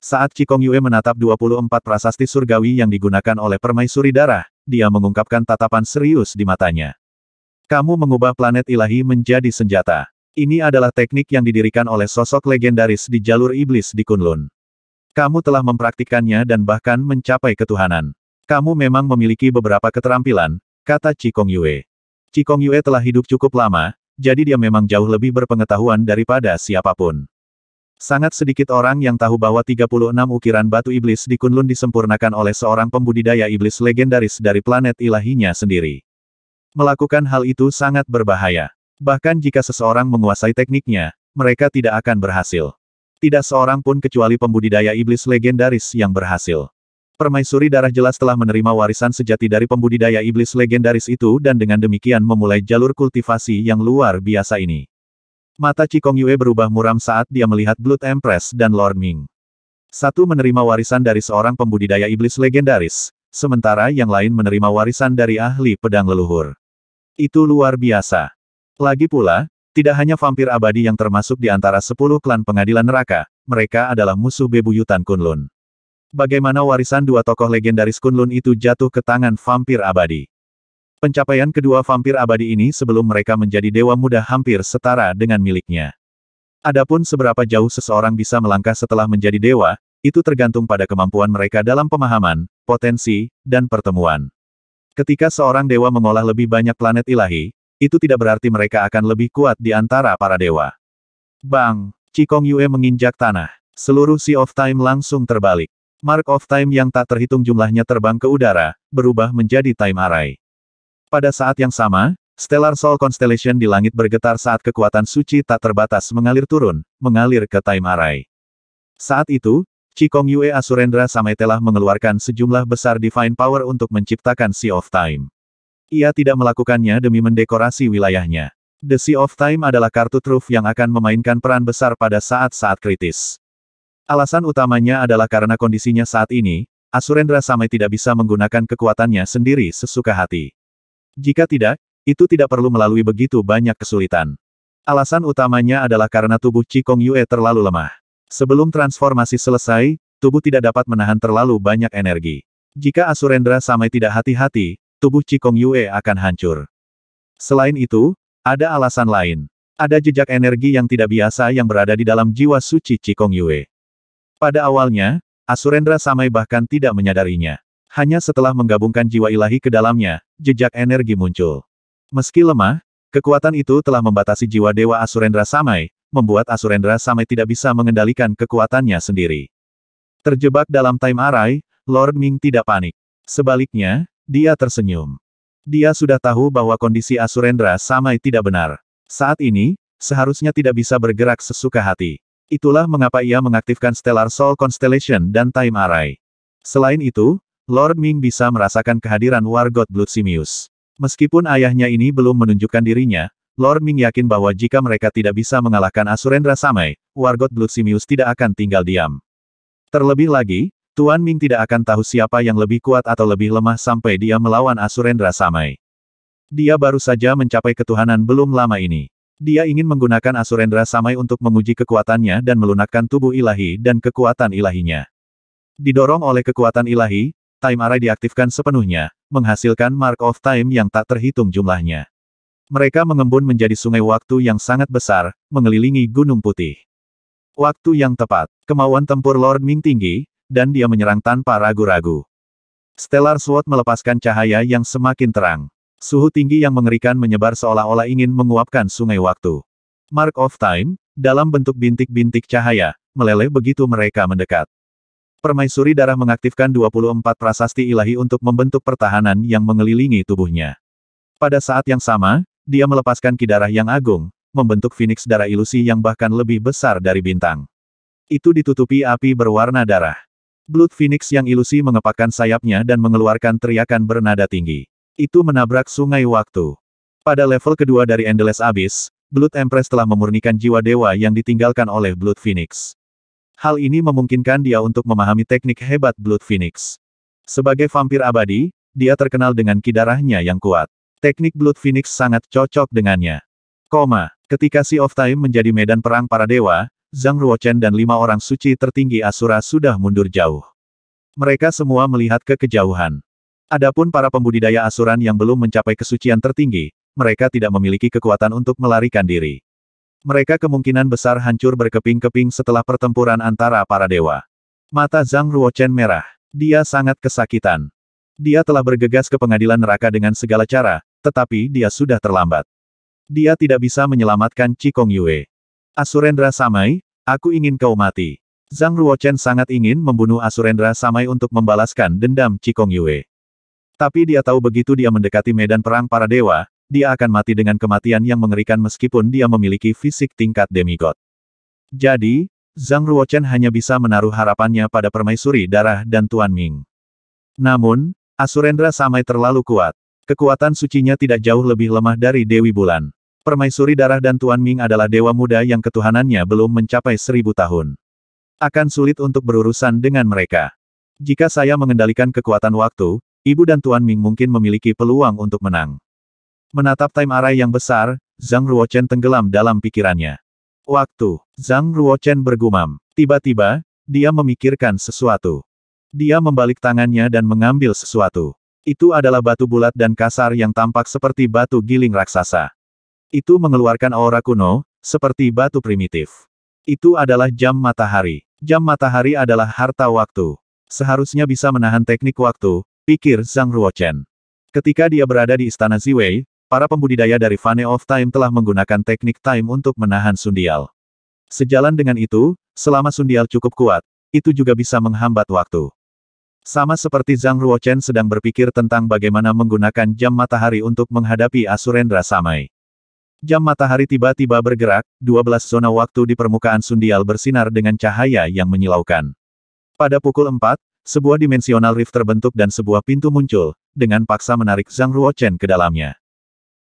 Saat Cikong Yue menatap 24 prasasti surgawi yang digunakan oleh permaisuri darah, dia mengungkapkan tatapan serius di matanya. Kamu mengubah planet ilahi menjadi senjata. Ini adalah teknik yang didirikan oleh sosok legendaris di jalur iblis di Kunlun. Kamu telah mempraktikkannya dan bahkan mencapai ketuhanan. Kamu memang memiliki beberapa keterampilan, kata Cikong Yue. Cikong Yue telah hidup cukup lama, jadi dia memang jauh lebih berpengetahuan daripada siapapun. Sangat sedikit orang yang tahu bahwa 36 ukiran batu iblis di Kunlun disempurnakan oleh seorang pembudidaya iblis legendaris dari planet ilahinya sendiri. Melakukan hal itu sangat berbahaya. Bahkan jika seseorang menguasai tekniknya, mereka tidak akan berhasil. Tidak seorang pun kecuali pembudidaya iblis legendaris yang berhasil. Permaisuri darah jelas telah menerima warisan sejati dari pembudidaya iblis legendaris itu dan dengan demikian memulai jalur kultivasi yang luar biasa ini. Mata Cikong Yue berubah muram saat dia melihat Blood Empress dan Lord Ming. Satu menerima warisan dari seorang pembudidaya iblis legendaris, sementara yang lain menerima warisan dari ahli pedang leluhur. Itu luar biasa. Lagi pula, tidak hanya vampir abadi yang termasuk di antara sepuluh klan pengadilan neraka, mereka adalah musuh bebuyutan Kunlun bagaimana warisan dua tokoh legendaris Kunlun itu jatuh ke tangan vampir abadi. Pencapaian kedua vampir abadi ini sebelum mereka menjadi dewa muda hampir setara dengan miliknya. Adapun seberapa jauh seseorang bisa melangkah setelah menjadi dewa, itu tergantung pada kemampuan mereka dalam pemahaman, potensi, dan pertemuan. Ketika seorang dewa mengolah lebih banyak planet ilahi, itu tidak berarti mereka akan lebih kuat di antara para dewa. Bang, Cikong Yue menginjak tanah. Seluruh Sea of Time langsung terbalik. Mark of Time yang tak terhitung jumlahnya terbang ke udara, berubah menjadi Time Array. Pada saat yang sama, Stellar Soul Constellation di langit bergetar saat kekuatan suci tak terbatas mengalir turun, mengalir ke Time Array. Saat itu, Cikong Yue Asurendra Samai telah mengeluarkan sejumlah besar Divine Power untuk menciptakan Sea of Time. Ia tidak melakukannya demi mendekorasi wilayahnya. The Sea of Time adalah kartu truf yang akan memainkan peran besar pada saat-saat kritis. Alasan utamanya adalah karena kondisinya saat ini, Asurendra Samai tidak bisa menggunakan kekuatannya sendiri sesuka hati. Jika tidak, itu tidak perlu melalui begitu banyak kesulitan. Alasan utamanya adalah karena tubuh Cikong Yue terlalu lemah. Sebelum transformasi selesai, tubuh tidak dapat menahan terlalu banyak energi. Jika Asurendra Samai tidak hati-hati, tubuh Cikong Yue akan hancur. Selain itu, ada alasan lain. Ada jejak energi yang tidak biasa yang berada di dalam jiwa suci Cikong Yue. Pada awalnya, Asurendra Samai bahkan tidak menyadarinya. Hanya setelah menggabungkan jiwa ilahi ke dalamnya, jejak energi muncul. Meski lemah, kekuatan itu telah membatasi jiwa Dewa Asurendra Samai, membuat Asurendra Samai tidak bisa mengendalikan kekuatannya sendiri. Terjebak dalam time array, Lord Ming tidak panik. Sebaliknya, dia tersenyum. Dia sudah tahu bahwa kondisi Asurendra Samai tidak benar. Saat ini, seharusnya tidak bisa bergerak sesuka hati. Itulah mengapa ia mengaktifkan Stellar Soul Constellation dan Time Array. Selain itu, Lord Ming bisa merasakan kehadiran Wargot Blood Simius. Meskipun ayahnya ini belum menunjukkan dirinya, Lord Ming yakin bahwa jika mereka tidak bisa mengalahkan Asurendra Samai, Wargot Blood Simius tidak akan tinggal diam. Terlebih lagi, Tuan Ming tidak akan tahu siapa yang lebih kuat atau lebih lemah sampai dia melawan Asurendra Samai. Dia baru saja mencapai ketuhanan belum lama ini. Dia ingin menggunakan Asurendra Samai untuk menguji kekuatannya dan melunakkan tubuh ilahi dan kekuatan ilahinya. Didorong oleh kekuatan ilahi, Time Array diaktifkan sepenuhnya, menghasilkan Mark of Time yang tak terhitung jumlahnya. Mereka mengembun menjadi sungai waktu yang sangat besar, mengelilingi Gunung Putih. Waktu yang tepat, kemauan tempur Lord Ming tinggi, dan dia menyerang tanpa ragu-ragu. Stellar Sword melepaskan cahaya yang semakin terang. Suhu tinggi yang mengerikan menyebar seolah-olah ingin menguapkan sungai waktu. Mark of Time, dalam bentuk bintik-bintik cahaya, meleleh begitu mereka mendekat. Permaisuri darah mengaktifkan 24 prasasti ilahi untuk membentuk pertahanan yang mengelilingi tubuhnya. Pada saat yang sama, dia melepaskan kidarah yang agung, membentuk Phoenix darah ilusi yang bahkan lebih besar dari bintang. Itu ditutupi api berwarna darah. Blood Phoenix yang ilusi mengepakkan sayapnya dan mengeluarkan teriakan bernada tinggi. Itu menabrak sungai waktu. Pada level kedua dari Endless Abyss, Blood Empress telah memurnikan jiwa dewa yang ditinggalkan oleh Blood Phoenix. Hal ini memungkinkan dia untuk memahami teknik hebat Blood Phoenix. Sebagai vampir abadi, dia terkenal dengan kidarahnya yang kuat. Teknik Blood Phoenix sangat cocok dengannya. Koma, ketika Sea of Time menjadi medan perang para dewa, Zhang Ruochen dan lima orang suci tertinggi Asura sudah mundur jauh. Mereka semua melihat ke kejauhan. Adapun para pembudidaya asuran yang belum mencapai kesucian tertinggi, mereka tidak memiliki kekuatan untuk melarikan diri. Mereka kemungkinan besar hancur berkeping-keping setelah pertempuran antara para dewa. Mata Zhang Ruochen merah. Dia sangat kesakitan. Dia telah bergegas ke pengadilan neraka dengan segala cara, tetapi dia sudah terlambat. Dia tidak bisa menyelamatkan Cikong Yue. Asurendra Samai, aku ingin kau mati. Zhang Ruochen sangat ingin membunuh Asurendra Samai untuk membalaskan dendam Cikong Yue. Tapi dia tahu begitu dia mendekati medan perang para dewa, dia akan mati dengan kematian yang mengerikan meskipun dia memiliki fisik tingkat demigod. Jadi, Zhang Ruochen hanya bisa menaruh harapannya pada permaisuri darah dan Tuan Ming. Namun, Asurendra Samai terlalu kuat. Kekuatan sucinya tidak jauh lebih lemah dari Dewi Bulan. Permaisuri darah dan Tuan Ming adalah dewa muda yang ketuhanannya belum mencapai seribu tahun. Akan sulit untuk berurusan dengan mereka. Jika saya mengendalikan kekuatan waktu, Ibu dan Tuan Ming mungkin memiliki peluang untuk menang. Menatap time array yang besar, Zhang Ruochen tenggelam dalam pikirannya. Waktu, Zhang Ruochen bergumam. Tiba-tiba, dia memikirkan sesuatu. Dia membalik tangannya dan mengambil sesuatu. Itu adalah batu bulat dan kasar yang tampak seperti batu giling raksasa. Itu mengeluarkan aura kuno, seperti batu primitif. Itu adalah jam matahari. Jam matahari adalah harta waktu. Seharusnya bisa menahan teknik waktu, pikir Zhang Ruochen. Ketika dia berada di istana Ziwei, para pembudidaya dari Fane of Time telah menggunakan teknik time untuk menahan sundial. Sejalan dengan itu, selama sundial cukup kuat, itu juga bisa menghambat waktu. Sama seperti Zhang Ruochen sedang berpikir tentang bagaimana menggunakan jam matahari untuk menghadapi Asurendra Samai. Jam matahari tiba-tiba bergerak, 12 zona waktu di permukaan sundial bersinar dengan cahaya yang menyilaukan. Pada pukul 4, sebuah dimensional rift terbentuk dan sebuah pintu muncul, dengan paksa menarik Zhang Ruochen ke dalamnya.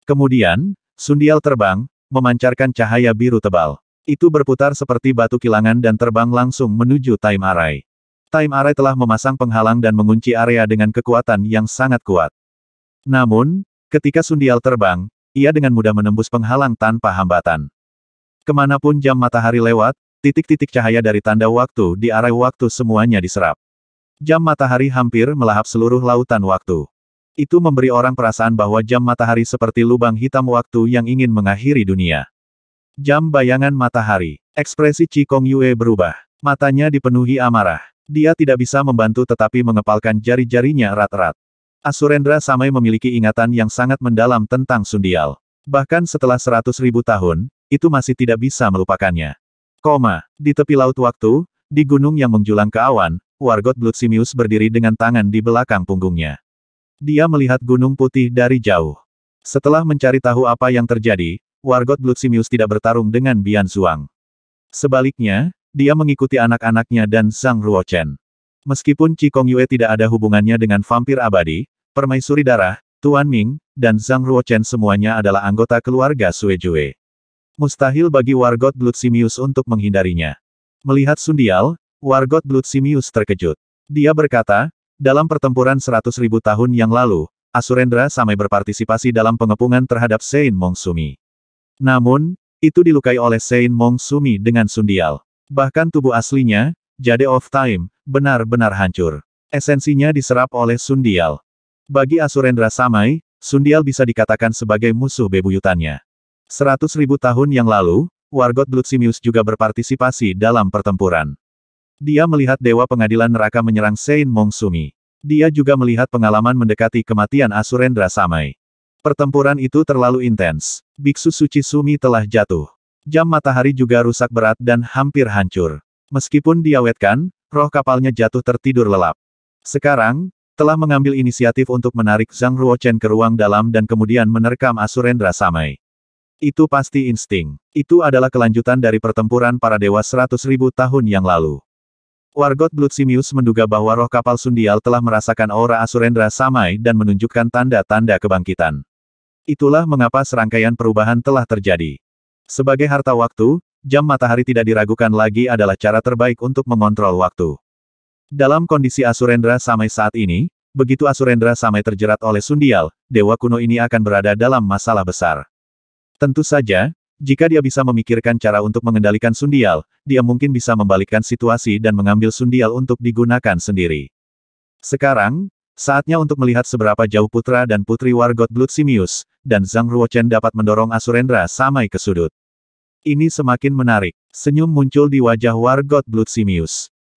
Kemudian, Sundial terbang, memancarkan cahaya biru tebal. Itu berputar seperti batu kilangan dan terbang langsung menuju Time Array. Time Array telah memasang penghalang dan mengunci area dengan kekuatan yang sangat kuat. Namun, ketika Sundial terbang, ia dengan mudah menembus penghalang tanpa hambatan. Kemanapun jam matahari lewat, titik-titik cahaya dari tanda waktu di area waktu semuanya diserap. Jam matahari hampir melahap seluruh lautan waktu. Itu memberi orang perasaan bahwa jam matahari seperti lubang hitam waktu yang ingin mengakhiri dunia. Jam bayangan matahari. Ekspresi Cikong Yue berubah. Matanya dipenuhi amarah. Dia tidak bisa membantu tetapi mengepalkan jari-jarinya erat-erat. Asurendra Samai memiliki ingatan yang sangat mendalam tentang sundial. Bahkan setelah seratus ribu tahun, itu masih tidak bisa melupakannya. Koma, di tepi laut waktu, di gunung yang menjulang ke awan, Wargot Blutsimius berdiri dengan tangan di belakang punggungnya. Dia melihat gunung putih dari jauh. Setelah mencari tahu apa yang terjadi, Wargot Blutsimius tidak bertarung dengan Bian Zhuang. Sebaliknya, dia mengikuti anak-anaknya dan Zhang Ruochen. Meskipun Cikong Yue tidak ada hubungannya dengan vampir abadi, permaisuri darah, Tuan Ming, dan Zhang Ruochen semuanya adalah anggota keluarga Suejue. Mustahil bagi Wargot Blutsimius untuk menghindarinya. Melihat Sundial, Wargot Blutsimius terkejut. Dia berkata, dalam pertempuran 100.000 tahun yang lalu, Asurendra samai berpartisipasi dalam pengepungan terhadap Sein Mong Sumi. Namun, itu dilukai oleh Sein Mong Sumi dengan sundial. Bahkan tubuh aslinya, Jade of Time, benar-benar hancur. Esensinya diserap oleh sundial. Bagi Asurendra Samai, sundial bisa dikatakan sebagai musuh bebuyutannya. Seratus ribu tahun yang lalu, Wargot Blutsimius juga berpartisipasi dalam pertempuran. Dia melihat Dewa Pengadilan Neraka menyerang Sein Mong Sumi. Dia juga melihat pengalaman mendekati kematian Asurendra Samai. Pertempuran itu terlalu intens. Biksu Suci Sumi telah jatuh. Jam matahari juga rusak berat dan hampir hancur. Meskipun diawetkan, roh kapalnya jatuh tertidur lelap. Sekarang, telah mengambil inisiatif untuk menarik Zhang Ruochen ke ruang dalam dan kemudian menerkam Asurendra Samai. Itu pasti insting. Itu adalah kelanjutan dari pertempuran para dewa 100.000 tahun yang lalu. Wargot Blutsimius menduga bahwa roh kapal Sundial telah merasakan aura Asurendra Samai dan menunjukkan tanda-tanda kebangkitan. Itulah mengapa serangkaian perubahan telah terjadi. Sebagai harta waktu, jam matahari tidak diragukan lagi adalah cara terbaik untuk mengontrol waktu. Dalam kondisi Asurendra Samai saat ini, begitu Asurendra Samai terjerat oleh Sundial, dewa kuno ini akan berada dalam masalah besar. Tentu saja, jika dia bisa memikirkan cara untuk mengendalikan sundial, dia mungkin bisa membalikkan situasi dan mengambil sundial untuk digunakan sendiri. Sekarang, saatnya untuk melihat seberapa jauh putra dan putri Wargot Blood dan Zhang Ruochen dapat mendorong Asurendra samai ke sudut. Ini semakin menarik. Senyum muncul di wajah Wargot Blood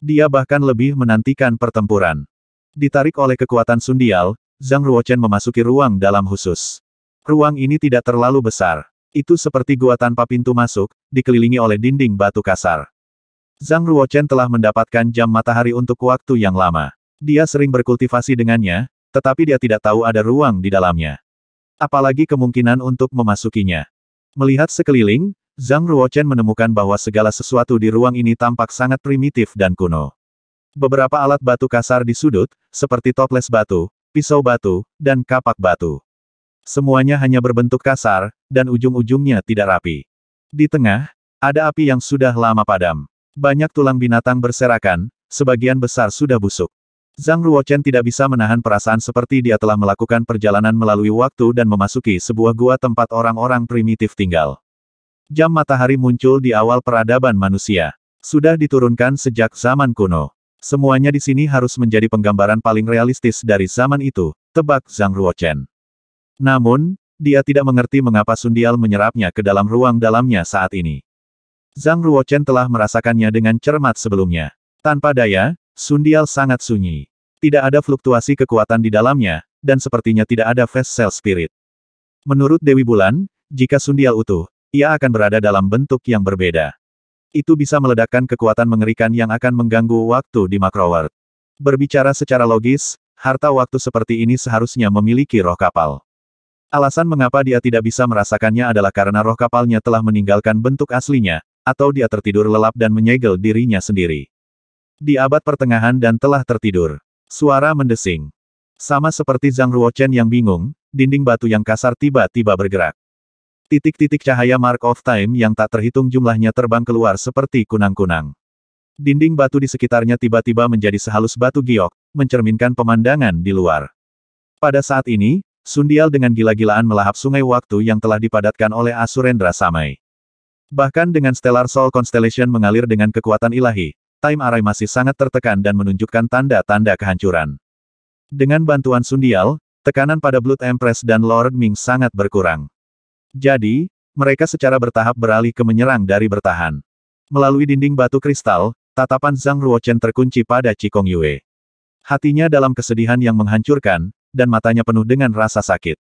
Dia bahkan lebih menantikan pertempuran. Ditarik oleh kekuatan sundial, Zhang Ruochen memasuki ruang dalam khusus. Ruang ini tidak terlalu besar. Itu seperti gua tanpa pintu masuk, dikelilingi oleh dinding batu kasar. Zhang Ruochen telah mendapatkan jam matahari untuk waktu yang lama. Dia sering berkultivasi dengannya, tetapi dia tidak tahu ada ruang di dalamnya. Apalagi kemungkinan untuk memasukinya. Melihat sekeliling, Zhang Ruochen menemukan bahwa segala sesuatu di ruang ini tampak sangat primitif dan kuno. Beberapa alat batu kasar di sudut, seperti toples batu, pisau batu, dan kapak batu. Semuanya hanya berbentuk kasar, dan ujung-ujungnya tidak rapi. Di tengah, ada api yang sudah lama padam. Banyak tulang binatang berserakan, sebagian besar sudah busuk. Zhang Ruochen tidak bisa menahan perasaan seperti dia telah melakukan perjalanan melalui waktu dan memasuki sebuah gua tempat orang-orang primitif tinggal. Jam matahari muncul di awal peradaban manusia. Sudah diturunkan sejak zaman kuno. Semuanya di sini harus menjadi penggambaran paling realistis dari zaman itu, tebak Zhang Ruochen. Namun, dia tidak mengerti mengapa Sundial menyerapnya ke dalam ruang dalamnya saat ini. Zhang Ruochen telah merasakannya dengan cermat sebelumnya. Tanpa daya, Sundial sangat sunyi. Tidak ada fluktuasi kekuatan di dalamnya, dan sepertinya tidak ada fast cell spirit. Menurut Dewi Bulan, jika Sundial utuh, ia akan berada dalam bentuk yang berbeda. Itu bisa meledakkan kekuatan mengerikan yang akan mengganggu waktu di Macroworld. Berbicara secara logis, harta waktu seperti ini seharusnya memiliki roh kapal. Alasan mengapa dia tidak bisa merasakannya adalah karena roh kapalnya telah meninggalkan bentuk aslinya, atau dia tertidur lelap dan menyegel dirinya sendiri. Di abad pertengahan dan telah tertidur. Suara mendesing. Sama seperti Zhang Ruochen yang bingung, dinding batu yang kasar tiba-tiba bergerak. Titik-titik cahaya Mark of Time yang tak terhitung jumlahnya terbang keluar seperti kunang-kunang. Dinding batu di sekitarnya tiba-tiba menjadi sehalus batu giok, mencerminkan pemandangan di luar. Pada saat ini, Sundial dengan gila-gilaan melahap sungai waktu yang telah dipadatkan oleh Asurendra Samai. Bahkan dengan Stellar Soul Constellation mengalir dengan kekuatan ilahi, Time Array masih sangat tertekan dan menunjukkan tanda-tanda kehancuran. Dengan bantuan Sundial, tekanan pada Blood Empress dan Lord Ming sangat berkurang. Jadi, mereka secara bertahap beralih ke menyerang dari bertahan. Melalui dinding batu kristal, tatapan Zhang Ruochen terkunci pada Cikong Yue. Hatinya dalam kesedihan yang menghancurkan, dan matanya penuh dengan rasa sakit.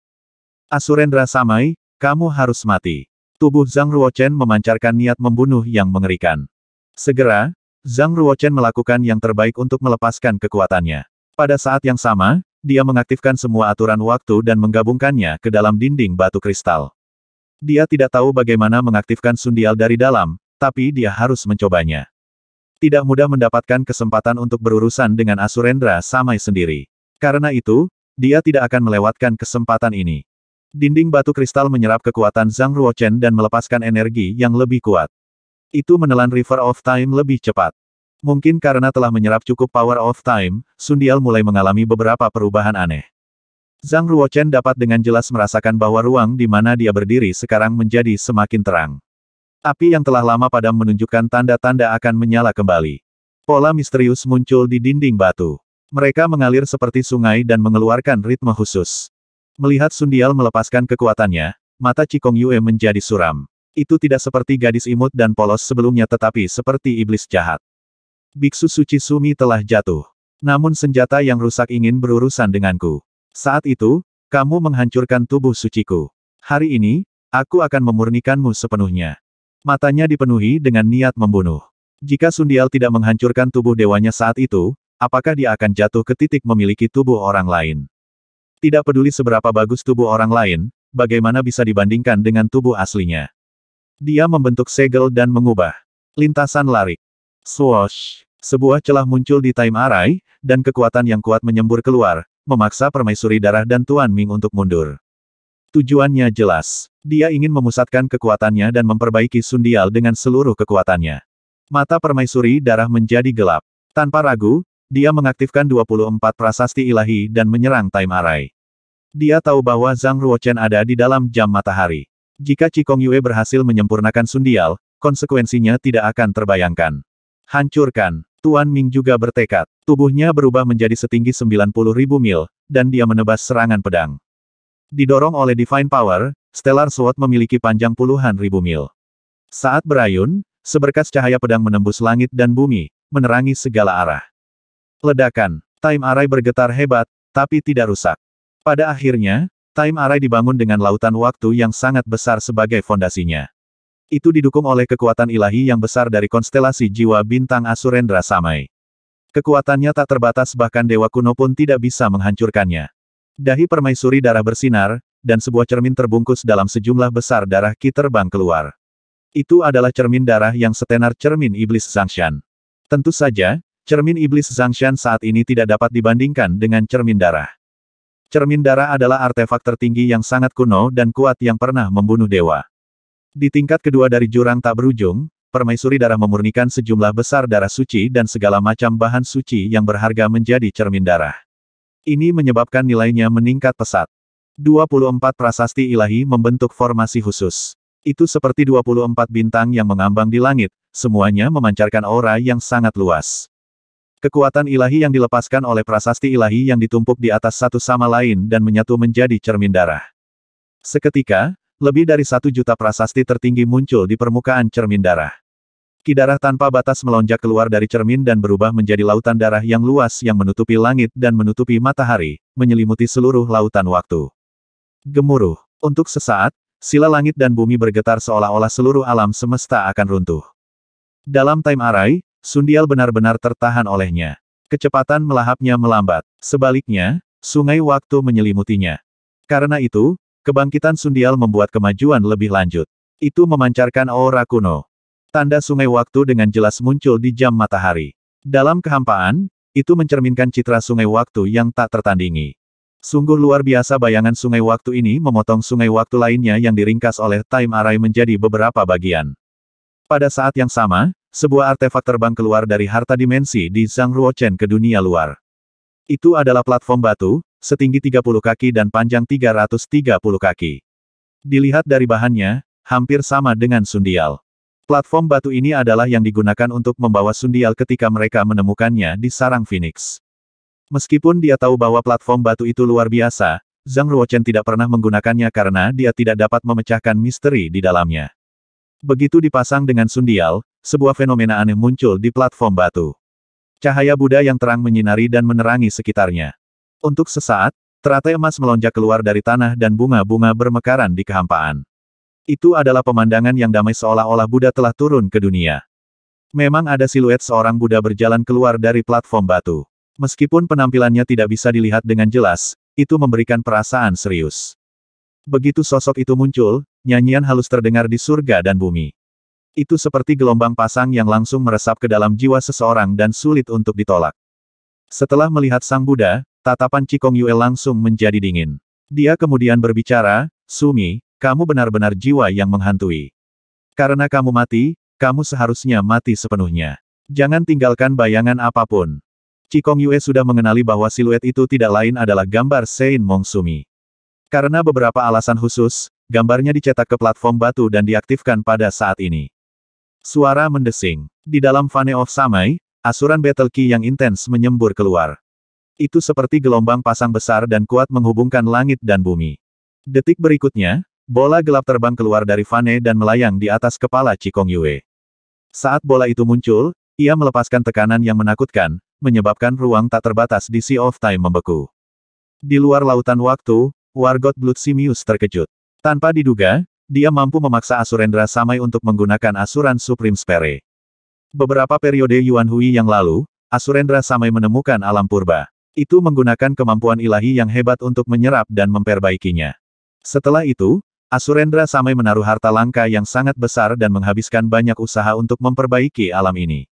Asurendra Samai, kamu harus mati. Tubuh Zhang Ruochen memancarkan niat membunuh yang mengerikan. Segera, Zhang Ruochen melakukan yang terbaik untuk melepaskan kekuatannya. Pada saat yang sama, dia mengaktifkan semua aturan waktu dan menggabungkannya ke dalam dinding batu kristal. Dia tidak tahu bagaimana mengaktifkan sundial dari dalam, tapi dia harus mencobanya. Tidak mudah mendapatkan kesempatan untuk berurusan dengan Asurendra Samai sendiri. Karena itu, dia tidak akan melewatkan kesempatan ini. Dinding batu kristal menyerap kekuatan Zhang Ruochen dan melepaskan energi yang lebih kuat. Itu menelan River of Time lebih cepat. Mungkin karena telah menyerap cukup Power of Time, Sundial mulai mengalami beberapa perubahan aneh. Zhang Ruochen dapat dengan jelas merasakan bahwa ruang di mana dia berdiri sekarang menjadi semakin terang. Api yang telah lama padam menunjukkan tanda-tanda akan menyala kembali. Pola misterius muncul di dinding batu. Mereka mengalir seperti sungai dan mengeluarkan ritme khusus. Melihat Sundial melepaskan kekuatannya, mata Cikong Yue menjadi suram. Itu tidak seperti gadis imut dan polos sebelumnya tetapi seperti iblis jahat. Biksu Suci Sumi telah jatuh. Namun senjata yang rusak ingin berurusan denganku. Saat itu, kamu menghancurkan tubuh suciku. Hari ini, aku akan memurnikanmu sepenuhnya. Matanya dipenuhi dengan niat membunuh. Jika Sundial tidak menghancurkan tubuh dewanya saat itu, apakah dia akan jatuh ke titik memiliki tubuh orang lain. Tidak peduli seberapa bagus tubuh orang lain, bagaimana bisa dibandingkan dengan tubuh aslinya. Dia membentuk segel dan mengubah lintasan lari. Swoosh! Sebuah celah muncul di time arai, dan kekuatan yang kuat menyembur keluar, memaksa permaisuri darah dan Tuan Ming untuk mundur. Tujuannya jelas. Dia ingin memusatkan kekuatannya dan memperbaiki Sundial dengan seluruh kekuatannya. Mata permaisuri darah menjadi gelap. Tanpa ragu, dia mengaktifkan 24 prasasti ilahi dan menyerang Time Array. Dia tahu bahwa Zhang Ruochen ada di dalam jam matahari. Jika Cikong Yue berhasil menyempurnakan sundial, konsekuensinya tidak akan terbayangkan. Hancurkan. Tuan Ming juga bertekad. Tubuhnya berubah menjadi setinggi 90 ribu mil, dan dia menebas serangan pedang. Didorong oleh Divine Power, Stellar Sword memiliki panjang puluhan ribu mil. Saat berayun, seberkas cahaya pedang menembus langit dan bumi, menerangi segala arah. Ledakan, time array bergetar hebat, tapi tidak rusak. Pada akhirnya, time array dibangun dengan lautan waktu yang sangat besar sebagai fondasinya. Itu didukung oleh kekuatan ilahi yang besar dari konstelasi jiwa bintang Asurendra Samai. Kekuatannya tak terbatas bahkan dewa kuno pun tidak bisa menghancurkannya. Dahi permaisuri darah bersinar, dan sebuah cermin terbungkus dalam sejumlah besar darah ki terbang keluar. Itu adalah cermin darah yang setenar cermin iblis Zangshan. Tentu saja, Cermin iblis Zhangshan saat ini tidak dapat dibandingkan dengan cermin darah. Cermin darah adalah artefak tertinggi yang sangat kuno dan kuat yang pernah membunuh dewa. Di tingkat kedua dari jurang tak berujung, permaisuri darah memurnikan sejumlah besar darah suci dan segala macam bahan suci yang berharga menjadi cermin darah. Ini menyebabkan nilainya meningkat pesat. 24 prasasti ilahi membentuk formasi khusus. Itu seperti 24 bintang yang mengambang di langit, semuanya memancarkan aura yang sangat luas. Kekuatan ilahi yang dilepaskan oleh prasasti ilahi yang ditumpuk di atas satu sama lain dan menyatu menjadi cermin darah. Seketika, lebih dari satu juta prasasti tertinggi muncul di permukaan cermin darah. Kidarah tanpa batas melonjak keluar dari cermin dan berubah menjadi lautan darah yang luas yang menutupi langit dan menutupi matahari, menyelimuti seluruh lautan waktu. Gemuruh. Untuk sesaat, sila langit dan bumi bergetar seolah-olah seluruh alam semesta akan runtuh. Dalam time array, Sundial benar-benar tertahan olehnya. Kecepatan melahapnya melambat. Sebaliknya, sungai waktu menyelimutinya. Karena itu, kebangkitan Sundial membuat kemajuan lebih lanjut. Itu memancarkan aura kuno. Tanda sungai waktu dengan jelas muncul di jam matahari. Dalam kehampaan, itu mencerminkan citra sungai waktu yang tak tertandingi. Sungguh luar biasa bayangan sungai waktu ini memotong sungai waktu lainnya yang diringkas oleh Time Array menjadi beberapa bagian. Pada saat yang sama, sebuah artefak terbang keluar dari harta dimensi di Zhang Ruochen ke dunia luar. Itu adalah platform batu, setinggi 30 kaki dan panjang 330 kaki. Dilihat dari bahannya, hampir sama dengan sundial. Platform batu ini adalah yang digunakan untuk membawa sundial ketika mereka menemukannya di sarang Phoenix. Meskipun dia tahu bahwa platform batu itu luar biasa, Zhang Ruochen tidak pernah menggunakannya karena dia tidak dapat memecahkan misteri di dalamnya. Begitu dipasang dengan sundial, sebuah fenomena aneh muncul di platform batu. Cahaya Buddha yang terang menyinari dan menerangi sekitarnya. Untuk sesaat, teratai emas melonjak keluar dari tanah dan bunga-bunga bermekaran di kehampaan. Itu adalah pemandangan yang damai seolah-olah Buddha telah turun ke dunia. Memang ada siluet seorang Buddha berjalan keluar dari platform batu. Meskipun penampilannya tidak bisa dilihat dengan jelas, itu memberikan perasaan serius. Begitu sosok itu muncul, nyanyian halus terdengar di surga dan bumi. Itu seperti gelombang pasang yang langsung meresap ke dalam jiwa seseorang dan sulit untuk ditolak. Setelah melihat Sang Buddha, tatapan Cikong Yue langsung menjadi dingin. Dia kemudian berbicara, Sumi, kamu benar-benar jiwa yang menghantui. Karena kamu mati, kamu seharusnya mati sepenuhnya. Jangan tinggalkan bayangan apapun. Cikong Yue sudah mengenali bahwa siluet itu tidak lain adalah gambar Sein Mong Sumi. Karena beberapa alasan khusus, gambarnya dicetak ke platform batu dan diaktifkan pada saat ini. Suara mendesing. Di dalam Vane of Samai, asuran battle key yang intens menyembur keluar. Itu seperti gelombang pasang besar dan kuat menghubungkan langit dan bumi. Detik berikutnya, bola gelap terbang keluar dari Vane dan melayang di atas kepala Cikong Yue. Saat bola itu muncul, ia melepaskan tekanan yang menakutkan, menyebabkan ruang tak terbatas di Sea of Time membeku. Di luar lautan waktu, Wargot Blood Simius terkejut. Tanpa diduga, dia mampu memaksa Asurendra Samai untuk menggunakan asuran Supreme Spere. Beberapa periode Yuan Hui yang lalu, Asurendra Samai menemukan alam purba. Itu menggunakan kemampuan ilahi yang hebat untuk menyerap dan memperbaikinya. Setelah itu, Asurendra Samai menaruh harta langka yang sangat besar dan menghabiskan banyak usaha untuk memperbaiki alam ini.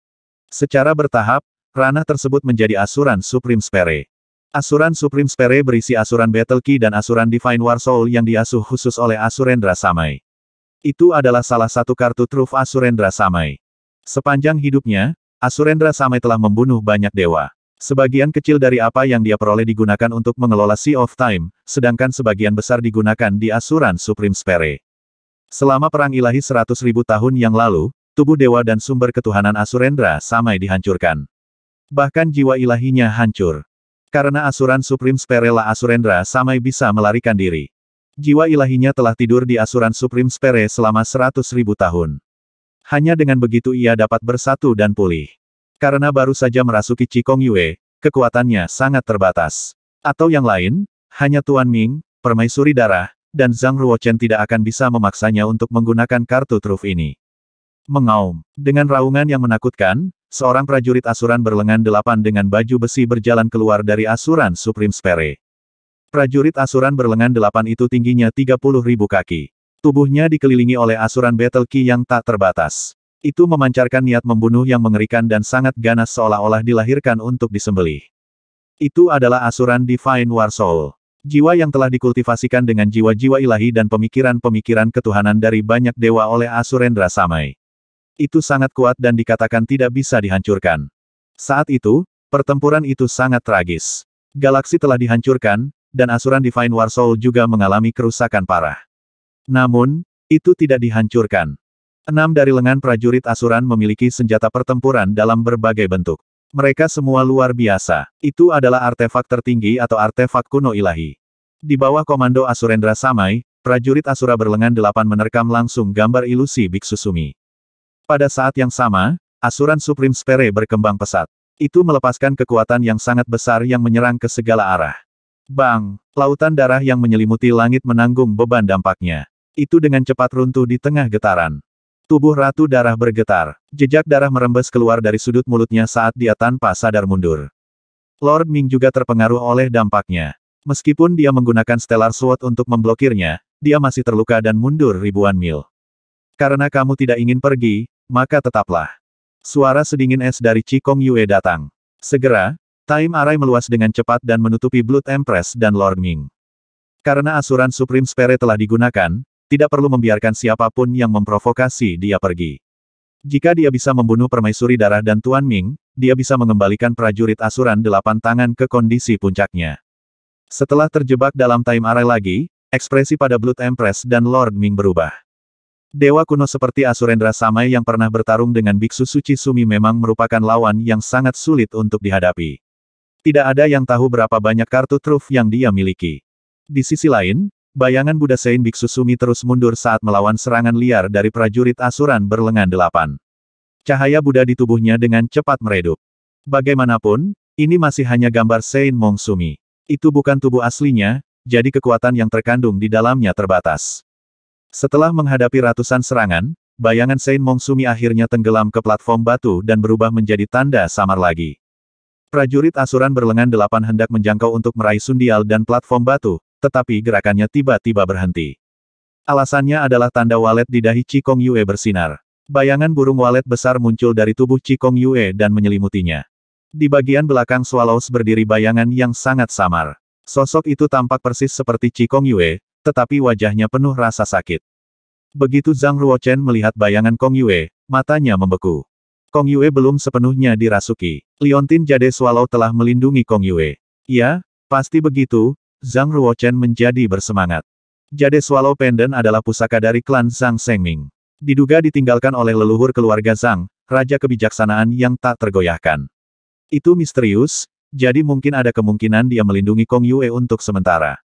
Secara bertahap, ranah tersebut menjadi asuran Supreme Spere. Asuran Supreme Spere berisi asuran Battle Key dan asuran Divine War Soul yang diasuh khusus oleh Asurendra Samai. Itu adalah salah satu kartu truf Asurendra Samai. Sepanjang hidupnya, Asurendra Samai telah membunuh banyak dewa. Sebagian kecil dari apa yang dia peroleh digunakan untuk mengelola Sea of Time, sedangkan sebagian besar digunakan di asuran Supreme Spere. Selama Perang Ilahi 100.000 tahun yang lalu, tubuh dewa dan sumber ketuhanan Asurendra Samai dihancurkan. Bahkan jiwa ilahinya hancur. Karena asuran Supreme Sperela Asurendra Samai bisa melarikan diri. Jiwa ilahinya telah tidur di asuran Supreme Spere selama seratus ribu tahun. Hanya dengan begitu ia dapat bersatu dan pulih. Karena baru saja merasuki Cikong Yue, kekuatannya sangat terbatas. Atau yang lain, hanya Tuan Ming, Permaisuri Darah, dan Zhang Ruochen tidak akan bisa memaksanya untuk menggunakan kartu truf ini. Mengaum. Dengan raungan yang menakutkan, Seorang prajurit asuran berlengan delapan dengan baju besi berjalan keluar dari asuran Supreme Spere. Prajurit asuran berlengan delapan itu tingginya 30 ribu kaki. Tubuhnya dikelilingi oleh asuran Battle Ki yang tak terbatas. Itu memancarkan niat membunuh yang mengerikan dan sangat ganas seolah-olah dilahirkan untuk disembelih. Itu adalah asuran Divine War Soul. Jiwa yang telah dikultivasikan dengan jiwa-jiwa ilahi dan pemikiran-pemikiran ketuhanan dari banyak dewa oleh Asurendra Samai. Itu sangat kuat dan dikatakan tidak bisa dihancurkan. Saat itu, pertempuran itu sangat tragis. Galaksi telah dihancurkan, dan asuran Divine War Soul juga mengalami kerusakan parah. Namun, itu tidak dihancurkan. Enam dari lengan prajurit asuran memiliki senjata pertempuran dalam berbagai bentuk. Mereka semua luar biasa. Itu adalah artefak tertinggi atau artefak kuno ilahi. Di bawah komando Asurendra Samai, prajurit Asura berlengan delapan menerkam langsung gambar ilusi Biksu Sumi. Pada saat yang sama, asuran Supreme Spere berkembang pesat. Itu melepaskan kekuatan yang sangat besar yang menyerang ke segala arah. Bang, lautan darah yang menyelimuti langit menanggung beban dampaknya. Itu dengan cepat runtuh di tengah getaran. Tubuh Ratu Darah bergetar. Jejak darah merembes keluar dari sudut mulutnya saat dia tanpa sadar mundur. Lord Ming juga terpengaruh oleh dampaknya. Meskipun dia menggunakan Stellar Sword untuk memblokirnya, dia masih terluka dan mundur ribuan mil. Karena kamu tidak ingin pergi, maka tetaplah. Suara sedingin es dari Cikong Yue datang. Segera, Time Arai meluas dengan cepat dan menutupi Blood Empress dan Lord Ming. Karena asuran Supreme Sphere telah digunakan, tidak perlu membiarkan siapapun yang memprovokasi dia pergi. Jika dia bisa membunuh permaisuri darah dan Tuan Ming, dia bisa mengembalikan prajurit asuran delapan tangan ke kondisi puncaknya. Setelah terjebak dalam Time Arai lagi, ekspresi pada Blood Empress dan Lord Ming berubah. Dewa kuno seperti Asurendra Samai yang pernah bertarung dengan Biksu Suci Sumi memang merupakan lawan yang sangat sulit untuk dihadapi. Tidak ada yang tahu berapa banyak kartu truf yang dia miliki. Di sisi lain, bayangan Buddha Sein Biksu Sumi terus mundur saat melawan serangan liar dari prajurit Asuran berlengan delapan. Cahaya Buddha di tubuhnya dengan cepat meredup. Bagaimanapun, ini masih hanya gambar Sein Mong Sumi. Itu bukan tubuh aslinya, jadi kekuatan yang terkandung di dalamnya terbatas. Setelah menghadapi ratusan serangan, bayangan Sein Mong Sumi akhirnya tenggelam ke platform batu dan berubah menjadi tanda samar lagi. Prajurit asuran berlengan delapan hendak menjangkau untuk meraih sundial dan platform batu, tetapi gerakannya tiba-tiba berhenti. Alasannya adalah tanda walet di dahi Cikong Yue bersinar. Bayangan burung walet besar muncul dari tubuh Cikong Yue dan menyelimutinya. Di bagian belakang Swallows berdiri bayangan yang sangat samar. Sosok itu tampak persis seperti Cikong Yue, tetapi wajahnya penuh rasa sakit. Begitu Zhang Ruochen melihat bayangan Kong Yue, matanya membeku. Kong Yue belum sepenuhnya dirasuki. Liontin Jade Swallow telah melindungi Kong Yue. Ya, pasti begitu, Zhang Ruochen menjadi bersemangat. Jade Swallow Pendant adalah pusaka dari klan Zhang Shengming. Diduga ditinggalkan oleh leluhur keluarga Zhang, raja kebijaksanaan yang tak tergoyahkan. Itu misterius, jadi mungkin ada kemungkinan dia melindungi Kong Yue untuk sementara.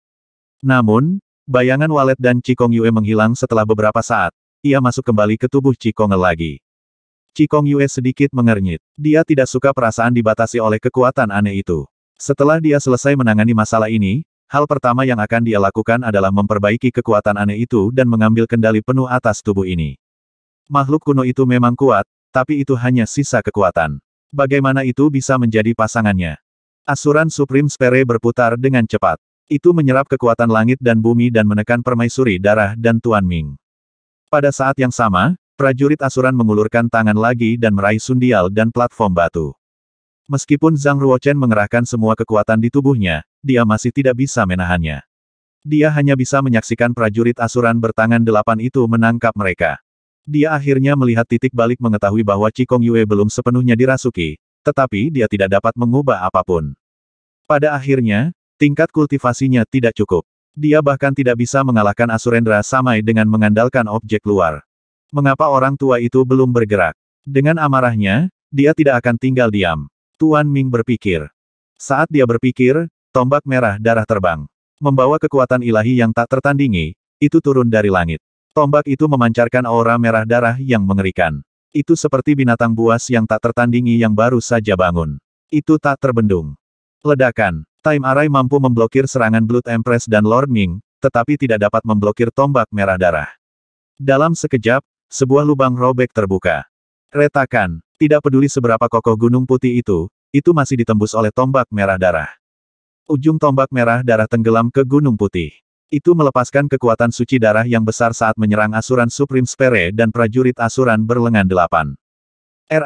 Namun, Bayangan walet dan Cikong Yue menghilang setelah beberapa saat. Ia masuk kembali ke tubuh Cikong lagi. Cikong Yue sedikit mengernyit. Dia tidak suka perasaan dibatasi oleh kekuatan aneh itu. Setelah dia selesai menangani masalah ini, hal pertama yang akan dia lakukan adalah memperbaiki kekuatan aneh itu dan mengambil kendali penuh atas tubuh ini. Makhluk kuno itu memang kuat, tapi itu hanya sisa kekuatan. Bagaimana itu bisa menjadi pasangannya? Asuran Supreme Spere berputar dengan cepat. Itu menyerap kekuatan langit dan bumi dan menekan permaisuri darah dan Tuan Ming. Pada saat yang sama, prajurit asuran mengulurkan tangan lagi dan meraih sundial dan platform batu. Meskipun Zhang Ruochen mengerahkan semua kekuatan di tubuhnya, dia masih tidak bisa menahannya. Dia hanya bisa menyaksikan prajurit asuran bertangan delapan itu menangkap mereka. Dia akhirnya melihat titik balik mengetahui bahwa Cikong Yue belum sepenuhnya dirasuki, tetapi dia tidak dapat mengubah apapun. Pada akhirnya, Tingkat kultivasinya tidak cukup. Dia bahkan tidak bisa mengalahkan Asurendra Samai dengan mengandalkan objek luar. Mengapa orang tua itu belum bergerak? Dengan amarahnya, dia tidak akan tinggal diam. Tuan Ming berpikir. Saat dia berpikir, tombak merah darah terbang. Membawa kekuatan ilahi yang tak tertandingi, itu turun dari langit. Tombak itu memancarkan aura merah darah yang mengerikan. Itu seperti binatang buas yang tak tertandingi yang baru saja bangun. Itu tak terbendung. Ledakan. Time Array mampu memblokir serangan Blood Empress dan Lord Ming, tetapi tidak dapat memblokir tombak merah darah. Dalam sekejap, sebuah lubang robek terbuka. Retakan, tidak peduli seberapa kokoh gunung putih itu, itu masih ditembus oleh tombak merah darah. Ujung tombak merah darah tenggelam ke gunung putih. Itu melepaskan kekuatan suci darah yang besar saat menyerang Asuran Supreme Spere dan prajurit Asuran berlengan delapan. R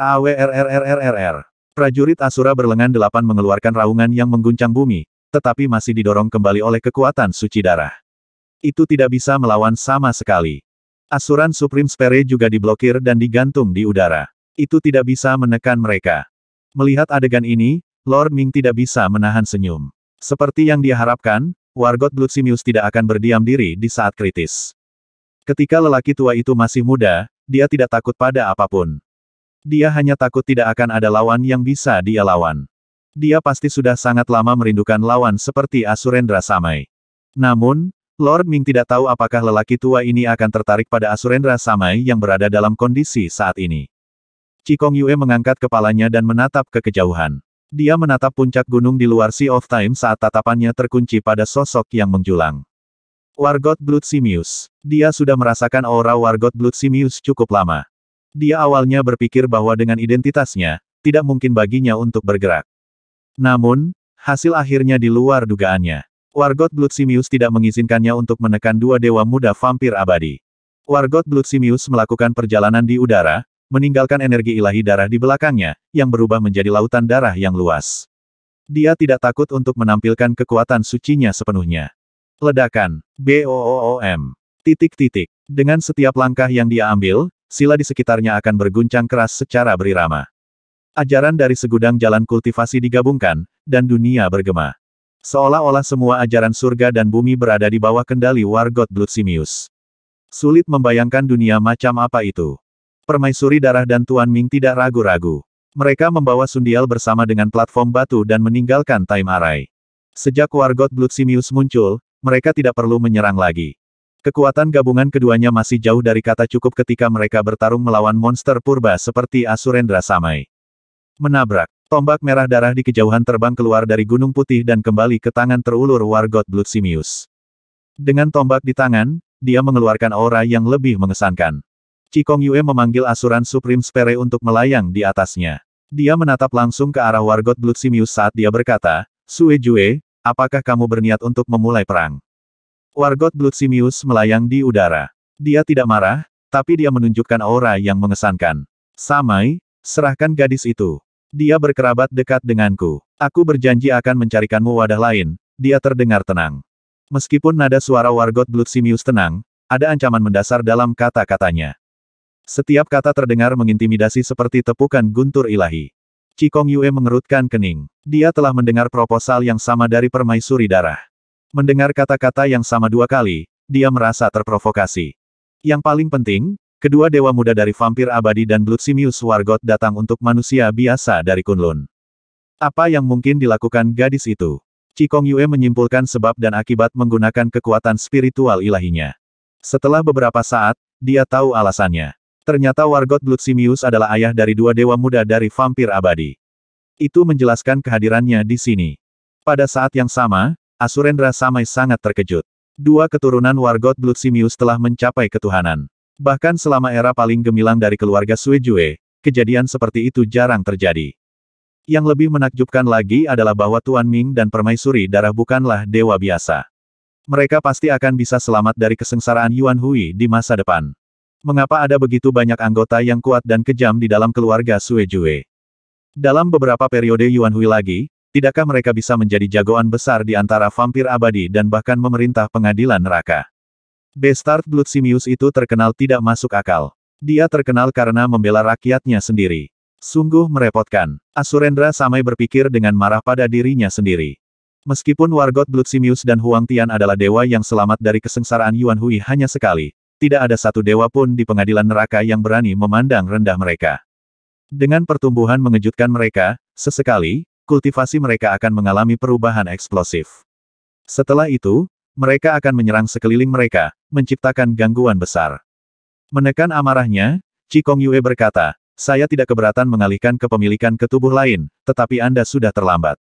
Prajurit Asura berlengan delapan mengeluarkan raungan yang mengguncang bumi, tetapi masih didorong kembali oleh kekuatan suci darah. Itu tidak bisa melawan sama sekali. Asuran Supreme Spere juga diblokir dan digantung di udara. Itu tidak bisa menekan mereka. Melihat adegan ini, Lord Ming tidak bisa menahan senyum. Seperti yang dia harapkan, Wargot Blutsimius tidak akan berdiam diri di saat kritis. Ketika lelaki tua itu masih muda, dia tidak takut pada apapun. Dia hanya takut tidak akan ada lawan yang bisa dia lawan. Dia pasti sudah sangat lama merindukan lawan seperti Asurendra Samai. Namun, Lord Ming tidak tahu apakah lelaki tua ini akan tertarik pada Asurendra Samai yang berada dalam kondisi saat ini. Cikong Yue mengangkat kepalanya dan menatap ke kejauhan. Dia menatap puncak gunung di luar Sea of Time saat tatapannya terkunci pada sosok yang menjulang. Wargot Blood Simius. Dia sudah merasakan aura Wargot Blood Simius cukup lama. Dia awalnya berpikir bahwa dengan identitasnya, tidak mungkin baginya untuk bergerak. Namun, hasil akhirnya di luar dugaannya. Wargot Blutsimius tidak mengizinkannya untuk menekan dua dewa muda vampir abadi. Wargot Blutsimius melakukan perjalanan di udara, meninggalkan energi ilahi darah di belakangnya, yang berubah menjadi lautan darah yang luas. Dia tidak takut untuk menampilkan kekuatan sucinya sepenuhnya. Ledakan, m titik-titik. Dengan setiap langkah yang dia ambil, sila di sekitarnya akan berguncang keras secara berirama. Ajaran dari segudang jalan kultivasi digabungkan, dan dunia bergema. Seolah-olah semua ajaran surga dan bumi berada di bawah kendali Wargot Blutsimius. Sulit membayangkan dunia macam apa itu. Permaisuri darah dan Tuan Ming tidak ragu-ragu. Mereka membawa sundial bersama dengan platform batu dan meninggalkan Time Array. Sejak Wargot Blutsimius muncul, mereka tidak perlu menyerang lagi. Kekuatan gabungan keduanya masih jauh dari kata cukup ketika mereka bertarung melawan monster purba seperti Asurendra Samai. Menabrak, tombak merah darah di kejauhan terbang keluar dari Gunung Putih dan kembali ke tangan terulur Wargot Blutsimius. Dengan tombak di tangan, dia mengeluarkan aura yang lebih mengesankan. Cikong Yue memanggil asuran Supreme Spere untuk melayang di atasnya. Dia menatap langsung ke arah Wargot Blutsimius saat dia berkata, Sue Jue, apakah kamu berniat untuk memulai perang? Wargot Blutsimius melayang di udara. Dia tidak marah, tapi dia menunjukkan aura yang mengesankan. Samai, serahkan gadis itu. Dia berkerabat dekat denganku. Aku berjanji akan mencarikanmu wadah lain, dia terdengar tenang. Meskipun nada suara Wargot Blutsimius tenang, ada ancaman mendasar dalam kata-katanya. Setiap kata terdengar mengintimidasi seperti tepukan guntur ilahi. Cikong Yue mengerutkan kening. Dia telah mendengar proposal yang sama dari permaisuri darah. Mendengar kata-kata yang sama dua kali, dia merasa terprovokasi. Yang paling penting, kedua dewa muda dari vampir abadi dan Simius Wargot datang untuk manusia biasa dari Kunlun. Apa yang mungkin dilakukan gadis itu? Cikong Yue menyimpulkan sebab dan akibat menggunakan kekuatan spiritual ilahinya. Setelah beberapa saat, dia tahu alasannya. Ternyata Wargot Simius adalah ayah dari dua dewa muda dari vampir abadi. Itu menjelaskan kehadirannya di sini. Pada saat yang sama, Asurendra Samai sangat terkejut. Dua keturunan Wargot Blutsimius telah mencapai ketuhanan. Bahkan selama era paling gemilang dari keluarga Suejue, kejadian seperti itu jarang terjadi. Yang lebih menakjubkan lagi adalah bahwa Tuan Ming dan Permaisuri Darah bukanlah dewa biasa. Mereka pasti akan bisa selamat dari kesengsaraan Yuan Hui di masa depan. Mengapa ada begitu banyak anggota yang kuat dan kejam di dalam keluarga Suejue? Dalam beberapa periode Yuan Hui lagi, Tidakkah mereka bisa menjadi jagoan besar di antara vampir abadi dan bahkan memerintah pengadilan neraka? Bestard Blood Simius itu terkenal tidak masuk akal. Dia terkenal karena membela rakyatnya sendiri. Sungguh merepotkan. Asurendra Samai berpikir dengan marah pada dirinya sendiri. Meskipun Wargot Blood Simius dan Huang Tian adalah dewa yang selamat dari kesengsaraan Yuan Hui hanya sekali, tidak ada satu dewa pun di pengadilan neraka yang berani memandang rendah mereka. Dengan pertumbuhan mengejutkan mereka, sesekali, kultivasi mereka akan mengalami perubahan eksplosif. Setelah itu, mereka akan menyerang sekeliling mereka, menciptakan gangguan besar. Menekan amarahnya, Cikong Yue berkata, saya tidak keberatan mengalihkan kepemilikan ke tubuh lain, tetapi Anda sudah terlambat.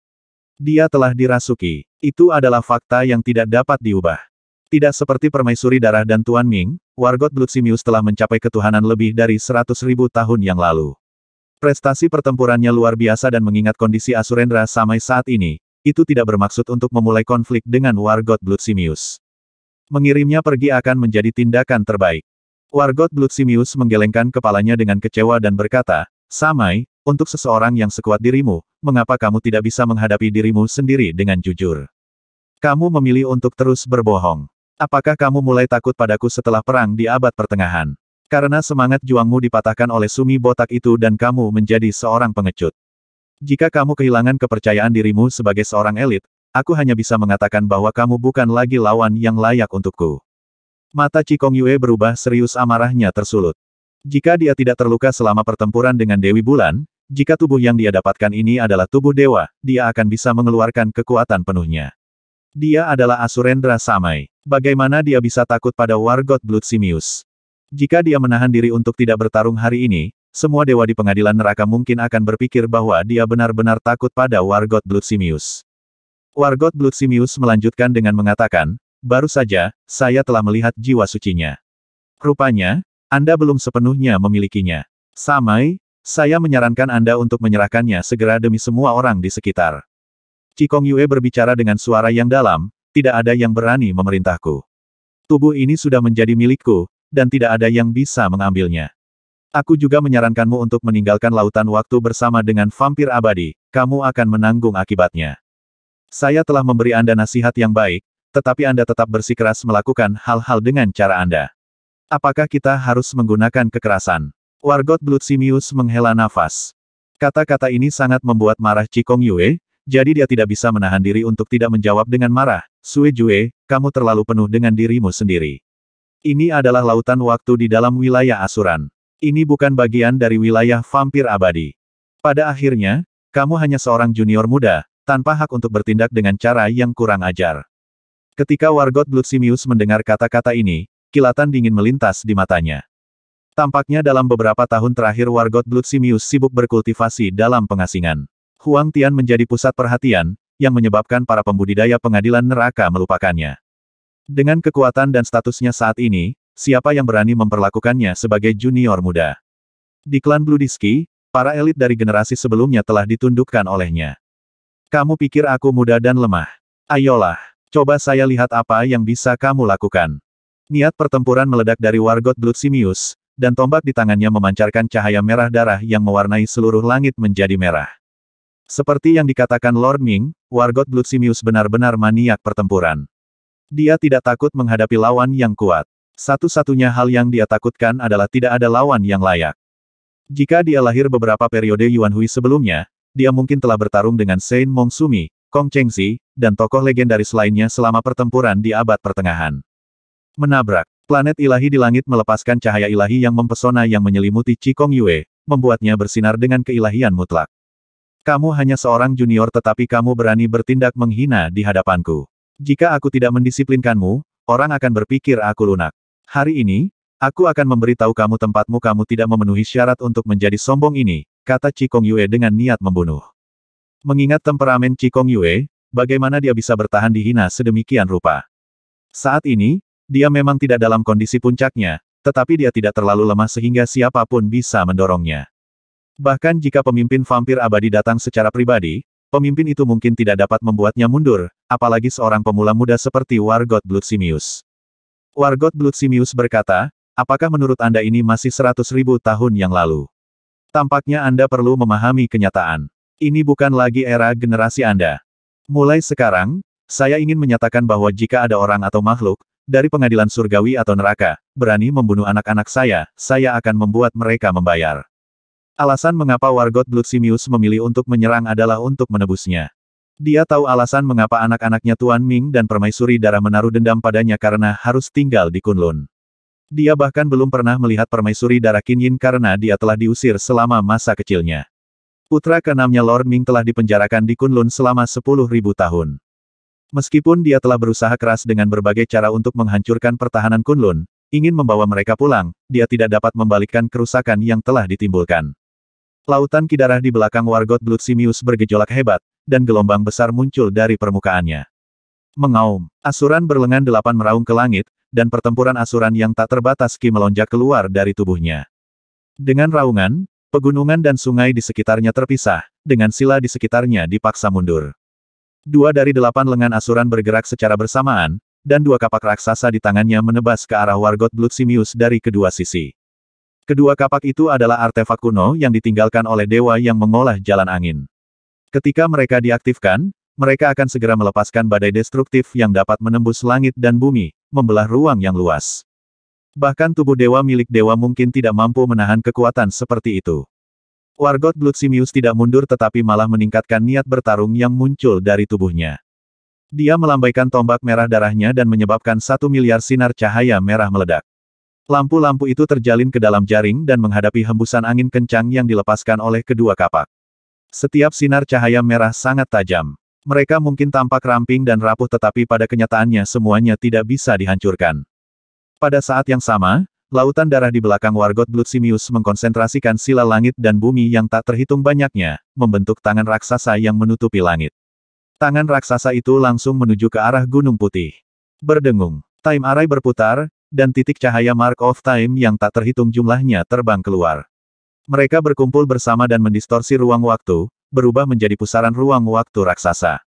Dia telah dirasuki. Itu adalah fakta yang tidak dapat diubah. Tidak seperti permaisuri darah dan Tuan Ming, Wargot Blutsimius telah mencapai ketuhanan lebih dari 100.000 tahun yang lalu. Prestasi pertempurannya luar biasa dan mengingat kondisi Asurendra Samai saat ini, itu tidak bermaksud untuk memulai konflik dengan Wargot Blutsimius. Mengirimnya pergi akan menjadi tindakan terbaik. Wargot Blutsimius menggelengkan kepalanya dengan kecewa dan berkata, Samai, untuk seseorang yang sekuat dirimu, mengapa kamu tidak bisa menghadapi dirimu sendiri dengan jujur? Kamu memilih untuk terus berbohong. Apakah kamu mulai takut padaku setelah perang di abad pertengahan? Karena semangat juangmu dipatahkan oleh sumi botak itu dan kamu menjadi seorang pengecut. Jika kamu kehilangan kepercayaan dirimu sebagai seorang elit, aku hanya bisa mengatakan bahwa kamu bukan lagi lawan yang layak untukku. Mata Cikong Yue berubah serius amarahnya tersulut. Jika dia tidak terluka selama pertempuran dengan Dewi Bulan, jika tubuh yang dia dapatkan ini adalah tubuh dewa, dia akan bisa mengeluarkan kekuatan penuhnya. Dia adalah Asurendra Samai. Bagaimana dia bisa takut pada Wargot Blood Simius? Jika dia menahan diri untuk tidak bertarung hari ini, semua dewa di pengadilan neraka mungkin akan berpikir bahwa dia benar-benar takut pada Wargot Blutsimius. Wargot Blutsimius melanjutkan dengan mengatakan, baru saja, saya telah melihat jiwa sucinya. Rupanya, Anda belum sepenuhnya memilikinya. Samai, saya menyarankan Anda untuk menyerahkannya segera demi semua orang di sekitar. Cikong Yue berbicara dengan suara yang dalam, tidak ada yang berani memerintahku. Tubuh ini sudah menjadi milikku, dan tidak ada yang bisa mengambilnya. Aku juga menyarankanmu untuk meninggalkan lautan waktu bersama dengan vampir abadi, kamu akan menanggung akibatnya. Saya telah memberi Anda nasihat yang baik, tetapi Anda tetap bersikeras melakukan hal-hal dengan cara Anda. Apakah kita harus menggunakan kekerasan? Wargot Blutsimius menghela nafas. Kata-kata ini sangat membuat marah Cikong Yue, jadi dia tidak bisa menahan diri untuk tidak menjawab dengan marah. Sue Jue, kamu terlalu penuh dengan dirimu sendiri. Ini adalah lautan waktu di dalam wilayah Asuran. Ini bukan bagian dari wilayah vampir abadi. Pada akhirnya, kamu hanya seorang junior muda, tanpa hak untuk bertindak dengan cara yang kurang ajar. Ketika Wargot Blutsimius mendengar kata-kata ini, kilatan dingin melintas di matanya. Tampaknya dalam beberapa tahun terakhir Wargot Blutsimius sibuk berkultivasi dalam pengasingan. Huang Tian menjadi pusat perhatian, yang menyebabkan para pembudidaya pengadilan neraka melupakannya. Dengan kekuatan dan statusnya saat ini, siapa yang berani memperlakukannya sebagai junior muda? Di klan Bludiski, para elit dari generasi sebelumnya telah ditundukkan olehnya. Kamu pikir aku muda dan lemah? Ayolah, coba saya lihat apa yang bisa kamu lakukan. Niat pertempuran meledak dari Wargot Blutsimius, dan tombak di tangannya memancarkan cahaya merah darah yang mewarnai seluruh langit menjadi merah. Seperti yang dikatakan Lord Ming, Wargot Blutsimius benar-benar maniak pertempuran. Dia tidak takut menghadapi lawan yang kuat. Satu-satunya hal yang dia takutkan adalah tidak ada lawan yang layak. Jika dia lahir beberapa periode Yuan Hui sebelumnya, dia mungkin telah bertarung dengan Saint Mong Sumi, Kong Chengzi, dan tokoh legendaris lainnya selama pertempuran di abad pertengahan. Menabrak, planet ilahi di langit melepaskan cahaya ilahi yang mempesona yang menyelimuti Cikong Yue, membuatnya bersinar dengan keilahian mutlak. Kamu hanya seorang junior tetapi kamu berani bertindak menghina di hadapanku. Jika aku tidak mendisiplinkanmu, orang akan berpikir aku lunak. Hari ini, aku akan memberitahu kamu tempatmu kamu tidak memenuhi syarat untuk menjadi sombong ini, kata Cikong Yue dengan niat membunuh. Mengingat temperamen Cikong Yue, bagaimana dia bisa bertahan dihina sedemikian rupa. Saat ini, dia memang tidak dalam kondisi puncaknya, tetapi dia tidak terlalu lemah sehingga siapapun bisa mendorongnya. Bahkan jika pemimpin vampir abadi datang secara pribadi, Pemimpin itu mungkin tidak dapat membuatnya mundur, apalagi seorang pemula muda seperti Wargot Blutsimius. Wargot Blutsimius berkata, apakah menurut Anda ini masih seratus ribu tahun yang lalu? Tampaknya Anda perlu memahami kenyataan. Ini bukan lagi era generasi Anda. Mulai sekarang, saya ingin menyatakan bahwa jika ada orang atau makhluk, dari pengadilan surgawi atau neraka, berani membunuh anak-anak saya, saya akan membuat mereka membayar. Alasan mengapa Wargot Bluximius memilih untuk menyerang adalah untuk menebusnya. Dia tahu alasan mengapa anak-anaknya Tuan Ming dan Permaisuri Darah menaruh dendam padanya karena harus tinggal di Kunlun. Dia bahkan belum pernah melihat Permaisuri Darah Qin Yin karena dia telah diusir selama masa kecilnya. Putra keenamnya Lord Ming telah dipenjarakan di Kunlun selama 10.000 tahun. Meskipun dia telah berusaha keras dengan berbagai cara untuk menghancurkan pertahanan Kunlun, ingin membawa mereka pulang, dia tidak dapat membalikkan kerusakan yang telah ditimbulkan. Lautan kidarah di belakang Wargot Blood bergejolak hebat, dan gelombang besar muncul dari permukaannya. Mengaum, asuran berlengan delapan meraung ke langit, dan pertempuran asuran yang tak terbatas ki melonjak keluar dari tubuhnya. Dengan raungan, pegunungan dan sungai di sekitarnya terpisah, dengan sila di sekitarnya dipaksa mundur. Dua dari delapan lengan asuran bergerak secara bersamaan, dan dua kapak raksasa di tangannya menebas ke arah wargot Blood dari kedua sisi. Kedua kapak itu adalah artefak kuno yang ditinggalkan oleh dewa yang mengolah jalan angin. Ketika mereka diaktifkan, mereka akan segera melepaskan badai destruktif yang dapat menembus langit dan bumi, membelah ruang yang luas. Bahkan tubuh dewa milik dewa mungkin tidak mampu menahan kekuatan seperti itu. Wargot Blutsimius tidak mundur tetapi malah meningkatkan niat bertarung yang muncul dari tubuhnya. Dia melambaikan tombak merah darahnya dan menyebabkan satu miliar sinar cahaya merah meledak. Lampu-lampu itu terjalin ke dalam jaring dan menghadapi hembusan angin kencang yang dilepaskan oleh kedua kapak. Setiap sinar cahaya merah sangat tajam. Mereka mungkin tampak ramping dan rapuh tetapi pada kenyataannya semuanya tidak bisa dihancurkan. Pada saat yang sama, lautan darah di belakang Wargot Blutsimius mengkonsentrasikan sila langit dan bumi yang tak terhitung banyaknya, membentuk tangan raksasa yang menutupi langit. Tangan raksasa itu langsung menuju ke arah Gunung Putih. Berdengung, Time Array berputar, dan titik cahaya Mark of Time yang tak terhitung jumlahnya terbang keluar. Mereka berkumpul bersama dan mendistorsi ruang waktu, berubah menjadi pusaran ruang waktu raksasa.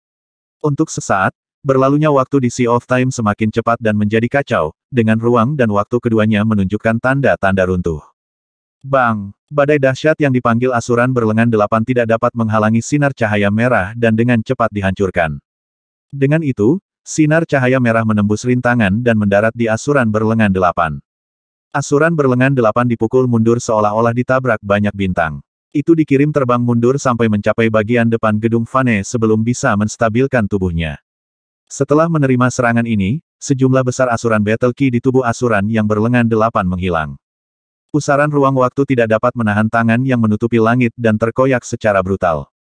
Untuk sesaat, berlalunya waktu di Sea of Time semakin cepat dan menjadi kacau, dengan ruang dan waktu keduanya menunjukkan tanda-tanda runtuh. Bang! Badai dahsyat yang dipanggil asuran berlengan delapan tidak dapat menghalangi sinar cahaya merah dan dengan cepat dihancurkan. Dengan itu, Sinar cahaya merah menembus rintangan dan mendarat di asuran berlengan delapan. Asuran berlengan delapan dipukul mundur seolah-olah ditabrak banyak bintang. Itu dikirim terbang mundur sampai mencapai bagian depan gedung Fane sebelum bisa menstabilkan tubuhnya. Setelah menerima serangan ini, sejumlah besar asuran Battle Key di tubuh asuran yang berlengan delapan menghilang. Pusaran ruang waktu tidak dapat menahan tangan yang menutupi langit dan terkoyak secara brutal.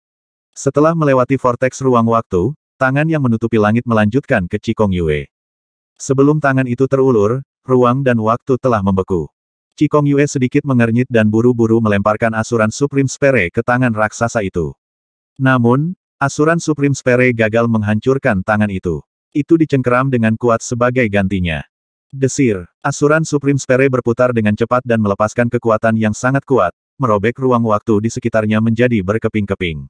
Setelah melewati vortex ruang waktu, Tangan yang menutupi langit melanjutkan ke Cikong Yue. Sebelum tangan itu terulur, ruang dan waktu telah membeku. Cikong Yue sedikit mengernyit dan buru-buru melemparkan asuran Supreme Spere ke tangan raksasa itu. Namun, asuran Supreme Spere gagal menghancurkan tangan itu. Itu dicengkeram dengan kuat sebagai gantinya. Desir, asuran Supreme Spere berputar dengan cepat dan melepaskan kekuatan yang sangat kuat, merobek ruang waktu di sekitarnya menjadi berkeping-keping.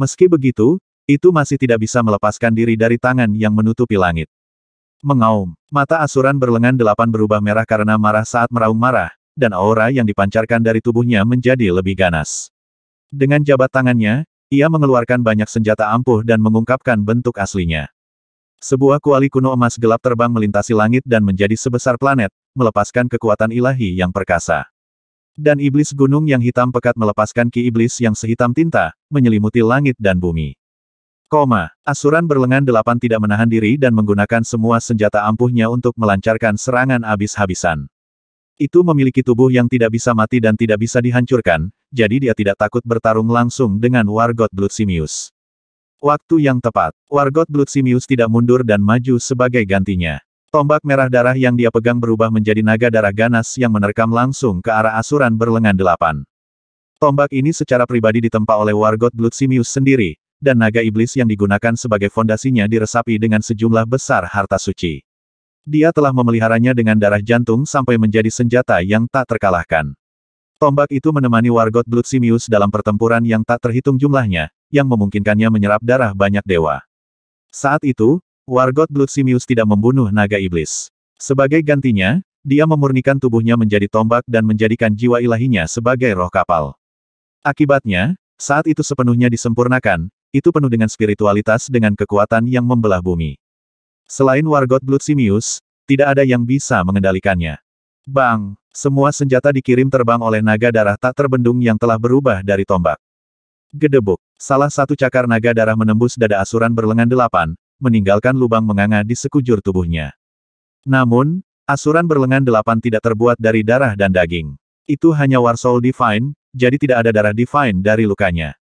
Meski begitu, itu masih tidak bisa melepaskan diri dari tangan yang menutupi langit. Mengaum, mata asuran berlengan delapan berubah merah karena marah saat meraung marah, dan aura yang dipancarkan dari tubuhnya menjadi lebih ganas. Dengan jabat tangannya, ia mengeluarkan banyak senjata ampuh dan mengungkapkan bentuk aslinya. Sebuah kuali kuno emas gelap terbang melintasi langit dan menjadi sebesar planet, melepaskan kekuatan ilahi yang perkasa. Dan iblis gunung yang hitam pekat melepaskan ki iblis yang sehitam tinta, menyelimuti langit dan bumi. Koma, Asuran berlengan delapan tidak menahan diri dan menggunakan semua senjata ampuhnya untuk melancarkan serangan habis habisan Itu memiliki tubuh yang tidak bisa mati dan tidak bisa dihancurkan, jadi dia tidak takut bertarung langsung dengan Wargot Blutsimius. Waktu yang tepat, Wargot Blutsimius tidak mundur dan maju sebagai gantinya. Tombak merah darah yang dia pegang berubah menjadi naga darah ganas yang menerkam langsung ke arah Asuran berlengan delapan. Tombak ini secara pribadi ditempa oleh Wargot Blutsimius sendiri, dan naga iblis yang digunakan sebagai fondasinya diresapi dengan sejumlah besar harta suci. Dia telah memeliharanya dengan darah jantung sampai menjadi senjata yang tak terkalahkan. Tombak itu menemani Wargot Blood dalam pertempuran yang tak terhitung jumlahnya, yang memungkinkannya menyerap darah banyak dewa. Saat itu, Wargot Blood tidak membunuh naga iblis. Sebagai gantinya, dia memurnikan tubuhnya menjadi tombak dan menjadikan jiwa ilahinya sebagai roh kapal. Akibatnya, saat itu sepenuhnya disempurnakan, itu penuh dengan spiritualitas dengan kekuatan yang membelah bumi. Selain Wargot Blood Simius, tidak ada yang bisa mengendalikannya. Bang! Semua senjata dikirim terbang oleh naga darah tak terbendung yang telah berubah dari tombak. Gedebuk. Salah satu cakar naga darah menembus dada asuran berlengan delapan, meninggalkan lubang menganga di sekujur tubuhnya. Namun, asuran berlengan delapan tidak terbuat dari darah dan daging. Itu hanya Warsol Divine, jadi tidak ada darah Divine dari lukanya.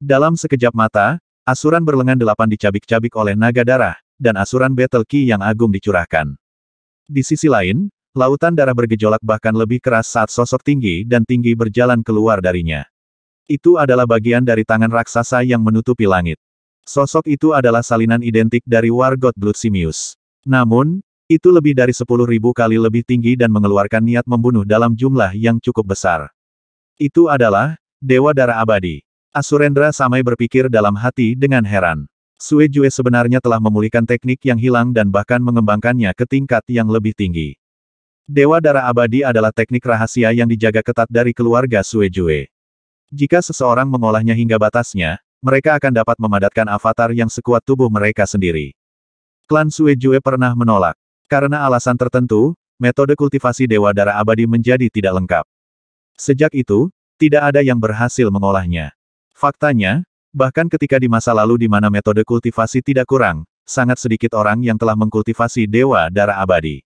Dalam sekejap mata, asuran berlengan delapan dicabik-cabik oleh naga darah, dan asuran battle key yang agung dicurahkan. Di sisi lain, lautan darah bergejolak bahkan lebih keras saat sosok tinggi dan tinggi berjalan keluar darinya. Itu adalah bagian dari tangan raksasa yang menutupi langit. Sosok itu adalah salinan identik dari Wargot Blutsimius. Namun, itu lebih dari sepuluh ribu kali lebih tinggi dan mengeluarkan niat membunuh dalam jumlah yang cukup besar. Itu adalah Dewa Darah Abadi. Asurendra Samai berpikir dalam hati dengan heran. Sue Jue sebenarnya telah memulihkan teknik yang hilang dan bahkan mengembangkannya ke tingkat yang lebih tinggi. Dewa Darah Abadi adalah teknik rahasia yang dijaga ketat dari keluarga Sue Jue. Jika seseorang mengolahnya hingga batasnya, mereka akan dapat memadatkan avatar yang sekuat tubuh mereka sendiri. Klan Sue Jue pernah menolak. Karena alasan tertentu, metode kultivasi Dewa Darah Abadi menjadi tidak lengkap. Sejak itu, tidak ada yang berhasil mengolahnya. Faktanya, bahkan ketika di masa lalu di mana metode kultivasi tidak kurang, sangat sedikit orang yang telah mengkultivasi dewa darah abadi.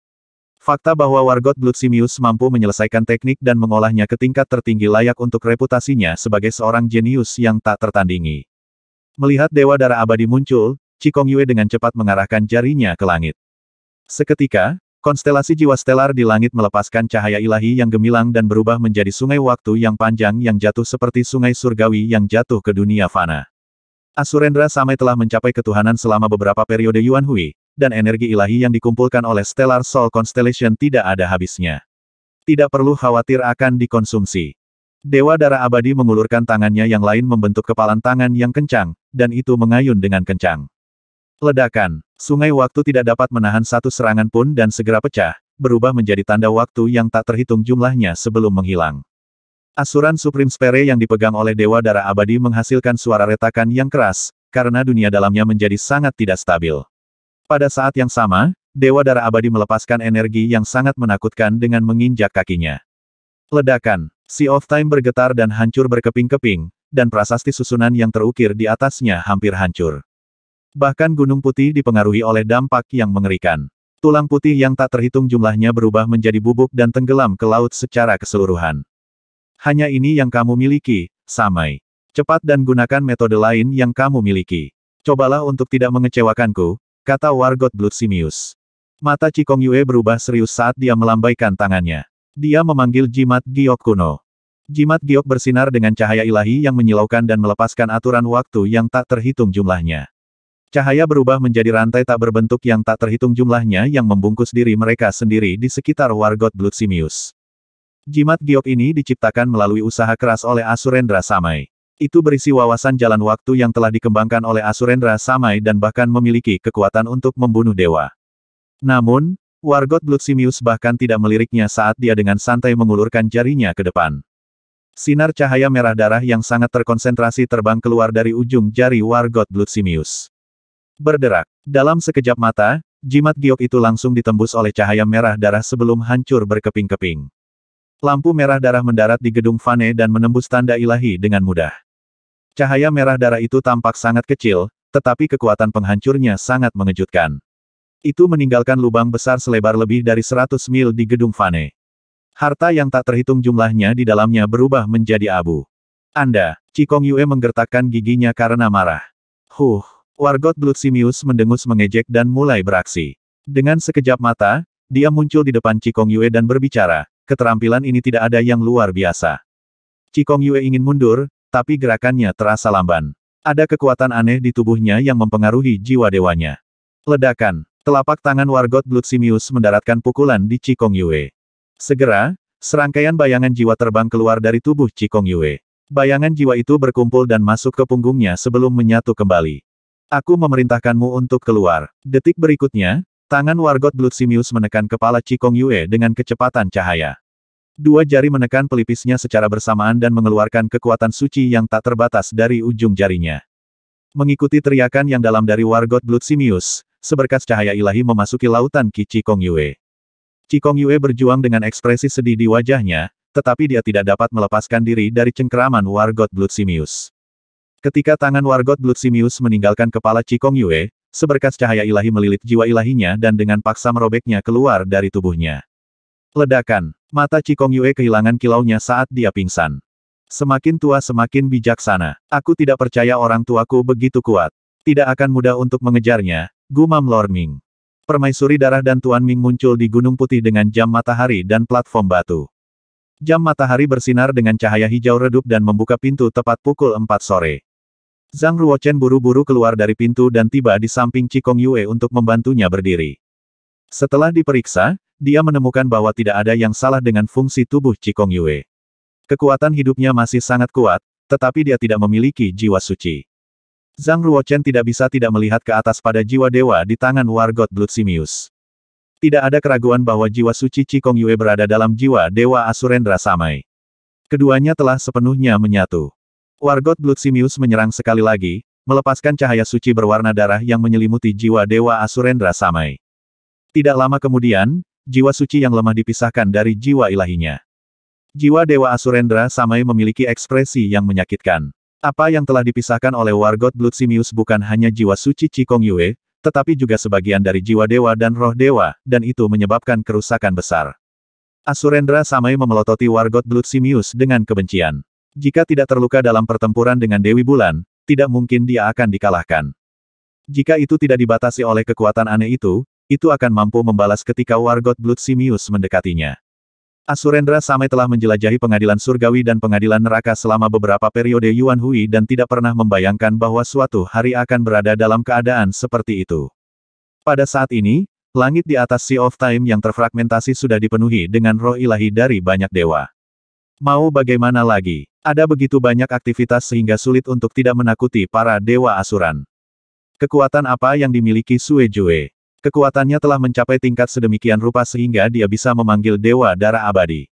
Fakta bahwa Wargot Blutsimius mampu menyelesaikan teknik dan mengolahnya ke tingkat tertinggi layak untuk reputasinya sebagai seorang jenius yang tak tertandingi. Melihat Dewa Darah Abadi muncul, Cikong Yue dengan cepat mengarahkan jarinya ke langit. Seketika, Konstelasi jiwa stelar di langit melepaskan cahaya ilahi yang gemilang dan berubah menjadi sungai waktu yang panjang yang jatuh seperti sungai surgawi yang jatuh ke dunia fana. Asurendra Samai telah mencapai ketuhanan selama beberapa periode Yuan Hui, dan energi ilahi yang dikumpulkan oleh Stellar Soul Constellation tidak ada habisnya. Tidak perlu khawatir akan dikonsumsi. Dewa Darah Abadi mengulurkan tangannya yang lain membentuk kepalan tangan yang kencang, dan itu mengayun dengan kencang. Ledakan. Sungai waktu tidak dapat menahan satu serangan pun dan segera pecah, berubah menjadi tanda waktu yang tak terhitung jumlahnya sebelum menghilang. Asuran Supreme Spere yang dipegang oleh Dewa Darah Abadi menghasilkan suara retakan yang keras, karena dunia dalamnya menjadi sangat tidak stabil. Pada saat yang sama, Dewa Darah Abadi melepaskan energi yang sangat menakutkan dengan menginjak kakinya. Ledakan, Sea of Time bergetar dan hancur berkeping-keping, dan prasasti susunan yang terukir di atasnya hampir hancur. Bahkan Gunung Putih dipengaruhi oleh dampak yang mengerikan. Tulang putih yang tak terhitung jumlahnya berubah menjadi bubuk dan tenggelam ke laut secara keseluruhan. Hanya ini yang kamu miliki, Samai. Cepat dan gunakan metode lain yang kamu miliki. Cobalah untuk tidak mengecewakanku, kata Wargot Blutsimius. Mata Cikong Yue berubah serius saat dia melambaikan tangannya. Dia memanggil jimat giok kuno. Jimat giok bersinar dengan cahaya ilahi yang menyilaukan dan melepaskan aturan waktu yang tak terhitung jumlahnya. Cahaya berubah menjadi rantai tak berbentuk yang tak terhitung jumlahnya yang membungkus diri mereka sendiri di sekitar Wargot Blutsimius. Jimat giok ini diciptakan melalui usaha keras oleh Asurendra Samai. Itu berisi wawasan jalan waktu yang telah dikembangkan oleh Asurendra Samai dan bahkan memiliki kekuatan untuk membunuh dewa. Namun, Wargot Blutsimius bahkan tidak meliriknya saat dia dengan santai mengulurkan jarinya ke depan. Sinar cahaya merah darah yang sangat terkonsentrasi terbang keluar dari ujung jari Wargot Blutsimius. Berderak. Dalam sekejap mata, jimat giok itu langsung ditembus oleh cahaya merah darah sebelum hancur berkeping-keping. Lampu merah darah mendarat di gedung Fane dan menembus tanda ilahi dengan mudah. Cahaya merah darah itu tampak sangat kecil, tetapi kekuatan penghancurnya sangat mengejutkan. Itu meninggalkan lubang besar selebar lebih dari 100 mil di gedung Fane. Harta yang tak terhitung jumlahnya di dalamnya berubah menjadi abu. Anda, Cikong Yue menggertakkan giginya karena marah. Huh, Wargot Simius mendengus mengejek dan mulai beraksi. Dengan sekejap mata, dia muncul di depan Cikong Yue dan berbicara, keterampilan ini tidak ada yang luar biasa. Cikong Yue ingin mundur, tapi gerakannya terasa lamban. Ada kekuatan aneh di tubuhnya yang mempengaruhi jiwa dewanya. Ledakan, telapak tangan Wargot Simius mendaratkan pukulan di Cikong Yue. Segera, serangkaian bayangan jiwa terbang keluar dari tubuh Cikong Yue. Bayangan jiwa itu berkumpul dan masuk ke punggungnya sebelum menyatu kembali. Aku memerintahkanmu untuk keluar. Detik berikutnya, tangan Wargot Blutsimius menekan kepala Cikong Yue dengan kecepatan cahaya. Dua jari menekan pelipisnya secara bersamaan dan mengeluarkan kekuatan suci yang tak terbatas dari ujung jarinya. Mengikuti teriakan yang dalam dari Wargot Blutsimius, seberkas cahaya ilahi memasuki lautan Ki Cikong Yue. Cikong Yue berjuang dengan ekspresi sedih di wajahnya, tetapi dia tidak dapat melepaskan diri dari cengkeraman Wargot Blutsimius. Ketika tangan Wargot Blutsimius meninggalkan kepala Cikong Yue, seberkas cahaya ilahi melilit jiwa ilahinya dan dengan paksa merobeknya keluar dari tubuhnya. Ledakan, mata Cikong Yue kehilangan kilaunya saat dia pingsan. Semakin tua semakin bijaksana. Aku tidak percaya orang tuaku begitu kuat. Tidak akan mudah untuk mengejarnya, gumam Lord Ming. Permaisuri darah dan Tuan Ming muncul di Gunung Putih dengan jam matahari dan platform batu. Jam matahari bersinar dengan cahaya hijau redup dan membuka pintu tepat pukul 4 sore. Zhang Ruochen buru-buru keluar dari pintu dan tiba di samping Cikong Yue untuk membantunya berdiri. Setelah diperiksa, dia menemukan bahwa tidak ada yang salah dengan fungsi tubuh Cikong Yue. Kekuatan hidupnya masih sangat kuat, tetapi dia tidak memiliki jiwa suci. Zhang Ruochen tidak bisa tidak melihat ke atas pada jiwa dewa di tangan Wargot Blutsimius. Tidak ada keraguan bahwa jiwa suci Cikong Yue berada dalam jiwa dewa Asurendra Samai. Keduanya telah sepenuhnya menyatu. Wargot Blutsimius menyerang sekali lagi, melepaskan cahaya suci berwarna darah yang menyelimuti jiwa Dewa Asurendra Samai. Tidak lama kemudian, jiwa suci yang lemah dipisahkan dari jiwa ilahinya. Jiwa Dewa Asurendra Samai memiliki ekspresi yang menyakitkan. Apa yang telah dipisahkan oleh Wargot Blutsimius bukan hanya jiwa suci Cikong Yue, tetapi juga sebagian dari jiwa dewa dan roh dewa, dan itu menyebabkan kerusakan besar. Asurendra Samai memelototi Wargot Blutsimius dengan kebencian. Jika tidak terluka dalam pertempuran dengan Dewi Bulan, tidak mungkin dia akan dikalahkan. Jika itu tidak dibatasi oleh kekuatan aneh itu, itu akan mampu membalas ketika Wargot Blood Simius mendekatinya. Asurendra Samai telah menjelajahi pengadilan surgawi dan pengadilan neraka selama beberapa periode Yuan Hui dan tidak pernah membayangkan bahwa suatu hari akan berada dalam keadaan seperti itu. Pada saat ini, langit di atas Sea of Time yang terfragmentasi sudah dipenuhi dengan roh ilahi dari banyak dewa. Mau bagaimana lagi? Ada begitu banyak aktivitas sehingga sulit untuk tidak menakuti para dewa asuran. Kekuatan apa yang dimiliki Sue Jue? Kekuatannya telah mencapai tingkat sedemikian rupa sehingga dia bisa memanggil dewa darah abadi.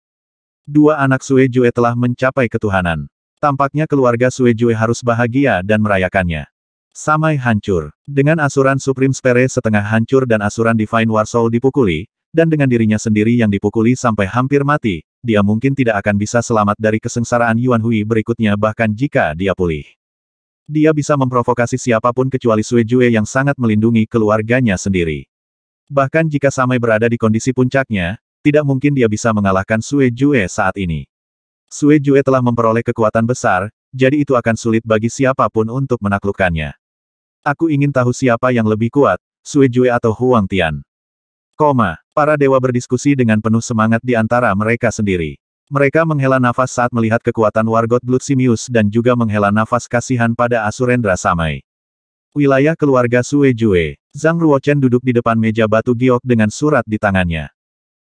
Dua anak Sue Jue telah mencapai ketuhanan. Tampaknya keluarga Sue Jue harus bahagia dan merayakannya. Samai hancur. Dengan asuran Supreme Spere setengah hancur dan asuran Divine War dipukuli, dan dengan dirinya sendiri yang dipukuli sampai hampir mati, dia mungkin tidak akan bisa selamat dari kesengsaraan Yuan Hui berikutnya bahkan jika dia pulih. Dia bisa memprovokasi siapapun kecuali Sui Jue yang sangat melindungi keluarganya sendiri. Bahkan jika Samai berada di kondisi puncaknya, tidak mungkin dia bisa mengalahkan Sui Jue saat ini. Sui Jue telah memperoleh kekuatan besar, jadi itu akan sulit bagi siapapun untuk menaklukkannya. Aku ingin tahu siapa yang lebih kuat, Sui Jue atau Huang Tian. Koma, Para dewa berdiskusi dengan penuh semangat di antara mereka sendiri. Mereka menghela nafas saat melihat kekuatan Wargot Glutsimius dan juga menghela nafas kasihan pada Asurendra Samai. Wilayah keluarga Sue Jue, Zhang Ruochen duduk di depan meja batu giok dengan surat di tangannya.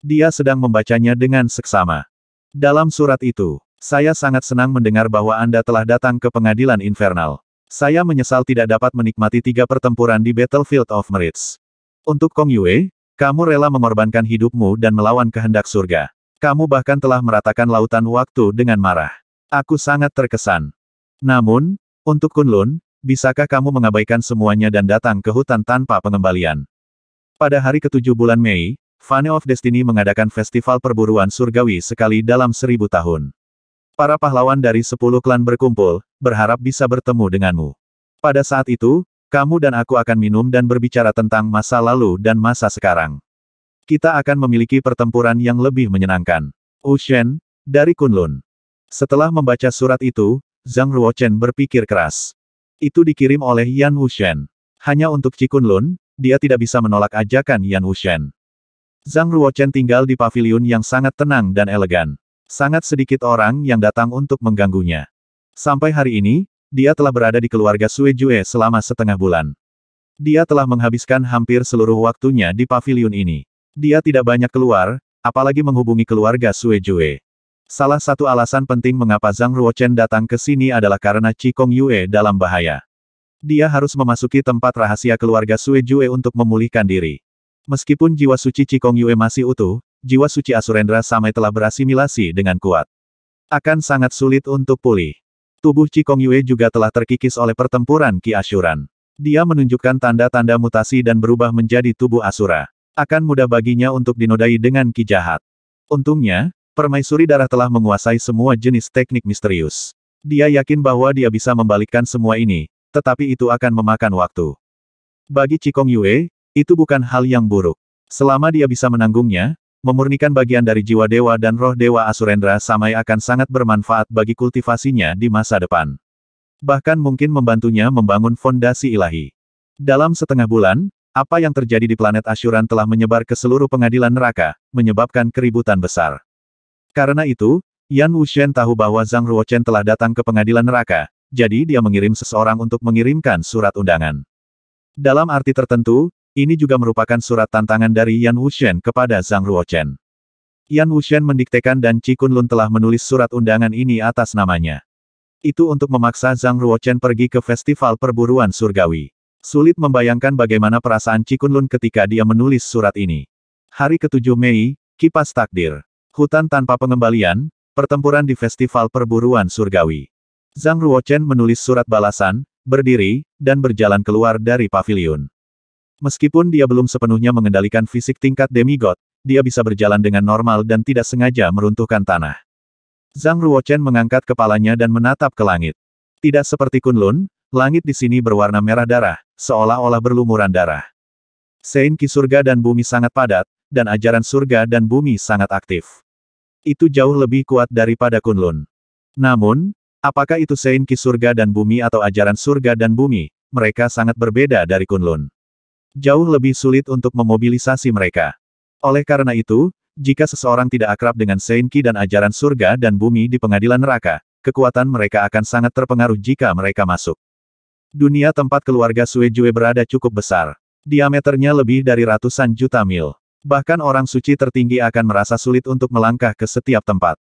Dia sedang membacanya dengan seksama. Dalam surat itu, saya sangat senang mendengar bahwa Anda telah datang ke pengadilan infernal. Saya menyesal tidak dapat menikmati tiga pertempuran di Battlefield of Merits. Untuk Kong Yue, kamu rela mengorbankan hidupmu dan melawan kehendak surga. Kamu bahkan telah meratakan lautan waktu dengan marah. Aku sangat terkesan. Namun, untuk Kunlun, bisakah kamu mengabaikan semuanya dan datang ke hutan tanpa pengembalian? Pada hari ketujuh bulan Mei, Fane of Destiny mengadakan festival perburuan surgawi sekali dalam seribu tahun. Para pahlawan dari sepuluh klan berkumpul, berharap bisa bertemu denganmu. Pada saat itu, kamu dan aku akan minum dan berbicara tentang masa lalu dan masa sekarang. Kita akan memiliki pertempuran yang lebih menyenangkan. Ushen, dari Kunlun. Setelah membaca surat itu, Zhang Ruochen berpikir keras. Itu dikirim oleh Yan Ushen. Hanya untuk Ci Kunlun, dia tidak bisa menolak ajakan Yan Ushen. Zhang Ruochen tinggal di paviliun yang sangat tenang dan elegan. Sangat sedikit orang yang datang untuk mengganggunya. Sampai hari ini, dia telah berada di keluarga Sue Jue selama setengah bulan. Dia telah menghabiskan hampir seluruh waktunya di pavilion ini. Dia tidak banyak keluar, apalagi menghubungi keluarga Sue Jue. Salah satu alasan penting mengapa Zhang Ruochen datang ke sini adalah karena Cikong Yue dalam bahaya. Dia harus memasuki tempat rahasia keluarga Sue Jue untuk memulihkan diri. Meskipun jiwa suci Cikong Yue masih utuh, jiwa suci Asurendra Samai telah berasimilasi dengan kuat. Akan sangat sulit untuk pulih. Tubuh Cikong Yue juga telah terkikis oleh pertempuran Ki Asyuran. Dia menunjukkan tanda-tanda mutasi dan berubah menjadi tubuh Asura. Akan mudah baginya untuk dinodai dengan Ki Jahat. Untungnya, permaisuri darah telah menguasai semua jenis teknik misterius. Dia yakin bahwa dia bisa membalikkan semua ini, tetapi itu akan memakan waktu. Bagi Cikong Yue, itu bukan hal yang buruk. Selama dia bisa menanggungnya, Memurnikan bagian dari jiwa dewa dan roh dewa Asurendra Samai akan sangat bermanfaat bagi kultivasinya di masa depan. Bahkan mungkin membantunya membangun fondasi ilahi. Dalam setengah bulan, apa yang terjadi di planet Asyuran telah menyebar ke seluruh pengadilan neraka, menyebabkan keributan besar. Karena itu, Yan Wuxian tahu bahwa Zhang Ruochen telah datang ke pengadilan neraka, jadi dia mengirim seseorang untuk mengirimkan surat undangan. Dalam arti tertentu, ini juga merupakan surat tantangan dari Yan Wuxian kepada Zhang Ruochen. Yan Wuxian mendiktekan dan Qi Kunlun telah menulis surat undangan ini atas namanya. Itu untuk memaksa Zhang Ruochen pergi ke festival perburuan surgawi. Sulit membayangkan bagaimana perasaan Qi Kunlun ketika dia menulis surat ini. Hari ke-7 Mei, kipas takdir. Hutan tanpa pengembalian, pertempuran di festival perburuan surgawi. Zhang Ruochen menulis surat balasan, berdiri, dan berjalan keluar dari pavilion. Meskipun dia belum sepenuhnya mengendalikan fisik tingkat demigod, dia bisa berjalan dengan normal dan tidak sengaja meruntuhkan tanah. Zhang Ruochen mengangkat kepalanya dan menatap ke langit. Tidak seperti Kunlun, langit di sini berwarna merah darah, seolah-olah berlumuran darah. Seinki surga dan bumi sangat padat, dan ajaran surga dan bumi sangat aktif. Itu jauh lebih kuat daripada Kunlun. Namun, apakah itu Seinki surga dan bumi atau ajaran surga dan bumi, mereka sangat berbeda dari Kunlun. Jauh lebih sulit untuk memobilisasi mereka. Oleh karena itu, jika seseorang tidak akrab dengan Seinki dan ajaran surga dan bumi di pengadilan neraka, kekuatan mereka akan sangat terpengaruh jika mereka masuk. Dunia tempat keluarga Suejue berada cukup besar. Diameternya lebih dari ratusan juta mil. Bahkan orang suci tertinggi akan merasa sulit untuk melangkah ke setiap tempat.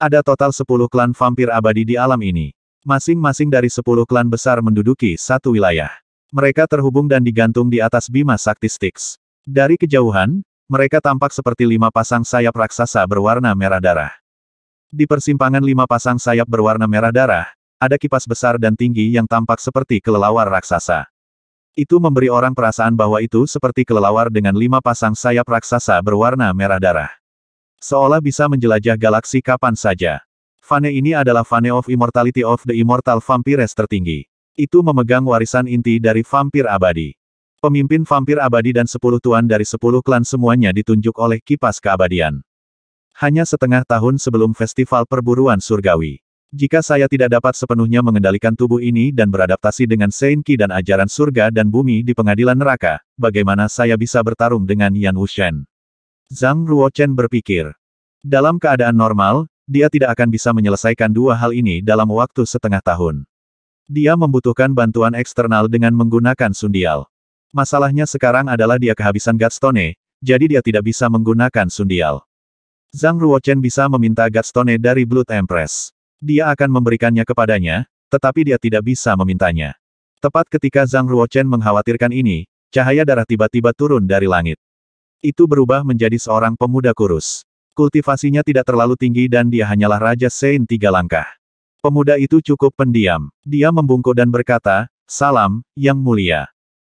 Ada total 10 klan vampir abadi di alam ini. Masing-masing dari 10 klan besar menduduki satu wilayah. Mereka terhubung dan digantung di atas bima sakti Styx. Dari kejauhan, mereka tampak seperti lima pasang sayap raksasa berwarna merah darah. Di persimpangan lima pasang sayap berwarna merah darah, ada kipas besar dan tinggi yang tampak seperti kelelawar raksasa. Itu memberi orang perasaan bahwa itu seperti kelelawar dengan lima pasang sayap raksasa berwarna merah darah. Seolah bisa menjelajah galaksi kapan saja. Fane ini adalah Fane of Immortality of the Immortal Vampires tertinggi. Itu memegang warisan inti dari vampir abadi. Pemimpin vampir abadi dan sepuluh tuan dari sepuluh klan semuanya ditunjuk oleh kipas keabadian. Hanya setengah tahun sebelum festival perburuan surgawi. Jika saya tidak dapat sepenuhnya mengendalikan tubuh ini dan beradaptasi dengan Seinki dan ajaran surga dan bumi di pengadilan neraka, bagaimana saya bisa bertarung dengan Yan Wushen? Zhang Ruochen berpikir. Dalam keadaan normal, dia tidak akan bisa menyelesaikan dua hal ini dalam waktu setengah tahun. Dia membutuhkan bantuan eksternal dengan menggunakan sundial. Masalahnya sekarang adalah dia kehabisan Gatstone, jadi dia tidak bisa menggunakan sundial. Zhang Ruochen bisa meminta Gatstone dari Blood Empress. Dia akan memberikannya kepadanya, tetapi dia tidak bisa memintanya. Tepat ketika Zhang Ruochen mengkhawatirkan ini, cahaya darah tiba-tiba turun dari langit. Itu berubah menjadi seorang pemuda kurus. Kultivasinya tidak terlalu tinggi dan dia hanyalah Raja Sein tiga langkah. Pemuda itu cukup pendiam. Dia membungkuk dan berkata, Salam, Yang Mulia.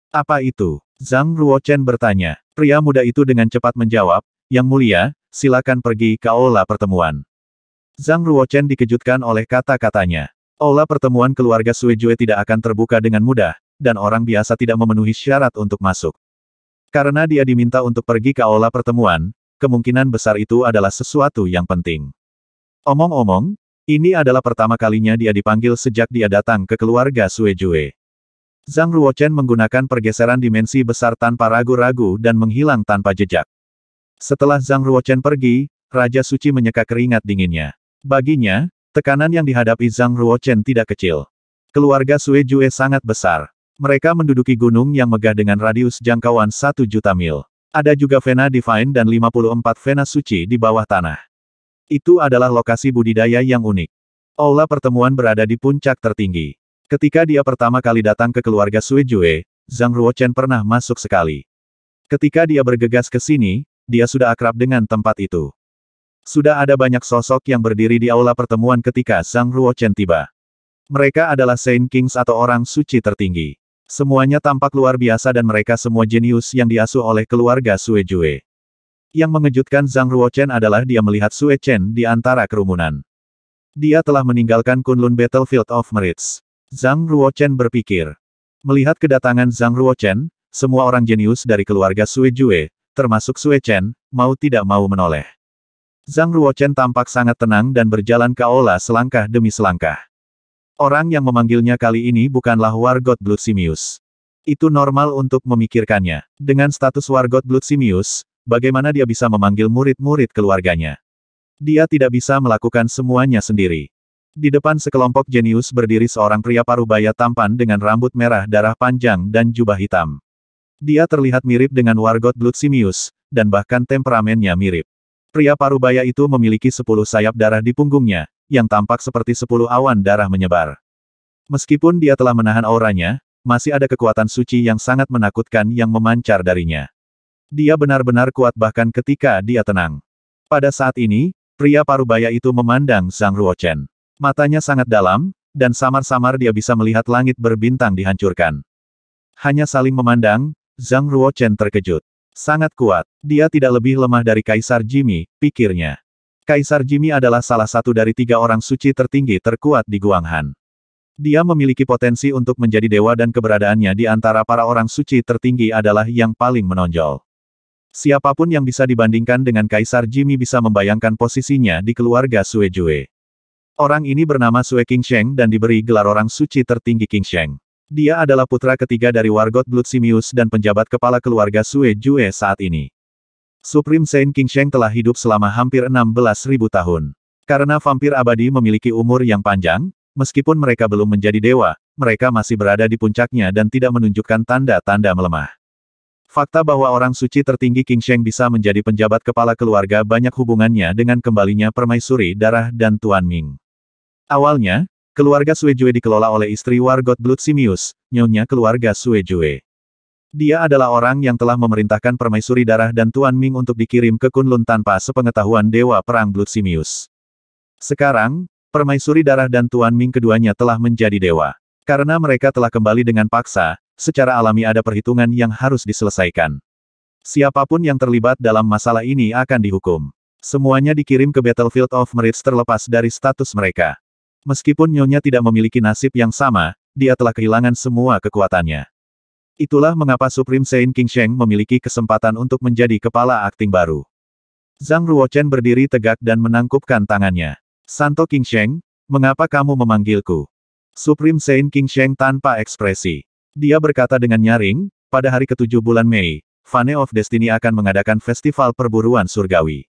Apa itu? Zhang Ruochen bertanya. Pria muda itu dengan cepat menjawab, Yang Mulia, silakan pergi ke aula pertemuan. Zhang Ruochen dikejutkan oleh kata-katanya. Aula pertemuan keluarga Jue tidak akan terbuka dengan mudah, dan orang biasa tidak memenuhi syarat untuk masuk. Karena dia diminta untuk pergi ke aula pertemuan, kemungkinan besar itu adalah sesuatu yang penting. Omong-omong, ini adalah pertama kalinya dia dipanggil sejak dia datang ke keluarga Suejue. Zhang Ruochen menggunakan pergeseran dimensi besar tanpa ragu-ragu dan menghilang tanpa jejak. Setelah Zhang Ruochen pergi, Raja Suci menyeka keringat dinginnya. Baginya, tekanan yang dihadapi Zhang Ruochen tidak kecil. Keluarga Suejue sangat besar. Mereka menduduki gunung yang megah dengan radius jangkauan 1 juta mil. Ada juga Vena Divine dan 54 Vena Suci di bawah tanah. Itu adalah lokasi budidaya yang unik. Aula pertemuan berada di puncak tertinggi. Ketika dia pertama kali datang ke keluarga Jue, Zhang Ruochen pernah masuk sekali. Ketika dia bergegas ke sini, dia sudah akrab dengan tempat itu. Sudah ada banyak sosok yang berdiri di aula pertemuan ketika Zhang Ruochen tiba. Mereka adalah Saint Kings atau orang suci tertinggi. Semuanya tampak luar biasa dan mereka semua jenius yang diasuh oleh keluarga Suejue. Yang mengejutkan Zhang Ruochen adalah dia melihat Sue Chen di antara kerumunan. Dia telah meninggalkan Kunlun Battlefield of Merits. Zhang Ruochen berpikir. Melihat kedatangan Zhang Ruochen, semua orang jenius dari keluarga Sue Jue, termasuk Sue Chen, mau tidak mau menoleh. Zhang Ruochen tampak sangat tenang dan berjalan ke aula selangkah demi selangkah. Orang yang memanggilnya kali ini bukanlah Wargot Blood Simius. Itu normal untuk memikirkannya. Dengan status Wargot Blood Simius, bagaimana dia bisa memanggil murid-murid keluarganya. Dia tidak bisa melakukan semuanya sendiri. Di depan sekelompok jenius berdiri seorang pria parubaya tampan dengan rambut merah darah panjang dan jubah hitam. Dia terlihat mirip dengan Wargot Blutsimius, dan bahkan temperamennya mirip. Pria parubaya itu memiliki sepuluh sayap darah di punggungnya, yang tampak seperti sepuluh awan darah menyebar. Meskipun dia telah menahan auranya, masih ada kekuatan suci yang sangat menakutkan yang memancar darinya. Dia benar-benar kuat bahkan ketika dia tenang. Pada saat ini, pria parubaya itu memandang Zhang Ruochen. Matanya sangat dalam, dan samar-samar dia bisa melihat langit berbintang dihancurkan. Hanya saling memandang, Zhang Ruochen terkejut. Sangat kuat, dia tidak lebih lemah dari Kaisar Jimmy, pikirnya. Kaisar Jimmy adalah salah satu dari tiga orang suci tertinggi terkuat di Guanghan. Dia memiliki potensi untuk menjadi dewa dan keberadaannya di antara para orang suci tertinggi adalah yang paling menonjol. Siapapun yang bisa dibandingkan dengan Kaisar Jimmy bisa membayangkan posisinya di keluarga Sue Jue. Orang ini bernama Sue Sheng dan diberi gelar orang suci tertinggi Sheng. Dia adalah putra ketiga dari Wargot Blood Simius dan penjabat kepala keluarga Sue Jue saat ini. Supreme Saint Sheng telah hidup selama hampir 16.000 tahun. Karena vampir abadi memiliki umur yang panjang, meskipun mereka belum menjadi dewa, mereka masih berada di puncaknya dan tidak menunjukkan tanda-tanda melemah. Fakta bahwa orang suci tertinggi King Sheng bisa menjadi penjabat kepala keluarga banyak hubungannya dengan kembalinya permaisuri darah dan Tuan Ming. Awalnya, keluarga Suejue dikelola oleh istri Wargot Blood Simius, nyonya keluarga Suejue. Dia adalah orang yang telah memerintahkan permaisuri darah dan Tuan Ming untuk dikirim ke Kunlun tanpa sepengetahuan Dewa Perang Blood Simius. Sekarang, permaisuri darah dan Tuan Ming keduanya telah menjadi dewa. Karena mereka telah kembali dengan paksa, secara alami ada perhitungan yang harus diselesaikan. Siapapun yang terlibat dalam masalah ini akan dihukum. Semuanya dikirim ke Battlefield of Merits terlepas dari status mereka. Meskipun Nyonya tidak memiliki nasib yang sama, dia telah kehilangan semua kekuatannya. Itulah mengapa Supreme Saint King Sheng memiliki kesempatan untuk menjadi kepala akting baru. Zhang Ruochen berdiri tegak dan menangkupkan tangannya. Santo King Sheng, mengapa kamu memanggilku? Supreme Saint King Sheng tanpa ekspresi. Dia berkata dengan nyaring, pada hari ketujuh bulan Mei, Fane of Destiny akan mengadakan festival perburuan surgawi.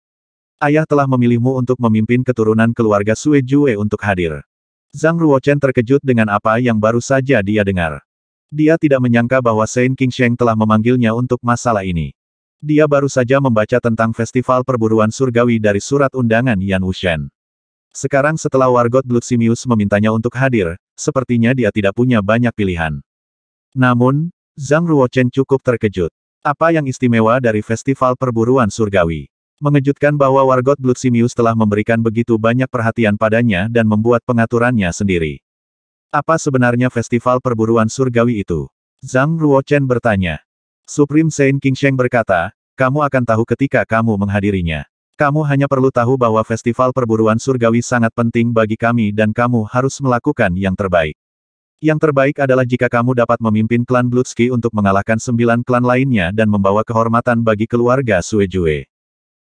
Ayah telah memilihmu untuk memimpin keturunan keluarga Sue Jue untuk hadir. Zhang Ruochen terkejut dengan apa yang baru saja dia dengar. Dia tidak menyangka bahwa Saint King Sheng telah memanggilnya untuk masalah ini. Dia baru saja membaca tentang festival perburuan surgawi dari surat undangan Yan Wushen. Sekarang setelah Wargot Simius memintanya untuk hadir, sepertinya dia tidak punya banyak pilihan. Namun, Zhang Ruochen cukup terkejut. Apa yang istimewa dari festival perburuan surgawi? Mengejutkan bahwa Wargot Blutsimius telah memberikan begitu banyak perhatian padanya dan membuat pengaturannya sendiri. Apa sebenarnya festival perburuan surgawi itu? Zhang Ruochen bertanya. Supreme Saint King Sheng berkata, kamu akan tahu ketika kamu menghadirinya. Kamu hanya perlu tahu bahwa festival perburuan surgawi sangat penting bagi kami dan kamu harus melakukan yang terbaik. Yang terbaik adalah jika kamu dapat memimpin klan Blutski untuk mengalahkan sembilan klan lainnya dan membawa kehormatan bagi keluarga Suejue.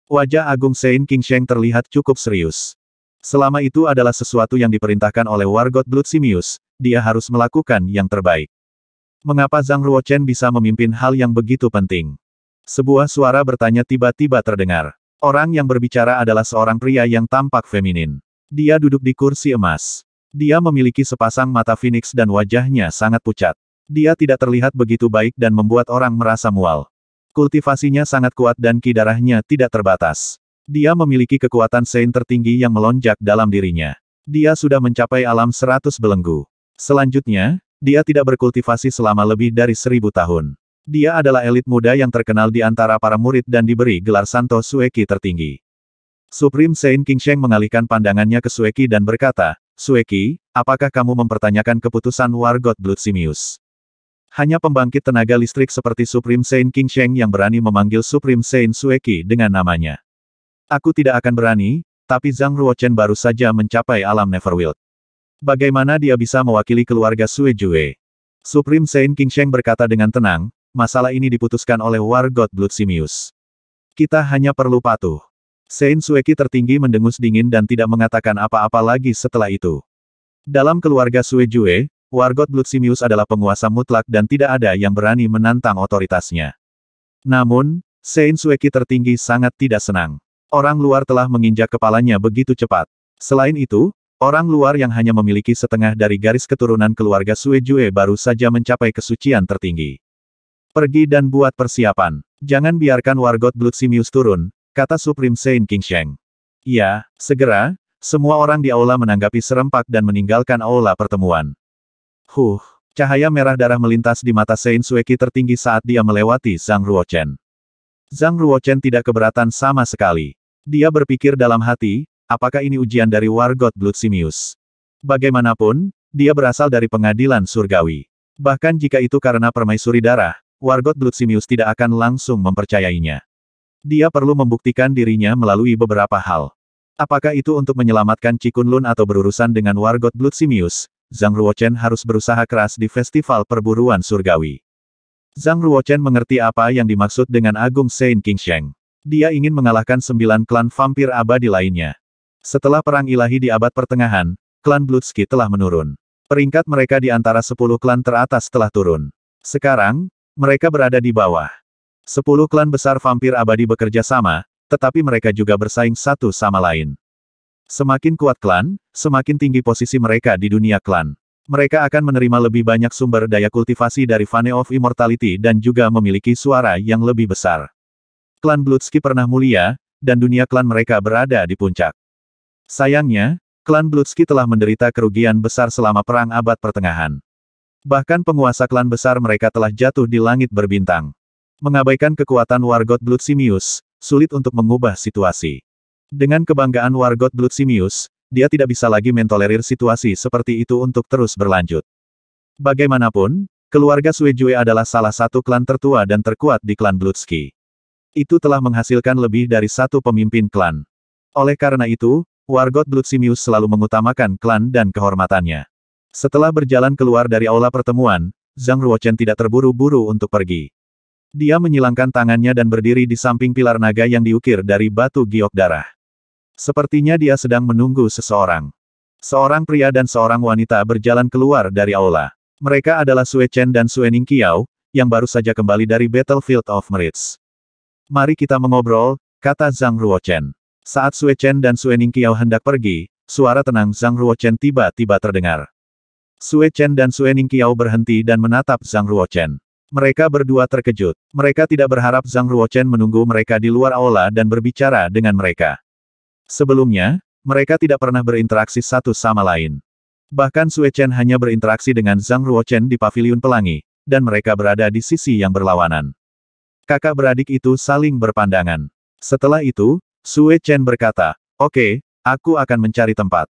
Wajah Agung Sein Kingsheng terlihat cukup serius. Selama itu adalah sesuatu yang diperintahkan oleh Wargot Blutsimius, dia harus melakukan yang terbaik. Mengapa Zhang Ruochen bisa memimpin hal yang begitu penting? Sebuah suara bertanya tiba-tiba terdengar. Orang yang berbicara adalah seorang pria yang tampak feminin. Dia duduk di kursi emas. Dia memiliki sepasang mata Phoenix dan wajahnya sangat pucat. Dia tidak terlihat begitu baik dan membuat orang merasa mual. Kultivasinya sangat kuat dan ki darahnya tidak terbatas. Dia memiliki kekuatan saint tertinggi yang melonjak dalam dirinya. Dia sudah mencapai alam seratus belenggu. Selanjutnya, dia tidak berkultivasi selama lebih dari seribu tahun. Dia adalah elit muda yang terkenal di antara para murid dan diberi gelar Santo Sueki tertinggi. Supreme Saint King Sheng mengalihkan pandangannya ke Sueki dan berkata, Sueki, apakah kamu mempertanyakan keputusan God Blood Simius? Hanya pembangkit tenaga listrik seperti Supreme Saint King Sheng yang berani memanggil Supreme Saint Sueki dengan namanya. Aku tidak akan berani, tapi Zhang Ruochen baru saja mencapai alam Neverwild. Bagaimana dia bisa mewakili keluarga Sue Jue? Supreme Saint King Sheng berkata dengan tenang, masalah ini diputuskan oleh War God Blood Simius. Kita hanya perlu patuh. Sein Sueki tertinggi mendengus dingin dan tidak mengatakan apa-apa lagi setelah itu. Dalam keluarga Jue, Wargot Blutsimius adalah penguasa mutlak dan tidak ada yang berani menantang otoritasnya. Namun, Sein Sueki tertinggi sangat tidak senang. Orang luar telah menginjak kepalanya begitu cepat. Selain itu, orang luar yang hanya memiliki setengah dari garis keturunan keluarga Jue baru saja mencapai kesucian tertinggi. Pergi dan buat persiapan. Jangan biarkan Wargot Blutsimius turun, Kata Supreme Saint King Sheng. Ya, segera, semua orang di aula menanggapi serempak dan meninggalkan aula pertemuan. Huh, cahaya merah darah melintas di mata Saint Sueki tertinggi saat dia melewati Zhang Ruochen. Zhang Ruochen tidak keberatan sama sekali. Dia berpikir dalam hati, apakah ini ujian dari Wargot Simius? Bagaimanapun, dia berasal dari pengadilan surgawi. Bahkan jika itu karena permaisuri darah, Wargot Simius tidak akan langsung mempercayainya. Dia perlu membuktikan dirinya melalui beberapa hal. Apakah itu untuk menyelamatkan Cikunlun atau berurusan dengan Wargot Blutsimius, Zhang Ruochen harus berusaha keras di Festival Perburuan Surgawi. Zhang Ruochen mengerti apa yang dimaksud dengan Agung Saint Kingsheng. Dia ingin mengalahkan sembilan klan vampir abadi lainnya. Setelah perang ilahi di abad pertengahan, klan Blutski telah menurun. Peringkat mereka di antara sepuluh klan teratas telah turun. Sekarang, mereka berada di bawah. Sepuluh klan besar vampir abadi bekerja sama, tetapi mereka juga bersaing satu sama lain. Semakin kuat klan, semakin tinggi posisi mereka di dunia klan. Mereka akan menerima lebih banyak sumber daya kultivasi dari Vane of Immortality dan juga memiliki suara yang lebih besar. Klan Blutski pernah mulia, dan dunia klan mereka berada di puncak. Sayangnya, klan Blutski telah menderita kerugian besar selama Perang Abad Pertengahan. Bahkan penguasa klan besar mereka telah jatuh di langit berbintang. Mengabaikan kekuatan Wargot Blutsimius, sulit untuk mengubah situasi. Dengan kebanggaan Wargot Blutsimius, dia tidak bisa lagi mentolerir situasi seperti itu untuk terus berlanjut. Bagaimanapun, keluarga Suejue adalah salah satu klan tertua dan terkuat di klan Blutski. Itu telah menghasilkan lebih dari satu pemimpin klan. Oleh karena itu, Wargot Blutsimius selalu mengutamakan klan dan kehormatannya. Setelah berjalan keluar dari aula pertemuan, Zhang Ruochen tidak terburu-buru untuk pergi. Dia menyilangkan tangannya dan berdiri di samping pilar naga yang diukir dari batu giok darah. Sepertinya dia sedang menunggu seseorang. Seorang pria dan seorang wanita berjalan keluar dari aula. Mereka adalah Sue Chen dan Sue Ning Qiao, yang baru saja kembali dari Battlefield of Merits. Mari kita mengobrol, kata Zhang Ruochen. Saat Sue Chen dan Sue Ning Qiao hendak pergi, suara tenang Zhang Ruochen tiba-tiba terdengar. Sue Chen dan Sue Ning Qiao berhenti dan menatap Zhang Ruochen. Mereka berdua terkejut. Mereka tidak berharap Zhang Ruochen menunggu mereka di luar aula dan berbicara dengan mereka. Sebelumnya, mereka tidak pernah berinteraksi satu sama lain. Bahkan Sue Chen hanya berinteraksi dengan Zhang Ruochen di Paviliun Pelangi, dan mereka berada di sisi yang berlawanan. Kakak beradik itu saling berpandangan. Setelah itu, Sue Chen berkata, Oke, okay, aku akan mencari tempat.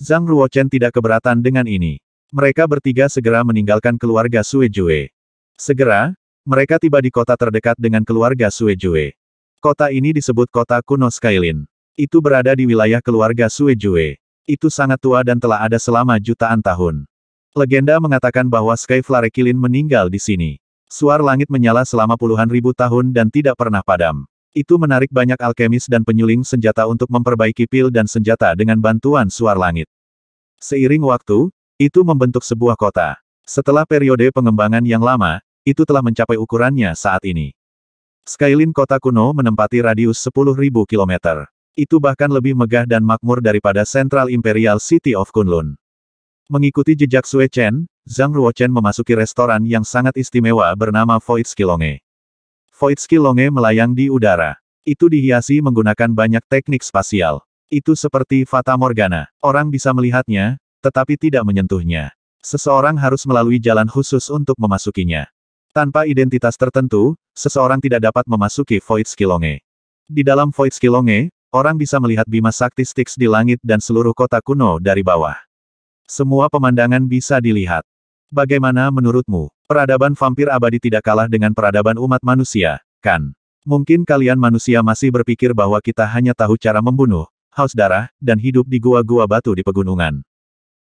Zhang Ruochen tidak keberatan dengan ini. Mereka bertiga segera meninggalkan keluarga Sue Jue. Segera, mereka tiba di kota terdekat dengan keluarga Suejue. Kota ini disebut kota kuno Skylin. Itu berada di wilayah keluarga Suejue. Itu sangat tua dan telah ada selama jutaan tahun. Legenda mengatakan bahwa Sky Flarekilin meninggal di sini. Suar langit menyala selama puluhan ribu tahun dan tidak pernah padam. Itu menarik banyak alkemis dan penyuling senjata untuk memperbaiki pil dan senjata dengan bantuan suar langit. Seiring waktu, itu membentuk sebuah kota. Setelah periode pengembangan yang lama, itu telah mencapai ukurannya saat ini. Skyline kota kuno menempati radius 10.000 km. Itu bahkan lebih megah dan makmur daripada Central Imperial City of Kunlun. Mengikuti jejak Sue Chen, Zhang Ruochen memasuki restoran yang sangat istimewa bernama Voitskilonge. Voitskilonge melayang di udara. Itu dihiasi menggunakan banyak teknik spasial. Itu seperti Fata Morgana. Orang bisa melihatnya, tetapi tidak menyentuhnya. Seseorang harus melalui jalan khusus untuk memasukinya. Tanpa identitas tertentu, seseorang tidak dapat memasuki Void Skilonge. Di dalam Void Skilonge, orang bisa melihat Bima Sakti Styx di langit dan seluruh kota kuno dari bawah. Semua pemandangan bisa dilihat. Bagaimana menurutmu, peradaban vampir abadi tidak kalah dengan peradaban umat manusia, kan? Mungkin kalian manusia masih berpikir bahwa kita hanya tahu cara membunuh, haus darah, dan hidup di gua-gua batu di pegunungan.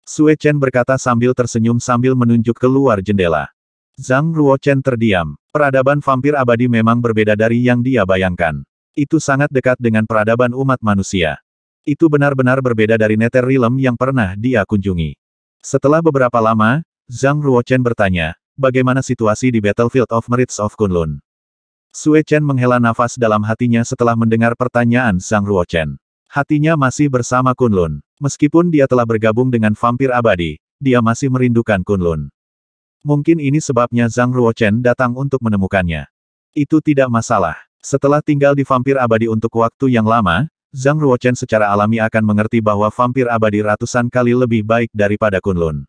Sue Chen berkata sambil tersenyum sambil menunjuk keluar jendela. Zhang Ruochen terdiam. Peradaban vampir abadi memang berbeda dari yang dia bayangkan. Itu sangat dekat dengan peradaban umat manusia. Itu benar-benar berbeda dari Nether Realm yang pernah dia kunjungi. Setelah beberapa lama, Zhang Ruochen bertanya, bagaimana situasi di Battlefield of Merits of Kunlun? Sue Chen menghela nafas dalam hatinya setelah mendengar pertanyaan Zhang Ruochen. Hatinya masih bersama Kunlun. Meskipun dia telah bergabung dengan vampir abadi, dia masih merindukan Kunlun. Mungkin ini sebabnya Zhang Ruochen datang untuk menemukannya. Itu tidak masalah. Setelah tinggal di vampir abadi untuk waktu yang lama, Zhang Ruochen secara alami akan mengerti bahwa vampir abadi ratusan kali lebih baik daripada Kunlun.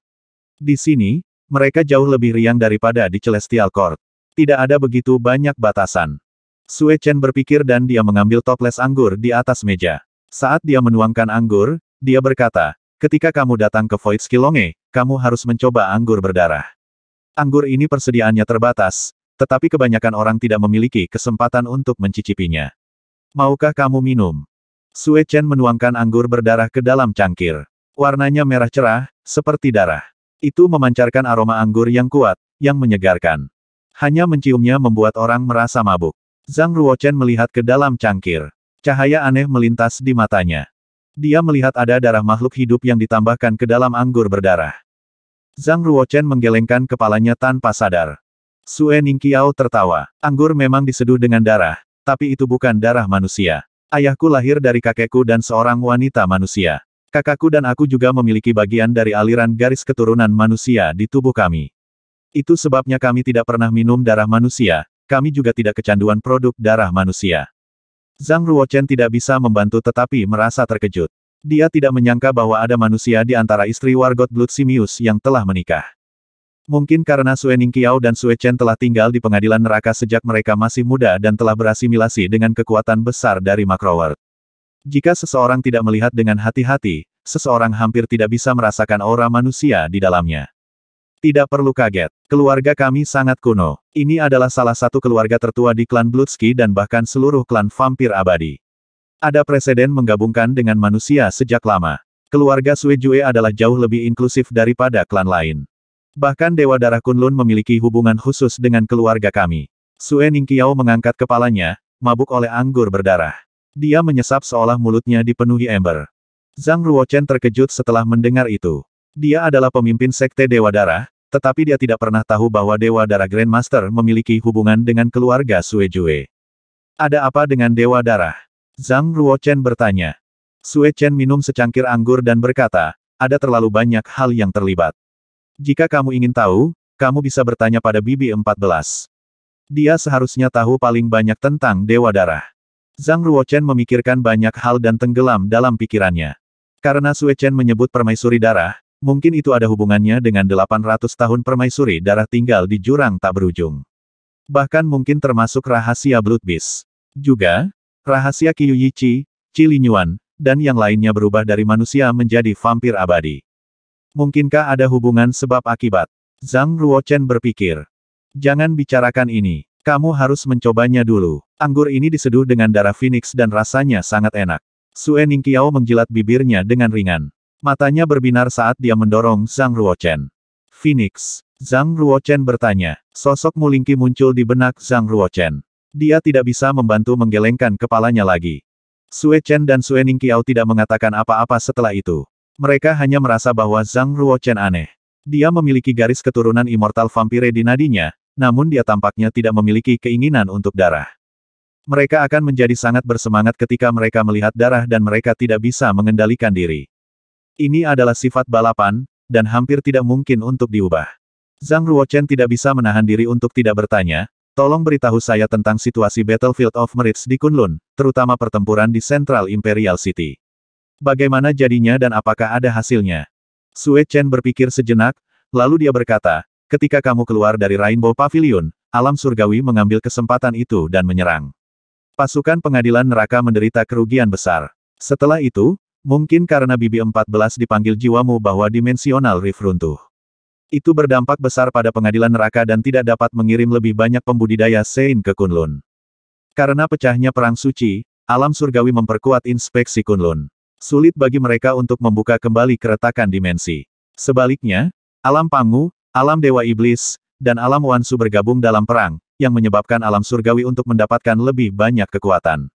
Di sini, mereka jauh lebih riang daripada di Celestial Court. Tidak ada begitu banyak batasan. Sue Chen berpikir dan dia mengambil toples anggur di atas meja. Saat dia menuangkan anggur, dia berkata, ketika kamu datang ke Void Skilonge, kamu harus mencoba anggur berdarah. Anggur ini persediaannya terbatas, tetapi kebanyakan orang tidak memiliki kesempatan untuk mencicipinya. Maukah kamu minum? Sue Chen menuangkan anggur berdarah ke dalam cangkir. Warnanya merah cerah, seperti darah. Itu memancarkan aroma anggur yang kuat, yang menyegarkan. Hanya menciumnya membuat orang merasa mabuk. Zhang Ruochen melihat ke dalam cangkir. Cahaya aneh melintas di matanya. Dia melihat ada darah makhluk hidup yang ditambahkan ke dalam anggur berdarah. Zhang Ruochen menggelengkan kepalanya tanpa sadar. Sue Ningqiao tertawa. Anggur memang diseduh dengan darah, tapi itu bukan darah manusia. Ayahku lahir dari kakekku dan seorang wanita manusia. Kakakku dan aku juga memiliki bagian dari aliran garis keturunan manusia di tubuh kami. Itu sebabnya kami tidak pernah minum darah manusia, kami juga tidak kecanduan produk darah manusia. Zhang Ruochen tidak bisa membantu tetapi merasa terkejut. Dia tidak menyangka bahwa ada manusia di antara istri Wargot Blood Simius yang telah menikah. Mungkin karena Sue Ningqiao dan Sue Chen telah tinggal di pengadilan neraka sejak mereka masih muda dan telah berasimilasi dengan kekuatan besar dari Macroworld. Jika seseorang tidak melihat dengan hati-hati, seseorang hampir tidak bisa merasakan aura manusia di dalamnya. Tidak perlu kaget, keluarga kami sangat kuno. Ini adalah salah satu keluarga tertua di klan Blutski dan bahkan seluruh klan vampir abadi. Ada presiden menggabungkan dengan manusia sejak lama. Keluarga Jue adalah jauh lebih inklusif daripada klan lain. Bahkan Dewa Darah Kunlun memiliki hubungan khusus dengan keluarga kami. Sue Ningqiao mengangkat kepalanya, mabuk oleh anggur berdarah. Dia menyesap seolah mulutnya dipenuhi ember. Zhang Ruochen terkejut setelah mendengar itu. Dia adalah pemimpin sekte Dewa Darah, tetapi dia tidak pernah tahu bahwa Dewa Darah Grandmaster memiliki hubungan dengan keluarga Suejue. Ada apa dengan Dewa Darah? Zhang Ruochen bertanya. Sue Chen minum secangkir anggur dan berkata, ada terlalu banyak hal yang terlibat. Jika kamu ingin tahu, kamu bisa bertanya pada Bibi 14. Dia seharusnya tahu paling banyak tentang Dewa Darah. Zhang Ruochen memikirkan banyak hal dan tenggelam dalam pikirannya. Karena Sue Chen menyebut permaisuri darah, mungkin itu ada hubungannya dengan 800 tahun permaisuri darah tinggal di jurang tak berujung. Bahkan mungkin termasuk rahasia Blood Beast. Juga, Rahasia Kyuichi, Cilinyuan, dan yang lainnya berubah dari manusia menjadi vampir abadi. Mungkinkah ada hubungan sebab-akibat? Zhang Ruochen berpikir. Jangan bicarakan ini. Kamu harus mencobanya dulu. Anggur ini diseduh dengan darah Phoenix dan rasanya sangat enak. Sue Ningqiao menjilat bibirnya dengan ringan. Matanya berbinar saat dia mendorong Zhang Ruochen. Phoenix. Zhang Ruochen bertanya. Sosok Mulingki muncul di benak Zhang Ruochen. Dia tidak bisa membantu menggelengkan kepalanya lagi. Sue Chen dan Sue Ningqiao tidak mengatakan apa-apa setelah itu. Mereka hanya merasa bahwa Zhang Ruo Chen aneh. Dia memiliki garis keturunan immortal vampire di nadinya, namun dia tampaknya tidak memiliki keinginan untuk darah. Mereka akan menjadi sangat bersemangat ketika mereka melihat darah dan mereka tidak bisa mengendalikan diri. Ini adalah sifat balapan, dan hampir tidak mungkin untuk diubah. Zhang Ruochen tidak bisa menahan diri untuk tidak bertanya, Tolong beritahu saya tentang situasi Battlefield of Merits di Kunlun, terutama pertempuran di Central Imperial City. Bagaimana jadinya dan apakah ada hasilnya? Sue Chen berpikir sejenak, lalu dia berkata, ketika kamu keluar dari Rainbow Pavilion, alam surgawi mengambil kesempatan itu dan menyerang. Pasukan pengadilan neraka menderita kerugian besar. Setelah itu, mungkin karena Bibi 14 dipanggil jiwamu bahwa dimensional rift runtuh. Itu berdampak besar pada pengadilan neraka dan tidak dapat mengirim lebih banyak pembudidaya Sein ke Kunlun. Karena pecahnya perang suci, alam surgawi memperkuat inspeksi Kunlun. Sulit bagi mereka untuk membuka kembali keretakan dimensi. Sebaliknya, alam Pangu, alam Dewa Iblis, dan alam Wansu bergabung dalam perang, yang menyebabkan alam surgawi untuk mendapatkan lebih banyak kekuatan.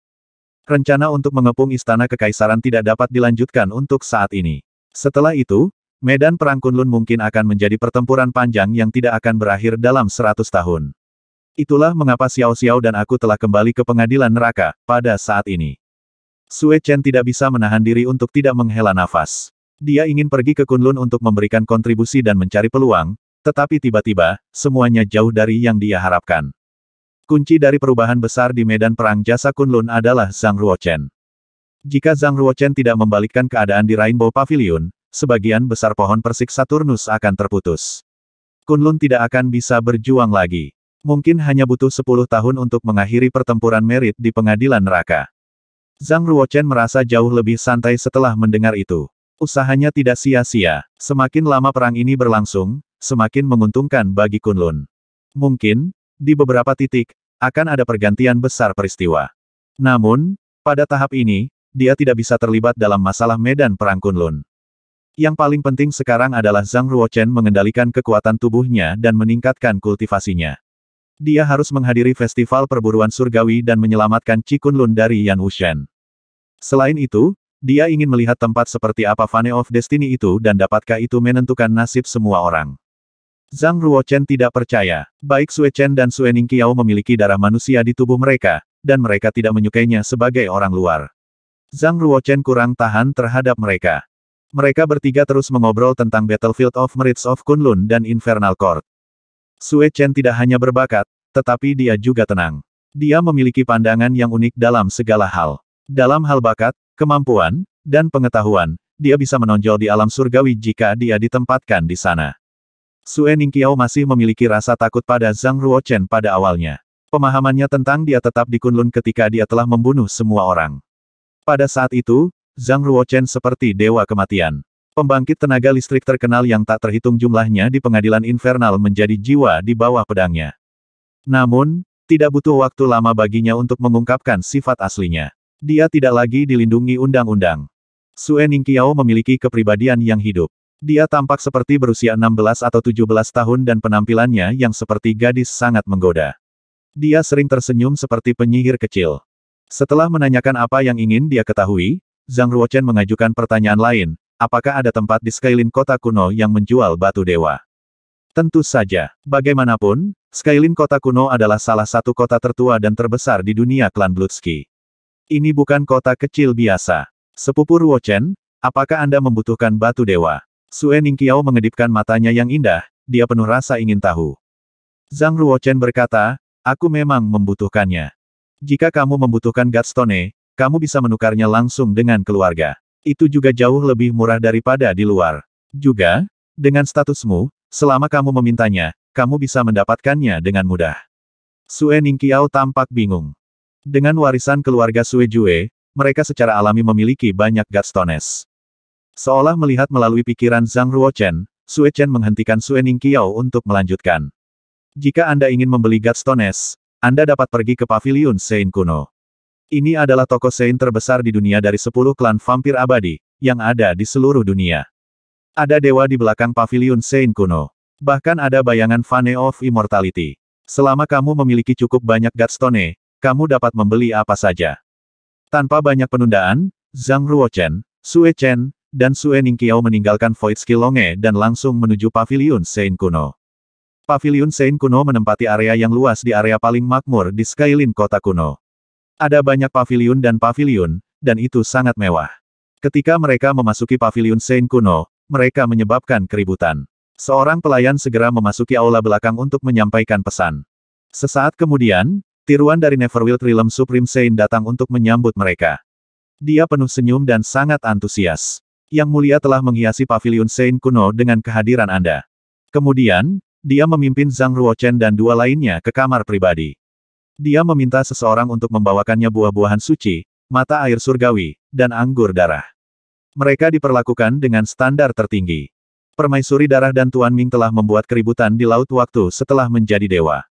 Rencana untuk mengepung istana kekaisaran tidak dapat dilanjutkan untuk saat ini. Setelah itu, Medan Perang Kunlun mungkin akan menjadi pertempuran panjang yang tidak akan berakhir dalam seratus tahun. Itulah mengapa Xiao Xiao dan aku telah kembali ke pengadilan neraka, pada saat ini. Sue Chen tidak bisa menahan diri untuk tidak menghela nafas. Dia ingin pergi ke Kunlun untuk memberikan kontribusi dan mencari peluang, tetapi tiba-tiba, semuanya jauh dari yang dia harapkan. Kunci dari perubahan besar di medan perang jasa Kunlun adalah Zhang Ruochen. Jika Zhang Ruochen tidak membalikkan keadaan di Rainbow Pavilion, sebagian besar pohon persik Saturnus akan terputus. Kunlun tidak akan bisa berjuang lagi. Mungkin hanya butuh 10 tahun untuk mengakhiri pertempuran merit di pengadilan neraka. Zhang Ruochen merasa jauh lebih santai setelah mendengar itu. Usahanya tidak sia-sia. Semakin lama perang ini berlangsung, semakin menguntungkan bagi Kunlun. Mungkin, di beberapa titik, akan ada pergantian besar peristiwa. Namun, pada tahap ini, dia tidak bisa terlibat dalam masalah medan perang Kunlun. Yang paling penting sekarang adalah Zhang Ruochen mengendalikan kekuatan tubuhnya dan meningkatkan kultivasinya. Dia harus menghadiri festival perburuan surgawi dan menyelamatkan Cikun Lun dari Yan Wushen. Selain itu, dia ingin melihat tempat seperti apa Fane of Destiny itu dan dapatkah itu menentukan nasib semua orang. Zhang Ruochen tidak percaya. Baik Sue Chen dan Sue Ningqiao memiliki darah manusia di tubuh mereka, dan mereka tidak menyukainya sebagai orang luar. Zhang Ruochen kurang tahan terhadap mereka. Mereka bertiga terus mengobrol tentang Battlefield of Merits of Kunlun dan Infernal Court. Sue Chen tidak hanya berbakat, tetapi dia juga tenang. Dia memiliki pandangan yang unik dalam segala hal. Dalam hal bakat, kemampuan, dan pengetahuan, dia bisa menonjol di alam surgawi jika dia ditempatkan di sana. Sue Ningqiao masih memiliki rasa takut pada Zhang Ruochen pada awalnya. Pemahamannya tentang dia tetap di Kunlun ketika dia telah membunuh semua orang. Pada saat itu, Zhang Ruochen seperti dewa kematian. Pembangkit tenaga listrik terkenal yang tak terhitung jumlahnya di pengadilan infernal menjadi jiwa di bawah pedangnya. Namun, tidak butuh waktu lama baginya untuk mengungkapkan sifat aslinya. Dia tidak lagi dilindungi undang-undang. Sue Ningqiao memiliki kepribadian yang hidup. Dia tampak seperti berusia 16 atau 17 tahun dan penampilannya yang seperti gadis sangat menggoda. Dia sering tersenyum seperti penyihir kecil. Setelah menanyakan apa yang ingin dia ketahui, Zhang Ruochen mengajukan pertanyaan lain, apakah ada tempat di Skylin kota kuno yang menjual batu dewa? Tentu saja. Bagaimanapun, Skylin kota kuno adalah salah satu kota tertua dan terbesar di dunia klan Blutsky. Ini bukan kota kecil biasa. Sepupu Ruochen, apakah Anda membutuhkan batu dewa? Sue Ningqiao mengedipkan matanya yang indah, dia penuh rasa ingin tahu. Zhang Ruochen berkata, aku memang membutuhkannya. Jika kamu membutuhkan Godstone, kamu bisa menukarnya langsung dengan keluarga. Itu juga jauh lebih murah daripada di luar. Juga, dengan statusmu, selama kamu memintanya, kamu bisa mendapatkannya dengan mudah. Sue Ningqiao tampak bingung. Dengan warisan keluarga Sue Jue, mereka secara alami memiliki banyak Gastones. Seolah melihat melalui pikiran Zhang Ruochen, Sue Chen menghentikan Sue Ningqiao untuk melanjutkan. Jika Anda ingin membeli Gastones, Anda dapat pergi ke Paviliun Sein kuno. Ini adalah toko Sein terbesar di dunia dari sepuluh klan vampir abadi, yang ada di seluruh dunia. Ada dewa di belakang pavilion Sein kuno. Bahkan ada bayangan Fane of Immortality. Selama kamu memiliki cukup banyak Godstone, kamu dapat membeli apa saja. Tanpa banyak penundaan, Zhang Ruochen, Sue Chen, dan Sue Ningqiao meninggalkan Void Skilonge dan langsung menuju pavilion Sein kuno. Pavilion Sein kuno menempati area yang luas di area paling makmur di skyline kota kuno. Ada banyak pavilion dan pavilion, dan itu sangat mewah. Ketika mereka memasuki pavilion Saint Kuno, mereka menyebabkan keributan. Seorang pelayan segera memasuki aula belakang untuk menyampaikan pesan. Sesaat kemudian, tiruan dari Neverwill Realm Supreme Saint datang untuk menyambut mereka. Dia penuh senyum dan sangat antusias. Yang Mulia telah menghiasi pavilion Saint Kuno dengan kehadiran Anda. Kemudian, dia memimpin Zhang Ruochen dan dua lainnya ke kamar pribadi. Dia meminta seseorang untuk membawakannya buah-buahan suci, mata air surgawi, dan anggur darah. Mereka diperlakukan dengan standar tertinggi. Permaisuri darah dan Tuan Ming telah membuat keributan di laut waktu setelah menjadi dewa.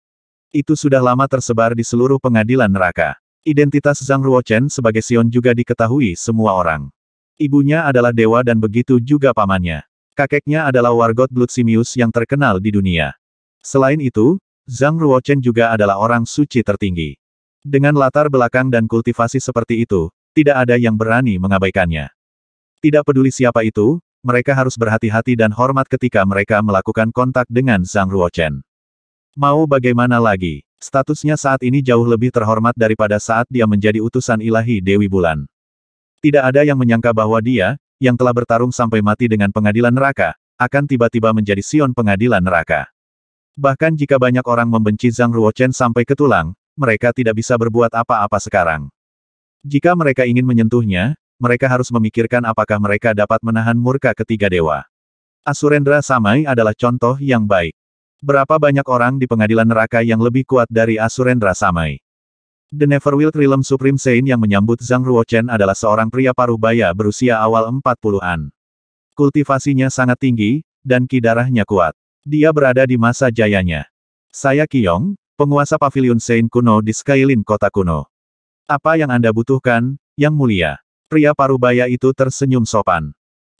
Itu sudah lama tersebar di seluruh pengadilan neraka. Identitas Zhang Ruochen sebagai Sion juga diketahui semua orang. Ibunya adalah dewa dan begitu juga pamannya. Kakeknya adalah wargot Blutsimius yang terkenal di dunia. Selain itu, Zhang Ruochen juga adalah orang suci tertinggi. Dengan latar belakang dan kultivasi seperti itu, tidak ada yang berani mengabaikannya. Tidak peduli siapa itu, mereka harus berhati-hati dan hormat ketika mereka melakukan kontak dengan Zhang Ruochen. Mau bagaimana lagi, statusnya saat ini jauh lebih terhormat daripada saat dia menjadi utusan ilahi Dewi Bulan. Tidak ada yang menyangka bahwa dia, yang telah bertarung sampai mati dengan pengadilan neraka, akan tiba-tiba menjadi sion pengadilan neraka. Bahkan jika banyak orang membenci Zhang Ruochen sampai ke tulang, mereka tidak bisa berbuat apa-apa sekarang. Jika mereka ingin menyentuhnya, mereka harus memikirkan apakah mereka dapat menahan murka ketiga dewa. Asurendra Samai adalah contoh yang baik. Berapa banyak orang di pengadilan neraka yang lebih kuat dari Asurendra Samai? The Neverwild Realm Supreme Saint yang menyambut Zhang Ruochen adalah seorang pria paruh baya berusia awal 40-an. Kultivasinya sangat tinggi, dan kidarahnya kuat. Dia berada di masa jayanya. Saya Kiong, penguasa Paviliun Saint kuno di Skylin kota kuno. Apa yang Anda butuhkan, Yang Mulia? Pria parubaya itu tersenyum sopan.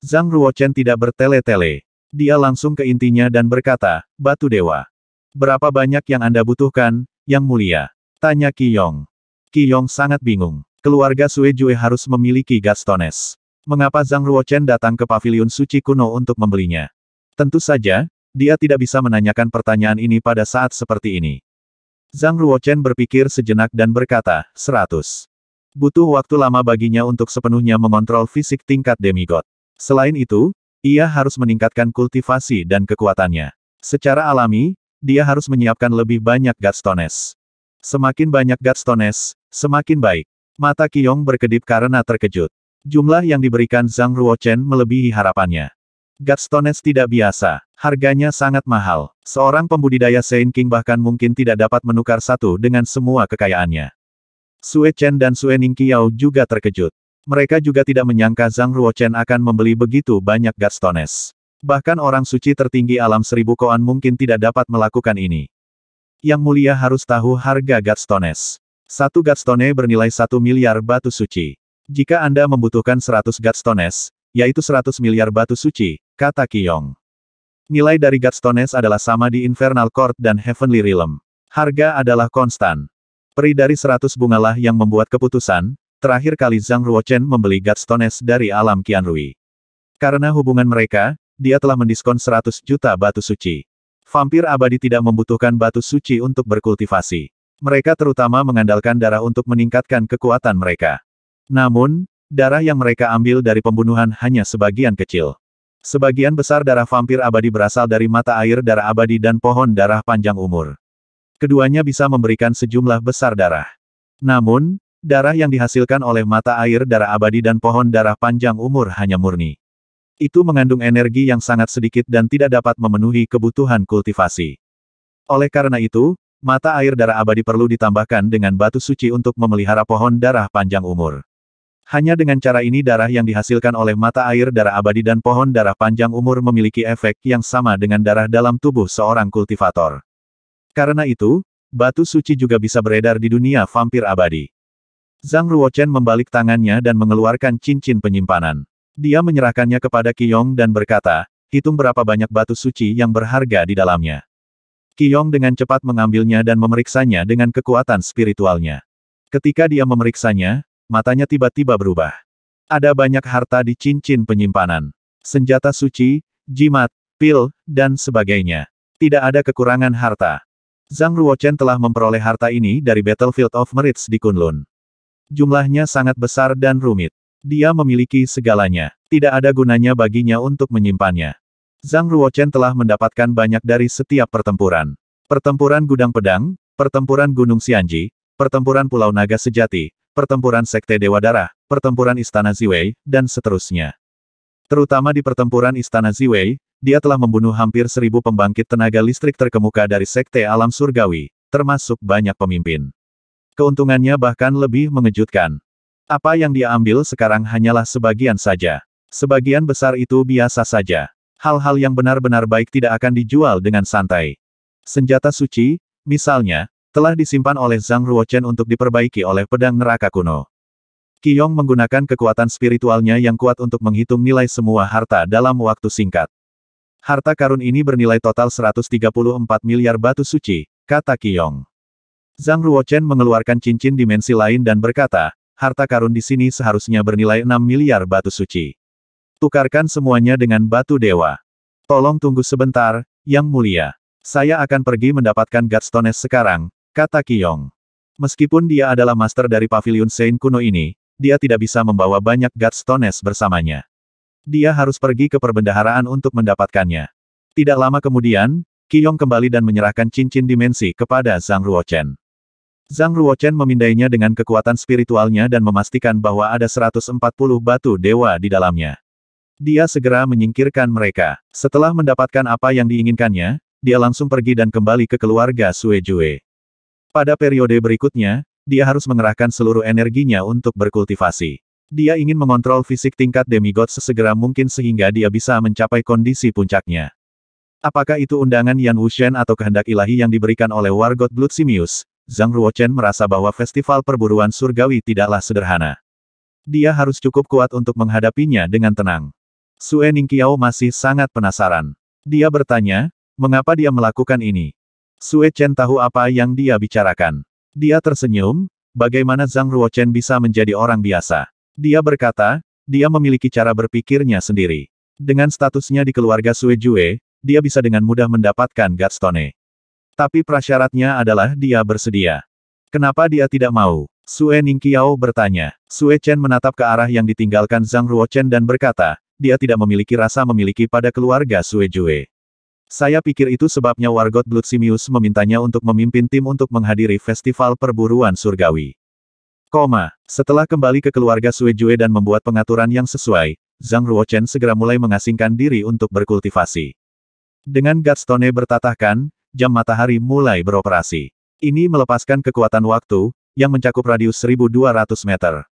Zhang Ruochen tidak bertele-tele. Dia langsung ke intinya dan berkata, Batu Dewa. Berapa banyak yang Anda butuhkan, Yang Mulia? Tanya Kiyong. Kiyong sangat bingung. Keluarga Sue Jue harus memiliki Gastones. Mengapa Zhang Ruochen datang ke Paviliun suci kuno untuk membelinya? Tentu saja, dia tidak bisa menanyakan pertanyaan ini pada saat seperti ini. Zhang Ruochen berpikir sejenak dan berkata, seratus. Butuh waktu lama baginya untuk sepenuhnya mengontrol fisik tingkat demigod. Selain itu, ia harus meningkatkan kultivasi dan kekuatannya. Secara alami, dia harus menyiapkan lebih banyak Gastones. Semakin banyak Gastones, semakin baik. Mata Kiyong berkedip karena terkejut. Jumlah yang diberikan Zhang Ruochen melebihi harapannya. Gastones tidak biasa. Harganya sangat mahal. Seorang pembudidaya Saint King bahkan mungkin tidak dapat menukar satu dengan semua kekayaannya. Sue Chen dan Sue Qiao juga terkejut. Mereka juga tidak menyangka Zhang Ruochen akan membeli begitu banyak Gastones. Bahkan orang suci tertinggi alam seribu koan mungkin tidak dapat melakukan ini. Yang mulia harus tahu harga Gastones. Satu Gastone bernilai satu miliar batu suci. Jika Anda membutuhkan 100 Gatstones, yaitu seratus miliar batu suci, kata Qiong. Nilai dari Godstones adalah sama di Infernal Court dan Heavenly Realm. Harga adalah konstan. Peri dari seratus bungalah yang membuat keputusan, terakhir kali Zhang Ruochen membeli Godstones dari alam Qianrui. Karena hubungan mereka, dia telah mendiskon seratus juta batu suci. Vampir abadi tidak membutuhkan batu suci untuk berkultivasi. Mereka terutama mengandalkan darah untuk meningkatkan kekuatan mereka. Namun, darah yang mereka ambil dari pembunuhan hanya sebagian kecil. Sebagian besar darah vampir abadi berasal dari mata air darah abadi dan pohon darah panjang umur. Keduanya bisa memberikan sejumlah besar darah. Namun, darah yang dihasilkan oleh mata air darah abadi dan pohon darah panjang umur hanya murni. Itu mengandung energi yang sangat sedikit dan tidak dapat memenuhi kebutuhan kultivasi. Oleh karena itu, mata air darah abadi perlu ditambahkan dengan batu suci untuk memelihara pohon darah panjang umur. Hanya dengan cara ini darah yang dihasilkan oleh mata air darah abadi dan pohon darah panjang umur memiliki efek yang sama dengan darah dalam tubuh seorang kultivator. Karena itu, batu suci juga bisa beredar di dunia vampir abadi. Zhang Ruochen membalik tangannya dan mengeluarkan cincin penyimpanan. Dia menyerahkannya kepada Qiyong dan berkata, hitung berapa banyak batu suci yang berharga di dalamnya. Qiyong dengan cepat mengambilnya dan memeriksanya dengan kekuatan spiritualnya. Ketika dia memeriksanya, matanya tiba-tiba berubah. Ada banyak harta di cincin penyimpanan. Senjata suci, jimat, pil, dan sebagainya. Tidak ada kekurangan harta. Zhang Ruochen telah memperoleh harta ini dari Battlefield of Merits di Kunlun. Jumlahnya sangat besar dan rumit. Dia memiliki segalanya. Tidak ada gunanya baginya untuk menyimpannya. Zhang Ruochen telah mendapatkan banyak dari setiap pertempuran. Pertempuran Gudang Pedang, Pertempuran Gunung Xianji, Pertempuran Pulau Naga Sejati, pertempuran Sekte Dewa Darah, pertempuran Istana Ziwei, dan seterusnya. Terutama di pertempuran Istana Ziwei, dia telah membunuh hampir seribu pembangkit tenaga listrik terkemuka dari Sekte Alam Surgawi, termasuk banyak pemimpin. Keuntungannya bahkan lebih mengejutkan. Apa yang dia ambil sekarang hanyalah sebagian saja. Sebagian besar itu biasa saja. Hal-hal yang benar-benar baik tidak akan dijual dengan santai. Senjata suci, misalnya, telah disimpan oleh Zhang Ruochen untuk diperbaiki oleh pedang neraka kuno. Qiyong menggunakan kekuatan spiritualnya yang kuat untuk menghitung nilai semua harta dalam waktu singkat. Harta karun ini bernilai total 134 miliar batu suci, kata Qiyong. Zhang Ruochen mengeluarkan cincin dimensi lain dan berkata, harta karun di sini seharusnya bernilai 6 miliar batu suci. Tukarkan semuanya dengan batu dewa. Tolong tunggu sebentar, Yang Mulia. Saya akan pergi mendapatkan Godstones sekarang, Kata Kiyong. Meskipun dia adalah master dari pavilion Saint kuno ini, dia tidak bisa membawa banyak Godstones bersamanya. Dia harus pergi ke perbendaharaan untuk mendapatkannya. Tidak lama kemudian, Kiyong kembali dan menyerahkan cincin dimensi kepada Zhang Ruochen. Zhang Ruochen memindainya dengan kekuatan spiritualnya dan memastikan bahwa ada 140 batu dewa di dalamnya. Dia segera menyingkirkan mereka. Setelah mendapatkan apa yang diinginkannya, dia langsung pergi dan kembali ke keluarga Sue Jue. Pada periode berikutnya, dia harus mengerahkan seluruh energinya untuk berkultivasi. Dia ingin mengontrol fisik tingkat demigod sesegera mungkin sehingga dia bisa mencapai kondisi puncaknya. Apakah itu undangan Yan Wuxian atau kehendak ilahi yang diberikan oleh Wargot Blood Simius, Zhang Ruochen merasa bahwa festival perburuan surgawi tidaklah sederhana. Dia harus cukup kuat untuk menghadapinya dengan tenang. Sue Ningqiao masih sangat penasaran. Dia bertanya, mengapa dia melakukan ini? Sue Chen tahu apa yang dia bicarakan. Dia tersenyum, bagaimana Zhang Ruochen bisa menjadi orang biasa. Dia berkata, dia memiliki cara berpikirnya sendiri. Dengan statusnya di keluarga Sue Jue, dia bisa dengan mudah mendapatkan Gatstone. Tapi prasyaratnya adalah dia bersedia. Kenapa dia tidak mau? Sue Ningqiao bertanya. Sue Chen menatap ke arah yang ditinggalkan Zhang Ruochen dan berkata, dia tidak memiliki rasa memiliki pada keluarga Sue Jue. Saya pikir itu sebabnya Wargot Blutsimius memintanya untuk memimpin tim untuk menghadiri festival perburuan surgawi. Koma, setelah kembali ke keluarga Suejue dan membuat pengaturan yang sesuai, Zhang Ruochen segera mulai mengasingkan diri untuk berkultivasi. Dengan Gatstone bertatahkan, jam matahari mulai beroperasi. Ini melepaskan kekuatan waktu, yang mencakup radius 1200 meter.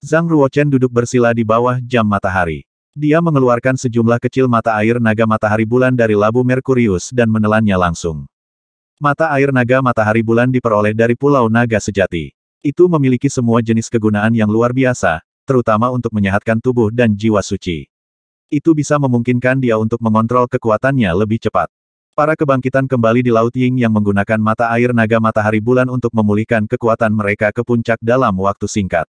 Zhang Ruochen duduk bersila di bawah jam matahari. Dia mengeluarkan sejumlah kecil mata air naga matahari bulan dari labu Merkurius dan menelannya langsung. Mata air naga matahari bulan diperoleh dari Pulau Naga Sejati. Itu memiliki semua jenis kegunaan yang luar biasa, terutama untuk menyehatkan tubuh dan jiwa suci. Itu bisa memungkinkan dia untuk mengontrol kekuatannya lebih cepat. Para kebangkitan kembali di Laut Ying yang menggunakan mata air naga matahari bulan untuk memulihkan kekuatan mereka ke puncak dalam waktu singkat.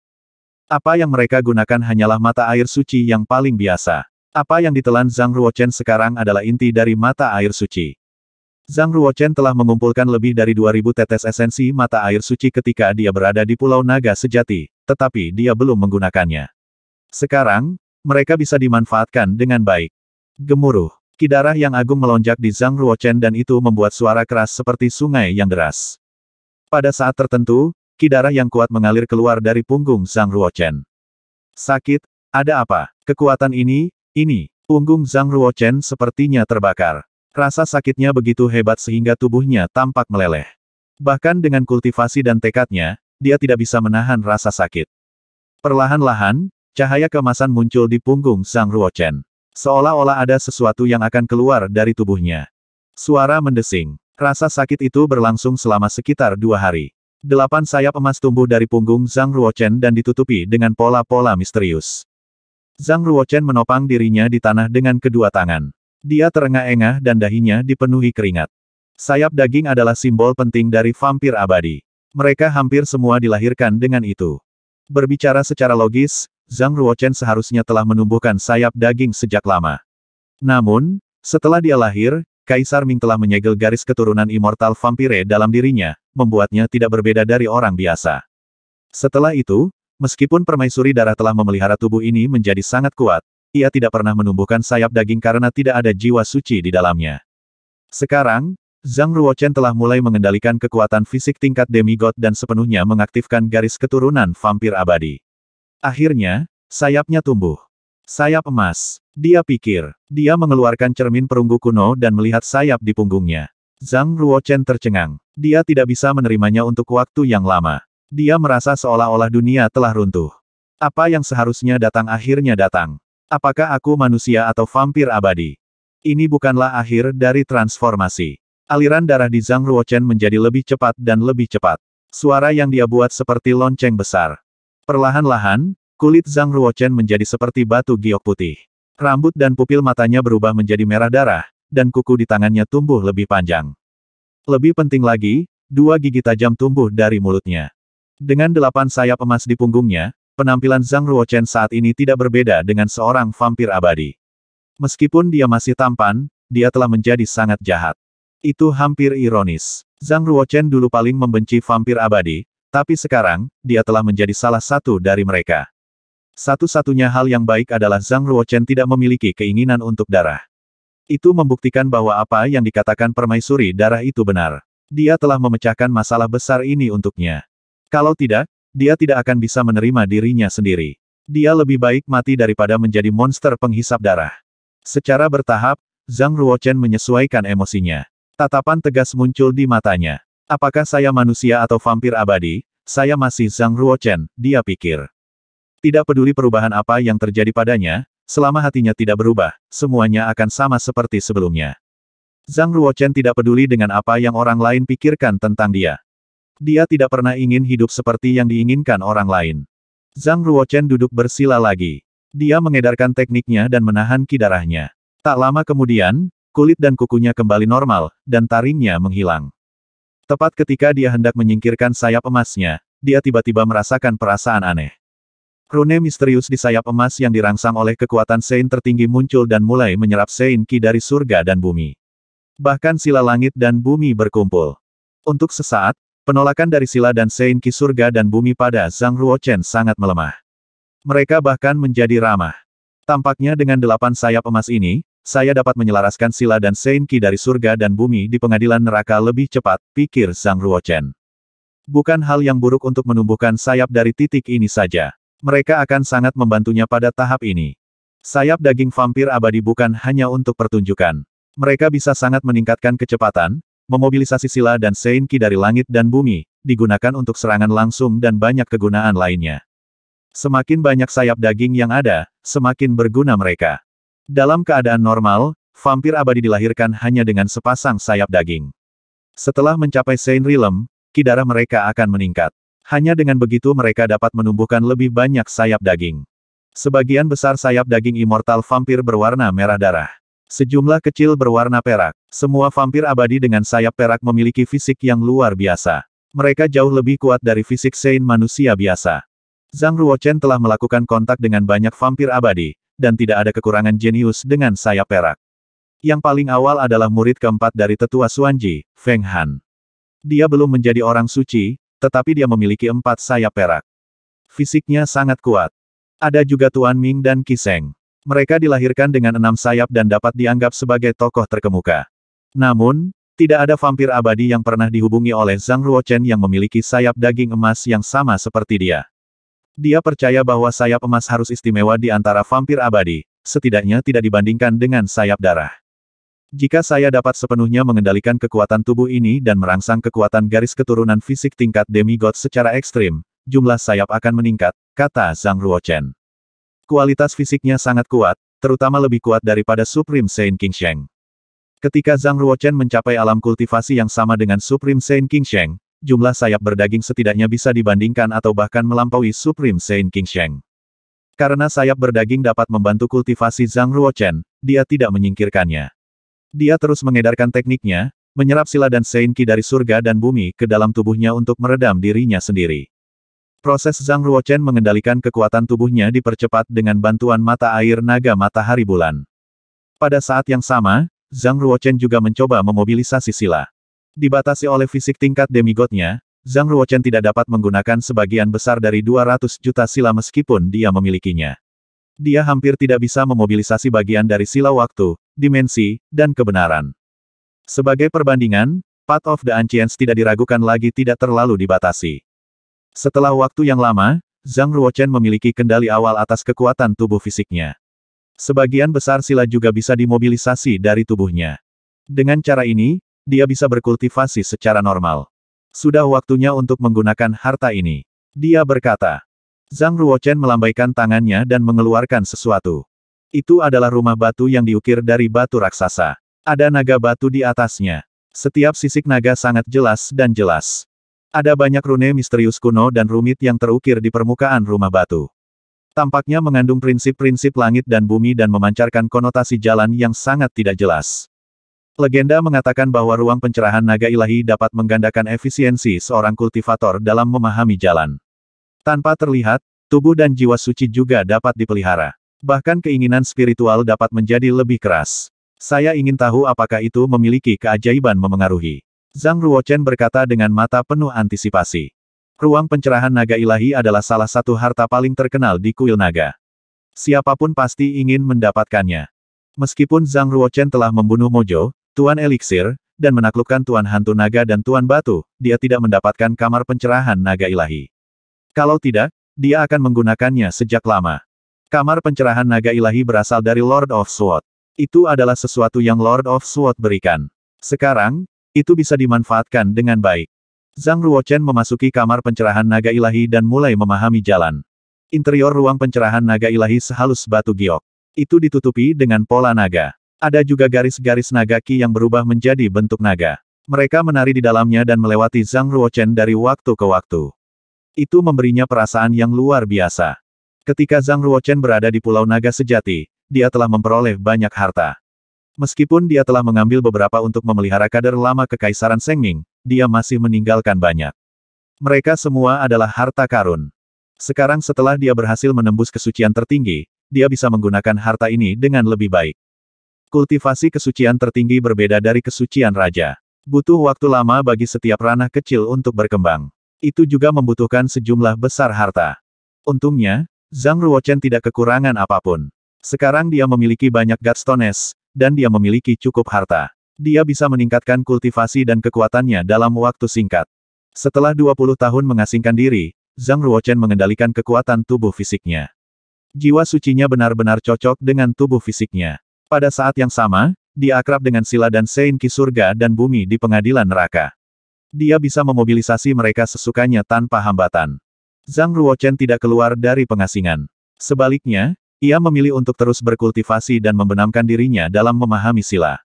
Apa yang mereka gunakan hanyalah mata air suci yang paling biasa. Apa yang ditelan Zhang Ruochen sekarang adalah inti dari mata air suci. Zhang Ruochen telah mengumpulkan lebih dari 2000 tetes esensi mata air suci ketika dia berada di Pulau Naga Sejati, tetapi dia belum menggunakannya. Sekarang, mereka bisa dimanfaatkan dengan baik. Gemuruh, kidarah yang agung melonjak di Zhang Ruochen dan itu membuat suara keras seperti sungai yang deras. Pada saat tertentu, Ki yang kuat mengalir keluar dari punggung Zhang Ruochen. Sakit, ada apa? Kekuatan ini, ini. Punggung Zhang Ruochen sepertinya terbakar. Rasa sakitnya begitu hebat sehingga tubuhnya tampak meleleh. Bahkan dengan kultivasi dan tekadnya, dia tidak bisa menahan rasa sakit. Perlahan-lahan, cahaya kemasan muncul di punggung Zhang Ruochen. Seolah-olah ada sesuatu yang akan keluar dari tubuhnya. Suara mendesing. Rasa sakit itu berlangsung selama sekitar dua hari. Delapan sayap emas tumbuh dari punggung Zhang Ruochen dan ditutupi dengan pola-pola misterius. Zhang Ruochen menopang dirinya di tanah dengan kedua tangan. Dia terengah-engah dan dahinya dipenuhi keringat. Sayap daging adalah simbol penting dari vampir abadi. Mereka hampir semua dilahirkan dengan itu. Berbicara secara logis, Zhang Ruochen seharusnya telah menumbuhkan sayap daging sejak lama. Namun, setelah dia lahir, Kaisar Ming telah menyegel garis keturunan Immortal Vampire dalam dirinya, membuatnya tidak berbeda dari orang biasa. Setelah itu, meskipun permaisuri darah telah memelihara tubuh ini menjadi sangat kuat, ia tidak pernah menumbuhkan sayap daging karena tidak ada jiwa suci di dalamnya. Sekarang, Zhang Ruochen telah mulai mengendalikan kekuatan fisik tingkat demigod dan sepenuhnya mengaktifkan garis keturunan vampir abadi. Akhirnya, sayapnya tumbuh. Sayap emas. Dia pikir. Dia mengeluarkan cermin perunggu kuno dan melihat sayap di punggungnya. Zhang Ruochen tercengang. Dia tidak bisa menerimanya untuk waktu yang lama. Dia merasa seolah-olah dunia telah runtuh. Apa yang seharusnya datang akhirnya datang. Apakah aku manusia atau vampir abadi? Ini bukanlah akhir dari transformasi. Aliran darah di Zhang Ruochen menjadi lebih cepat dan lebih cepat. Suara yang dia buat seperti lonceng besar. Perlahan-lahan, Kulit Zhang Ruochen menjadi seperti batu giok putih. Rambut dan pupil matanya berubah menjadi merah darah, dan kuku di tangannya tumbuh lebih panjang. Lebih penting lagi, dua gigi tajam tumbuh dari mulutnya. Dengan delapan sayap emas di punggungnya, penampilan Zhang Ruochen saat ini tidak berbeda dengan seorang vampir abadi. Meskipun dia masih tampan, dia telah menjadi sangat jahat. Itu hampir ironis. Zhang Ruochen dulu paling membenci vampir abadi, tapi sekarang, dia telah menjadi salah satu dari mereka. Satu-satunya hal yang baik adalah Zhang Ruochen tidak memiliki keinginan untuk darah. Itu membuktikan bahwa apa yang dikatakan permaisuri darah itu benar. Dia telah memecahkan masalah besar ini untuknya. Kalau tidak, dia tidak akan bisa menerima dirinya sendiri. Dia lebih baik mati daripada menjadi monster penghisap darah. Secara bertahap, Zhang Ruochen menyesuaikan emosinya. Tatapan tegas muncul di matanya. Apakah saya manusia atau vampir abadi? Saya masih Zhang Ruochen, dia pikir. Tidak peduli perubahan apa yang terjadi padanya, selama hatinya tidak berubah, semuanya akan sama seperti sebelumnya. Zhang Ruochen tidak peduli dengan apa yang orang lain pikirkan tentang dia. Dia tidak pernah ingin hidup seperti yang diinginkan orang lain. Zhang Ruochen duduk bersila lagi. Dia mengedarkan tekniknya dan menahan kidarahnya. Tak lama kemudian, kulit dan kukunya kembali normal, dan taringnya menghilang. Tepat ketika dia hendak menyingkirkan sayap emasnya, dia tiba-tiba merasakan perasaan aneh. Rune misterius di sayap emas yang dirangsang oleh kekuatan Sein tertinggi muncul dan mulai menyerap Sein Ki dari surga dan bumi. Bahkan sila langit dan bumi berkumpul. Untuk sesaat, penolakan dari sila dan Sein Ki surga dan bumi pada Zhang Ruochen sangat melemah. Mereka bahkan menjadi ramah. Tampaknya dengan delapan sayap emas ini, saya dapat menyelaraskan sila dan Sein Ki dari surga dan bumi di pengadilan neraka lebih cepat, pikir Zhang Ruochen. Bukan hal yang buruk untuk menumbuhkan sayap dari titik ini saja. Mereka akan sangat membantunya pada tahap ini. Sayap daging vampir abadi bukan hanya untuk pertunjukan. Mereka bisa sangat meningkatkan kecepatan, memobilisasi sila dan seinki dari langit dan bumi, digunakan untuk serangan langsung dan banyak kegunaan lainnya. Semakin banyak sayap daging yang ada, semakin berguna mereka. Dalam keadaan normal, vampir abadi dilahirkan hanya dengan sepasang sayap daging. Setelah mencapai Saint Realm, kidara mereka akan meningkat. Hanya dengan begitu mereka dapat menumbuhkan lebih banyak sayap daging. Sebagian besar sayap daging immortal vampir berwarna merah darah. Sejumlah kecil berwarna perak. Semua vampir abadi dengan sayap perak memiliki fisik yang luar biasa. Mereka jauh lebih kuat dari fisik Sein manusia biasa. Zhang Ruochen telah melakukan kontak dengan banyak vampir abadi, dan tidak ada kekurangan jenius dengan sayap perak. Yang paling awal adalah murid keempat dari tetua Suanji, Feng Han. Dia belum menjadi orang suci, tetapi dia memiliki empat sayap perak. Fisiknya sangat kuat. Ada juga Tuan Ming dan Kiseng. Mereka dilahirkan dengan enam sayap dan dapat dianggap sebagai tokoh terkemuka. Namun, tidak ada vampir abadi yang pernah dihubungi oleh Zhang Ruochen yang memiliki sayap daging emas yang sama seperti dia. Dia percaya bahwa sayap emas harus istimewa di antara vampir abadi, setidaknya tidak dibandingkan dengan sayap darah. Jika saya dapat sepenuhnya mengendalikan kekuatan tubuh ini dan merangsang kekuatan garis keturunan fisik tingkat demigod secara ekstrim, jumlah sayap akan meningkat, kata Zhang Ruochen. Kualitas fisiknya sangat kuat, terutama lebih kuat daripada Supreme Saint King Sheng. Ketika Zhang Ruochen mencapai alam kultivasi yang sama dengan Supreme Saint King Sheng, jumlah sayap berdaging setidaknya bisa dibandingkan atau bahkan melampaui Supreme Saint King Sheng. Karena sayap berdaging dapat membantu kultivasi Zhang Ruochen, dia tidak menyingkirkannya. Dia terus mengedarkan tekniknya, menyerap sila dan seinki dari surga dan bumi ke dalam tubuhnya untuk meredam dirinya sendiri. Proses Zhang Ruochen mengendalikan kekuatan tubuhnya dipercepat dengan bantuan mata air naga matahari bulan. Pada saat yang sama, Zhang Ruochen juga mencoba memobilisasi sila. Dibatasi oleh fisik tingkat demigodnya, Zhang Ruochen tidak dapat menggunakan sebagian besar dari 200 juta sila meskipun dia memilikinya dia hampir tidak bisa memobilisasi bagian dari sila waktu, dimensi, dan kebenaran. Sebagai perbandingan, Path of the Ancients tidak diragukan lagi tidak terlalu dibatasi. Setelah waktu yang lama, Zhang Ruochen memiliki kendali awal atas kekuatan tubuh fisiknya. Sebagian besar sila juga bisa dimobilisasi dari tubuhnya. Dengan cara ini, dia bisa berkultivasi secara normal. Sudah waktunya untuk menggunakan harta ini. Dia berkata, Zhang Ruochen melambaikan tangannya dan mengeluarkan sesuatu. Itu adalah rumah batu yang diukir dari batu raksasa. Ada naga batu di atasnya. Setiap sisik naga sangat jelas dan jelas. Ada banyak rune misterius kuno dan rumit yang terukir di permukaan rumah batu. Tampaknya mengandung prinsip-prinsip langit dan bumi dan memancarkan konotasi jalan yang sangat tidak jelas. Legenda mengatakan bahwa ruang pencerahan naga ilahi dapat menggandakan efisiensi seorang kultivator dalam memahami jalan. Tanpa terlihat, tubuh dan jiwa suci juga dapat dipelihara. Bahkan keinginan spiritual dapat menjadi lebih keras. Saya ingin tahu apakah itu memiliki keajaiban memengaruhi. Zhang Ruochen berkata dengan mata penuh antisipasi. Ruang pencerahan naga ilahi adalah salah satu harta paling terkenal di kuil naga. Siapapun pasti ingin mendapatkannya. Meskipun Zhang Ruochen telah membunuh Mojo, Tuan Elixir, dan menaklukkan Tuan Hantu Naga dan Tuan Batu, dia tidak mendapatkan kamar pencerahan naga ilahi. Kalau tidak, dia akan menggunakannya sejak lama. Kamar pencerahan naga ilahi berasal dari Lord of Sword. Itu adalah sesuatu yang Lord of Sword berikan. Sekarang, itu bisa dimanfaatkan dengan baik. Zhang Ruochen memasuki kamar pencerahan naga ilahi dan mulai memahami jalan. Interior ruang pencerahan naga ilahi sehalus batu giok. Itu ditutupi dengan pola naga. Ada juga garis-garis naga ki yang berubah menjadi bentuk naga. Mereka menari di dalamnya dan melewati Zhang Ruochen dari waktu ke waktu. Itu memberinya perasaan yang luar biasa. Ketika Zhang Ruochen berada di Pulau Naga Sejati, dia telah memperoleh banyak harta. Meskipun dia telah mengambil beberapa untuk memelihara kader lama Kekaisaran Sengming, dia masih meninggalkan banyak. Mereka semua adalah harta karun. Sekarang setelah dia berhasil menembus kesucian tertinggi, dia bisa menggunakan harta ini dengan lebih baik. Kultivasi kesucian tertinggi berbeda dari kesucian raja. Butuh waktu lama bagi setiap ranah kecil untuk berkembang. Itu juga membutuhkan sejumlah besar harta. Untungnya, Zhang Ruochen tidak kekurangan apapun. Sekarang dia memiliki banyak Godstones, dan dia memiliki cukup harta. Dia bisa meningkatkan kultivasi dan kekuatannya dalam waktu singkat. Setelah 20 tahun mengasingkan diri, Zhang Ruochen mengendalikan kekuatan tubuh fisiknya. Jiwa sucinya benar-benar cocok dengan tubuh fisiknya. Pada saat yang sama, dia akrab dengan Sila dan Seinki surga dan bumi di pengadilan neraka. Dia bisa memobilisasi mereka sesukanya tanpa hambatan. Zhang Ruochen tidak keluar dari pengasingan. Sebaliknya, ia memilih untuk terus berkultivasi dan membenamkan dirinya dalam memahami sila.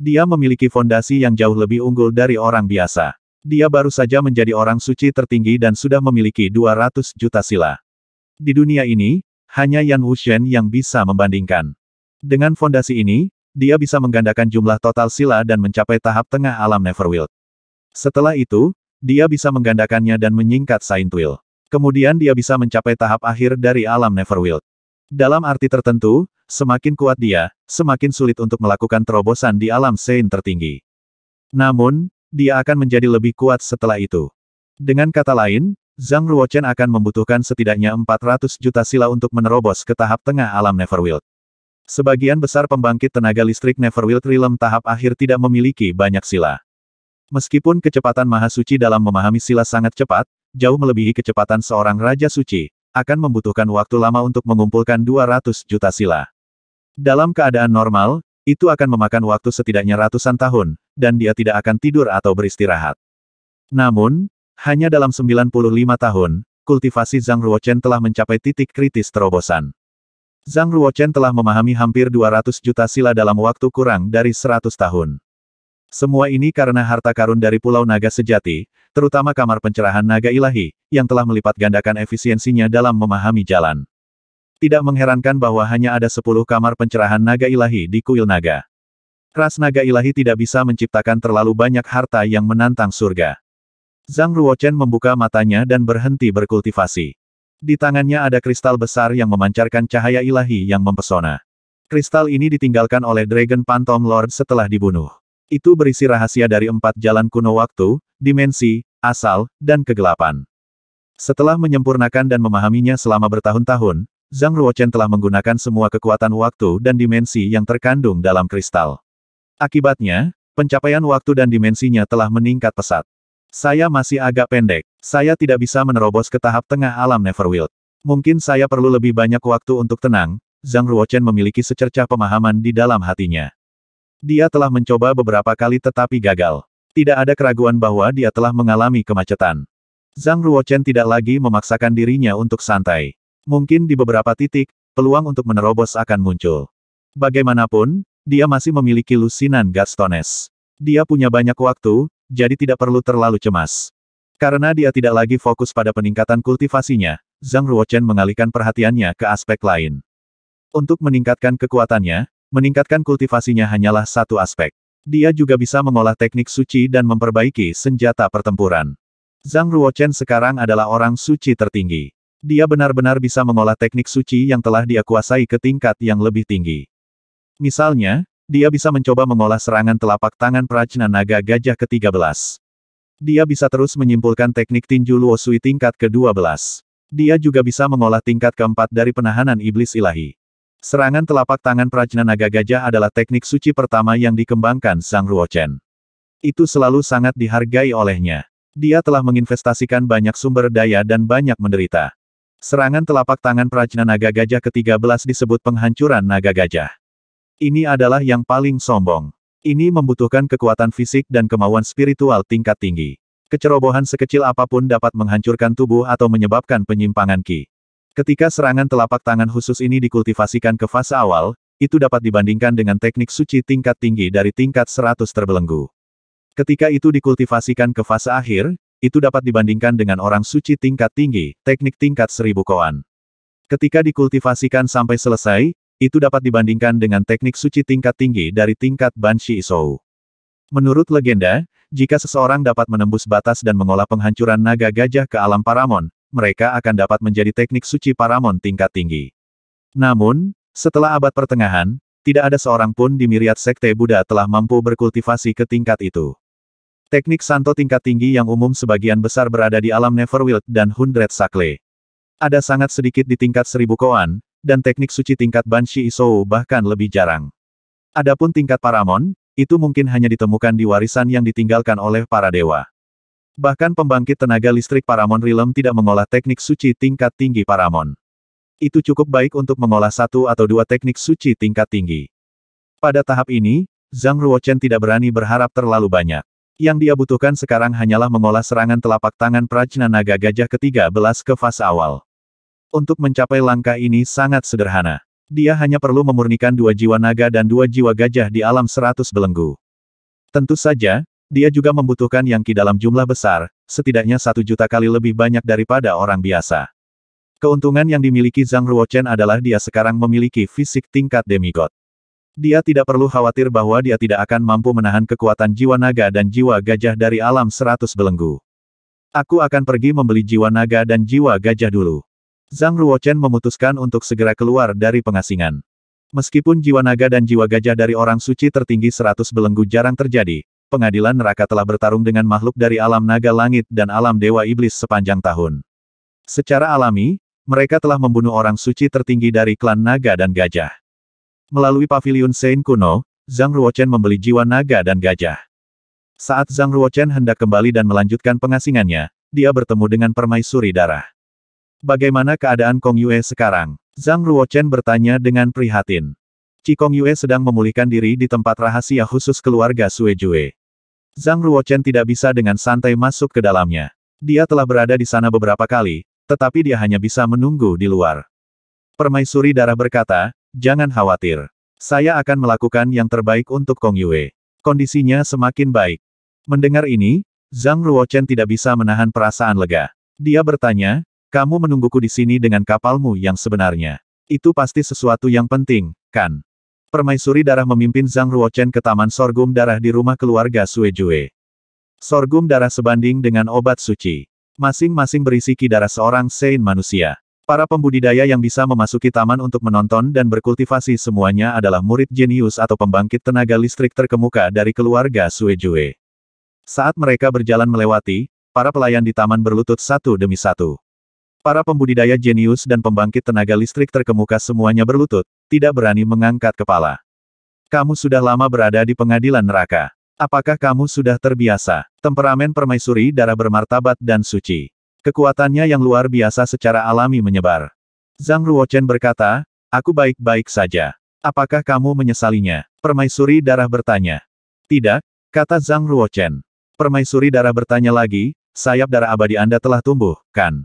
Dia memiliki fondasi yang jauh lebih unggul dari orang biasa. Dia baru saja menjadi orang suci tertinggi dan sudah memiliki 200 juta sila. Di dunia ini, hanya Yan Wuxian yang bisa membandingkan. Dengan fondasi ini, dia bisa menggandakan jumlah total sila dan mencapai tahap tengah alam Neverwild. Setelah itu, dia bisa menggandakannya dan menyingkat Will. Kemudian dia bisa mencapai tahap akhir dari alam Neverwild. Dalam arti tertentu, semakin kuat dia, semakin sulit untuk melakukan terobosan di alam Sein tertinggi. Namun, dia akan menjadi lebih kuat setelah itu. Dengan kata lain, Zhang Ruochen akan membutuhkan setidaknya 400 juta sila untuk menerobos ke tahap tengah alam Neverwild. Sebagian besar pembangkit tenaga listrik Neverwild Realm tahap akhir tidak memiliki banyak sila. Meskipun kecepatan Maha Suci dalam memahami sila sangat cepat, jauh melebihi kecepatan seorang Raja Suci, akan membutuhkan waktu lama untuk mengumpulkan 200 juta sila. Dalam keadaan normal, itu akan memakan waktu setidaknya ratusan tahun, dan dia tidak akan tidur atau beristirahat. Namun, hanya dalam 95 tahun, kultivasi Zhang Ruochen telah mencapai titik kritis terobosan. Zhang Ruochen telah memahami hampir 200 juta sila dalam waktu kurang dari 100 tahun. Semua ini karena harta karun dari Pulau Naga Sejati, terutama kamar pencerahan Naga Ilahi, yang telah melipat gandakan efisiensinya dalam memahami jalan. Tidak mengherankan bahwa hanya ada 10 kamar pencerahan Naga Ilahi di kuil Naga. Ras Naga Ilahi tidak bisa menciptakan terlalu banyak harta yang menantang surga. Zhang Ruochen membuka matanya dan berhenti berkultivasi. Di tangannya ada kristal besar yang memancarkan cahaya ilahi yang mempesona. Kristal ini ditinggalkan oleh Dragon Phantom Lord setelah dibunuh. Itu berisi rahasia dari empat jalan kuno waktu, dimensi, asal, dan kegelapan. Setelah menyempurnakan dan memahaminya selama bertahun-tahun, Zhang Ruochen telah menggunakan semua kekuatan waktu dan dimensi yang terkandung dalam kristal. Akibatnya, pencapaian waktu dan dimensinya telah meningkat pesat. Saya masih agak pendek. Saya tidak bisa menerobos ke tahap tengah alam Neverwild. Mungkin saya perlu lebih banyak waktu untuk tenang, Zhang Ruochen memiliki secercah pemahaman di dalam hatinya. Dia telah mencoba beberapa kali tetapi gagal. Tidak ada keraguan bahwa dia telah mengalami kemacetan. Zhang Ruochen tidak lagi memaksakan dirinya untuk santai. Mungkin di beberapa titik, peluang untuk menerobos akan muncul. Bagaimanapun, dia masih memiliki lusinan Gastones. Dia punya banyak waktu, jadi tidak perlu terlalu cemas. Karena dia tidak lagi fokus pada peningkatan kultivasinya, Zhang Ruochen mengalihkan perhatiannya ke aspek lain. Untuk meningkatkan kekuatannya, Meningkatkan kultivasinya hanyalah satu aspek. Dia juga bisa mengolah teknik suci dan memperbaiki senjata pertempuran. Zhang Ruochen sekarang adalah orang suci tertinggi. Dia benar-benar bisa mengolah teknik suci yang telah dia kuasai ke tingkat yang lebih tinggi. Misalnya, dia bisa mencoba mengolah serangan telapak tangan Prajna Naga Gajah ke-13. Dia bisa terus menyimpulkan teknik tinju Luo Sui tingkat ke-12. Dia juga bisa mengolah tingkat keempat dari penahanan iblis ilahi. Serangan telapak tangan Prajna Naga Gajah adalah teknik suci pertama yang dikembangkan Sang Ruochen. Itu selalu sangat dihargai olehnya. Dia telah menginvestasikan banyak sumber daya dan banyak menderita. Serangan telapak tangan Prajna Naga Gajah ke-13 disebut penghancuran Naga Gajah. Ini adalah yang paling sombong. Ini membutuhkan kekuatan fisik dan kemauan spiritual tingkat tinggi. Kecerobohan sekecil apapun dapat menghancurkan tubuh atau menyebabkan penyimpangan ki. Ketika serangan telapak tangan khusus ini dikultivasikan ke fase awal, itu dapat dibandingkan dengan teknik suci tingkat tinggi dari tingkat 100 terbelenggu. Ketika itu dikultivasikan ke fase akhir, itu dapat dibandingkan dengan orang suci tingkat tinggi, teknik tingkat seribu koan. Ketika dikultivasikan sampai selesai, itu dapat dibandingkan dengan teknik suci tingkat tinggi dari tingkat Banshi Isou. Menurut legenda, jika seseorang dapat menembus batas dan mengolah penghancuran naga gajah ke alam paramon, mereka akan dapat menjadi teknik suci paramon tingkat tinggi. Namun, setelah abad pertengahan, tidak ada seorang pun di miriat sekte Buddha telah mampu berkultivasi ke tingkat itu. Teknik santo tingkat tinggi yang umum sebagian besar berada di alam Neverwild dan Hundred Sakle. Ada sangat sedikit di tingkat seribu koan, dan teknik suci tingkat Banshi Isou bahkan lebih jarang. Adapun tingkat Paramon, itu mungkin hanya ditemukan di warisan yang ditinggalkan oleh para dewa. Bahkan pembangkit tenaga listrik Paramon Realm tidak mengolah teknik suci tingkat tinggi Paramon. Itu cukup baik untuk mengolah satu atau dua teknik suci tingkat tinggi. Pada tahap ini, Zhang Ruochen tidak berani berharap terlalu banyak. Yang dia butuhkan sekarang hanyalah mengolah serangan telapak tangan Prajna Naga Gajah ketiga belas ke fase awal. Untuk mencapai langkah ini sangat sederhana. Dia hanya perlu memurnikan dua jiwa naga dan dua jiwa gajah di alam seratus belenggu. Tentu saja, dia juga membutuhkan yang ki dalam jumlah besar, setidaknya satu juta kali lebih banyak daripada orang biasa. Keuntungan yang dimiliki Zhang Ruochen adalah dia sekarang memiliki fisik tingkat demigod. Dia tidak perlu khawatir bahwa dia tidak akan mampu menahan kekuatan jiwa naga dan jiwa gajah dari alam seratus belenggu. Aku akan pergi membeli jiwa naga dan jiwa gajah dulu. Zhang Ruochen memutuskan untuk segera keluar dari pengasingan. Meskipun jiwa naga dan jiwa gajah dari orang suci tertinggi seratus belenggu jarang terjadi, pengadilan neraka telah bertarung dengan makhluk dari alam naga langit dan alam dewa iblis sepanjang tahun. Secara alami, mereka telah membunuh orang suci tertinggi dari klan naga dan gajah. Melalui pavilion Sein kuno, Zhang Ruochen membeli jiwa naga dan gajah. Saat Zhang Ruochen hendak kembali dan melanjutkan pengasingannya, dia bertemu dengan permaisuri darah. Bagaimana keadaan Kong Yue sekarang? Zhang Ruochen bertanya dengan prihatin. Kong Yue sedang memulihkan diri di tempat rahasia khusus keluarga Sue Jue. Zhang Ruochen tidak bisa dengan santai masuk ke dalamnya. Dia telah berada di sana beberapa kali, tetapi dia hanya bisa menunggu di luar. Permaisuri darah berkata, jangan khawatir. Saya akan melakukan yang terbaik untuk Kong Yue. Kondisinya semakin baik. Mendengar ini, Zhang Ruochen tidak bisa menahan perasaan lega. Dia bertanya, kamu menungguku di sini dengan kapalmu yang sebenarnya. Itu pasti sesuatu yang penting, kan? Permaisuri darah memimpin Zhang Ruochen ke Taman Sorghum Darah di rumah keluarga Jue. Sorghum darah sebanding dengan obat suci. Masing-masing berisi ki darah seorang sein manusia. Para pembudidaya yang bisa memasuki taman untuk menonton dan berkultivasi semuanya adalah murid jenius atau pembangkit tenaga listrik terkemuka dari keluarga Jue. Saat mereka berjalan melewati, para pelayan di taman berlutut satu demi satu. Para pembudidaya jenius dan pembangkit tenaga listrik terkemuka semuanya berlutut, tidak berani mengangkat kepala. Kamu sudah lama berada di pengadilan neraka. Apakah kamu sudah terbiasa? Temperamen permaisuri darah bermartabat dan suci. Kekuatannya yang luar biasa secara alami menyebar. Zhang Ruochen berkata, Aku baik-baik saja. Apakah kamu menyesalinya? Permaisuri darah bertanya. Tidak, kata Zhang Ruochen. Permaisuri darah bertanya lagi, sayap darah abadi Anda telah tumbuh, kan?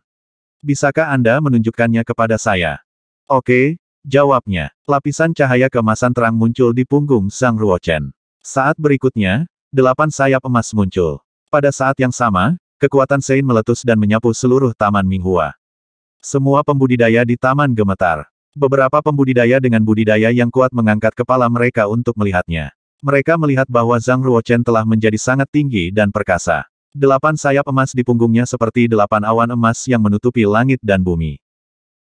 Bisakah Anda menunjukkannya kepada saya? Oke, Jawabnya, lapisan cahaya kemasan terang muncul di punggung Zhang Ruochen. Saat berikutnya, delapan sayap emas muncul. Pada saat yang sama, kekuatan Sein meletus dan menyapu seluruh Taman Minghua. Semua pembudidaya di Taman gemetar. Beberapa pembudidaya dengan budidaya yang kuat mengangkat kepala mereka untuk melihatnya. Mereka melihat bahwa Zhang Ruochen telah menjadi sangat tinggi dan perkasa. Delapan sayap emas di punggungnya seperti delapan awan emas yang menutupi langit dan bumi.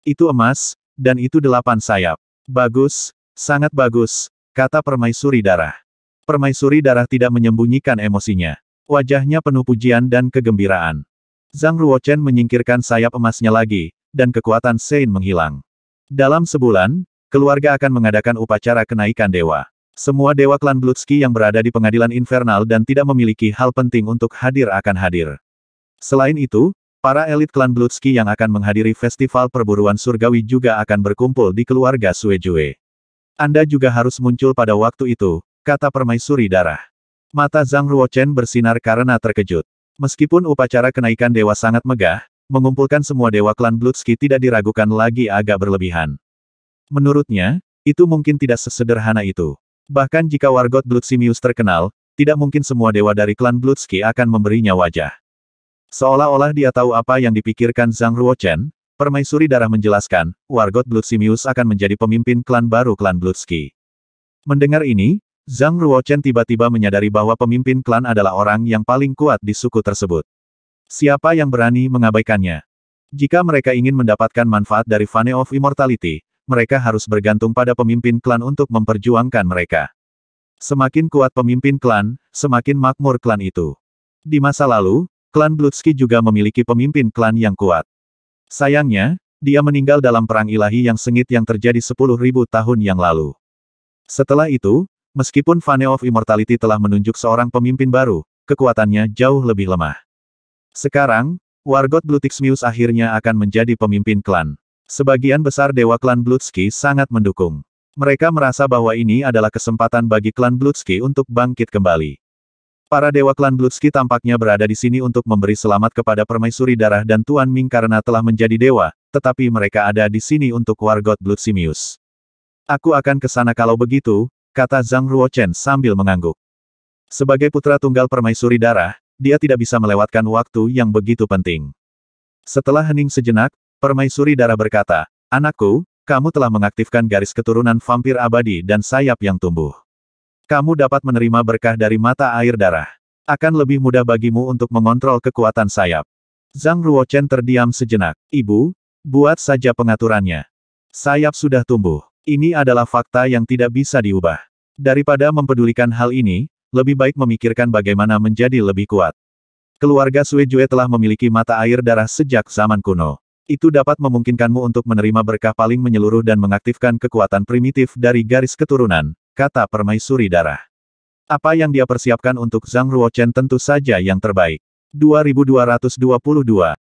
Itu emas, dan itu delapan sayap. Bagus, sangat bagus, kata permaisuri darah. Permaisuri darah tidak menyembunyikan emosinya. Wajahnya penuh pujian dan kegembiraan. Zhang Ruochen menyingkirkan sayap emasnya lagi, dan kekuatan Sein menghilang. Dalam sebulan, keluarga akan mengadakan upacara kenaikan dewa. Semua dewa klan Blutski yang berada di pengadilan infernal dan tidak memiliki hal penting untuk hadir akan hadir. Selain itu, Para elit klan Blutski yang akan menghadiri festival perburuan surgawi juga akan berkumpul di keluarga Suejue. Anda juga harus muncul pada waktu itu, kata permaisuri darah. Mata Zhang Ruochen bersinar karena terkejut. Meskipun upacara kenaikan dewa sangat megah, mengumpulkan semua dewa klan Blutski tidak diragukan lagi agak berlebihan. Menurutnya, itu mungkin tidak sesederhana itu. Bahkan jika Wargot Blutsimius terkenal, tidak mungkin semua dewa dari klan Blutski akan memberinya wajah. Seolah-olah dia tahu apa yang dipikirkan Zhang Ruochen, permaisuri darah menjelaskan, Wargot Blutsimius akan menjadi pemimpin klan baru klan Blutski. Mendengar ini, Zhang Ruochen tiba-tiba menyadari bahwa pemimpin klan adalah orang yang paling kuat di suku tersebut. Siapa yang berani mengabaikannya? Jika mereka ingin mendapatkan manfaat dari Fane of Immortality, mereka harus bergantung pada pemimpin klan untuk memperjuangkan mereka. Semakin kuat pemimpin klan, semakin makmur klan itu. Di masa lalu, Klan Blutski juga memiliki pemimpin klan yang kuat. Sayangnya, dia meninggal dalam perang ilahi yang sengit yang terjadi 10.000 tahun yang lalu. Setelah itu, meskipun Fane of Immortality telah menunjuk seorang pemimpin baru, kekuatannya jauh lebih lemah. Sekarang, Wargot Blutixmius akhirnya akan menjadi pemimpin klan. Sebagian besar dewa klan Blutski sangat mendukung. Mereka merasa bahwa ini adalah kesempatan bagi klan Blutski untuk bangkit kembali. Para dewa klan Blutski tampaknya berada di sini untuk memberi selamat kepada permaisuri darah dan Tuan Ming karena telah menjadi dewa, tetapi mereka ada di sini untuk wargot Blutsimius. Aku akan ke sana kalau begitu, kata Zhang Ruochen sambil mengangguk. Sebagai putra tunggal permaisuri darah, dia tidak bisa melewatkan waktu yang begitu penting. Setelah hening sejenak, permaisuri darah berkata, Anakku, kamu telah mengaktifkan garis keturunan vampir abadi dan sayap yang tumbuh. Kamu dapat menerima berkah dari mata air darah. Akan lebih mudah bagimu untuk mengontrol kekuatan sayap. Zhang Ruochen terdiam sejenak. Ibu, buat saja pengaturannya. Sayap sudah tumbuh. Ini adalah fakta yang tidak bisa diubah. Daripada mempedulikan hal ini, lebih baik memikirkan bagaimana menjadi lebih kuat. Keluarga Sui Yue telah memiliki mata air darah sejak zaman kuno. Itu dapat memungkinkanmu untuk menerima berkah paling menyeluruh dan mengaktifkan kekuatan primitif dari garis keturunan, kata permaisuri darah. Apa yang dia persiapkan untuk Zhang Ruochen tentu saja yang terbaik. 2222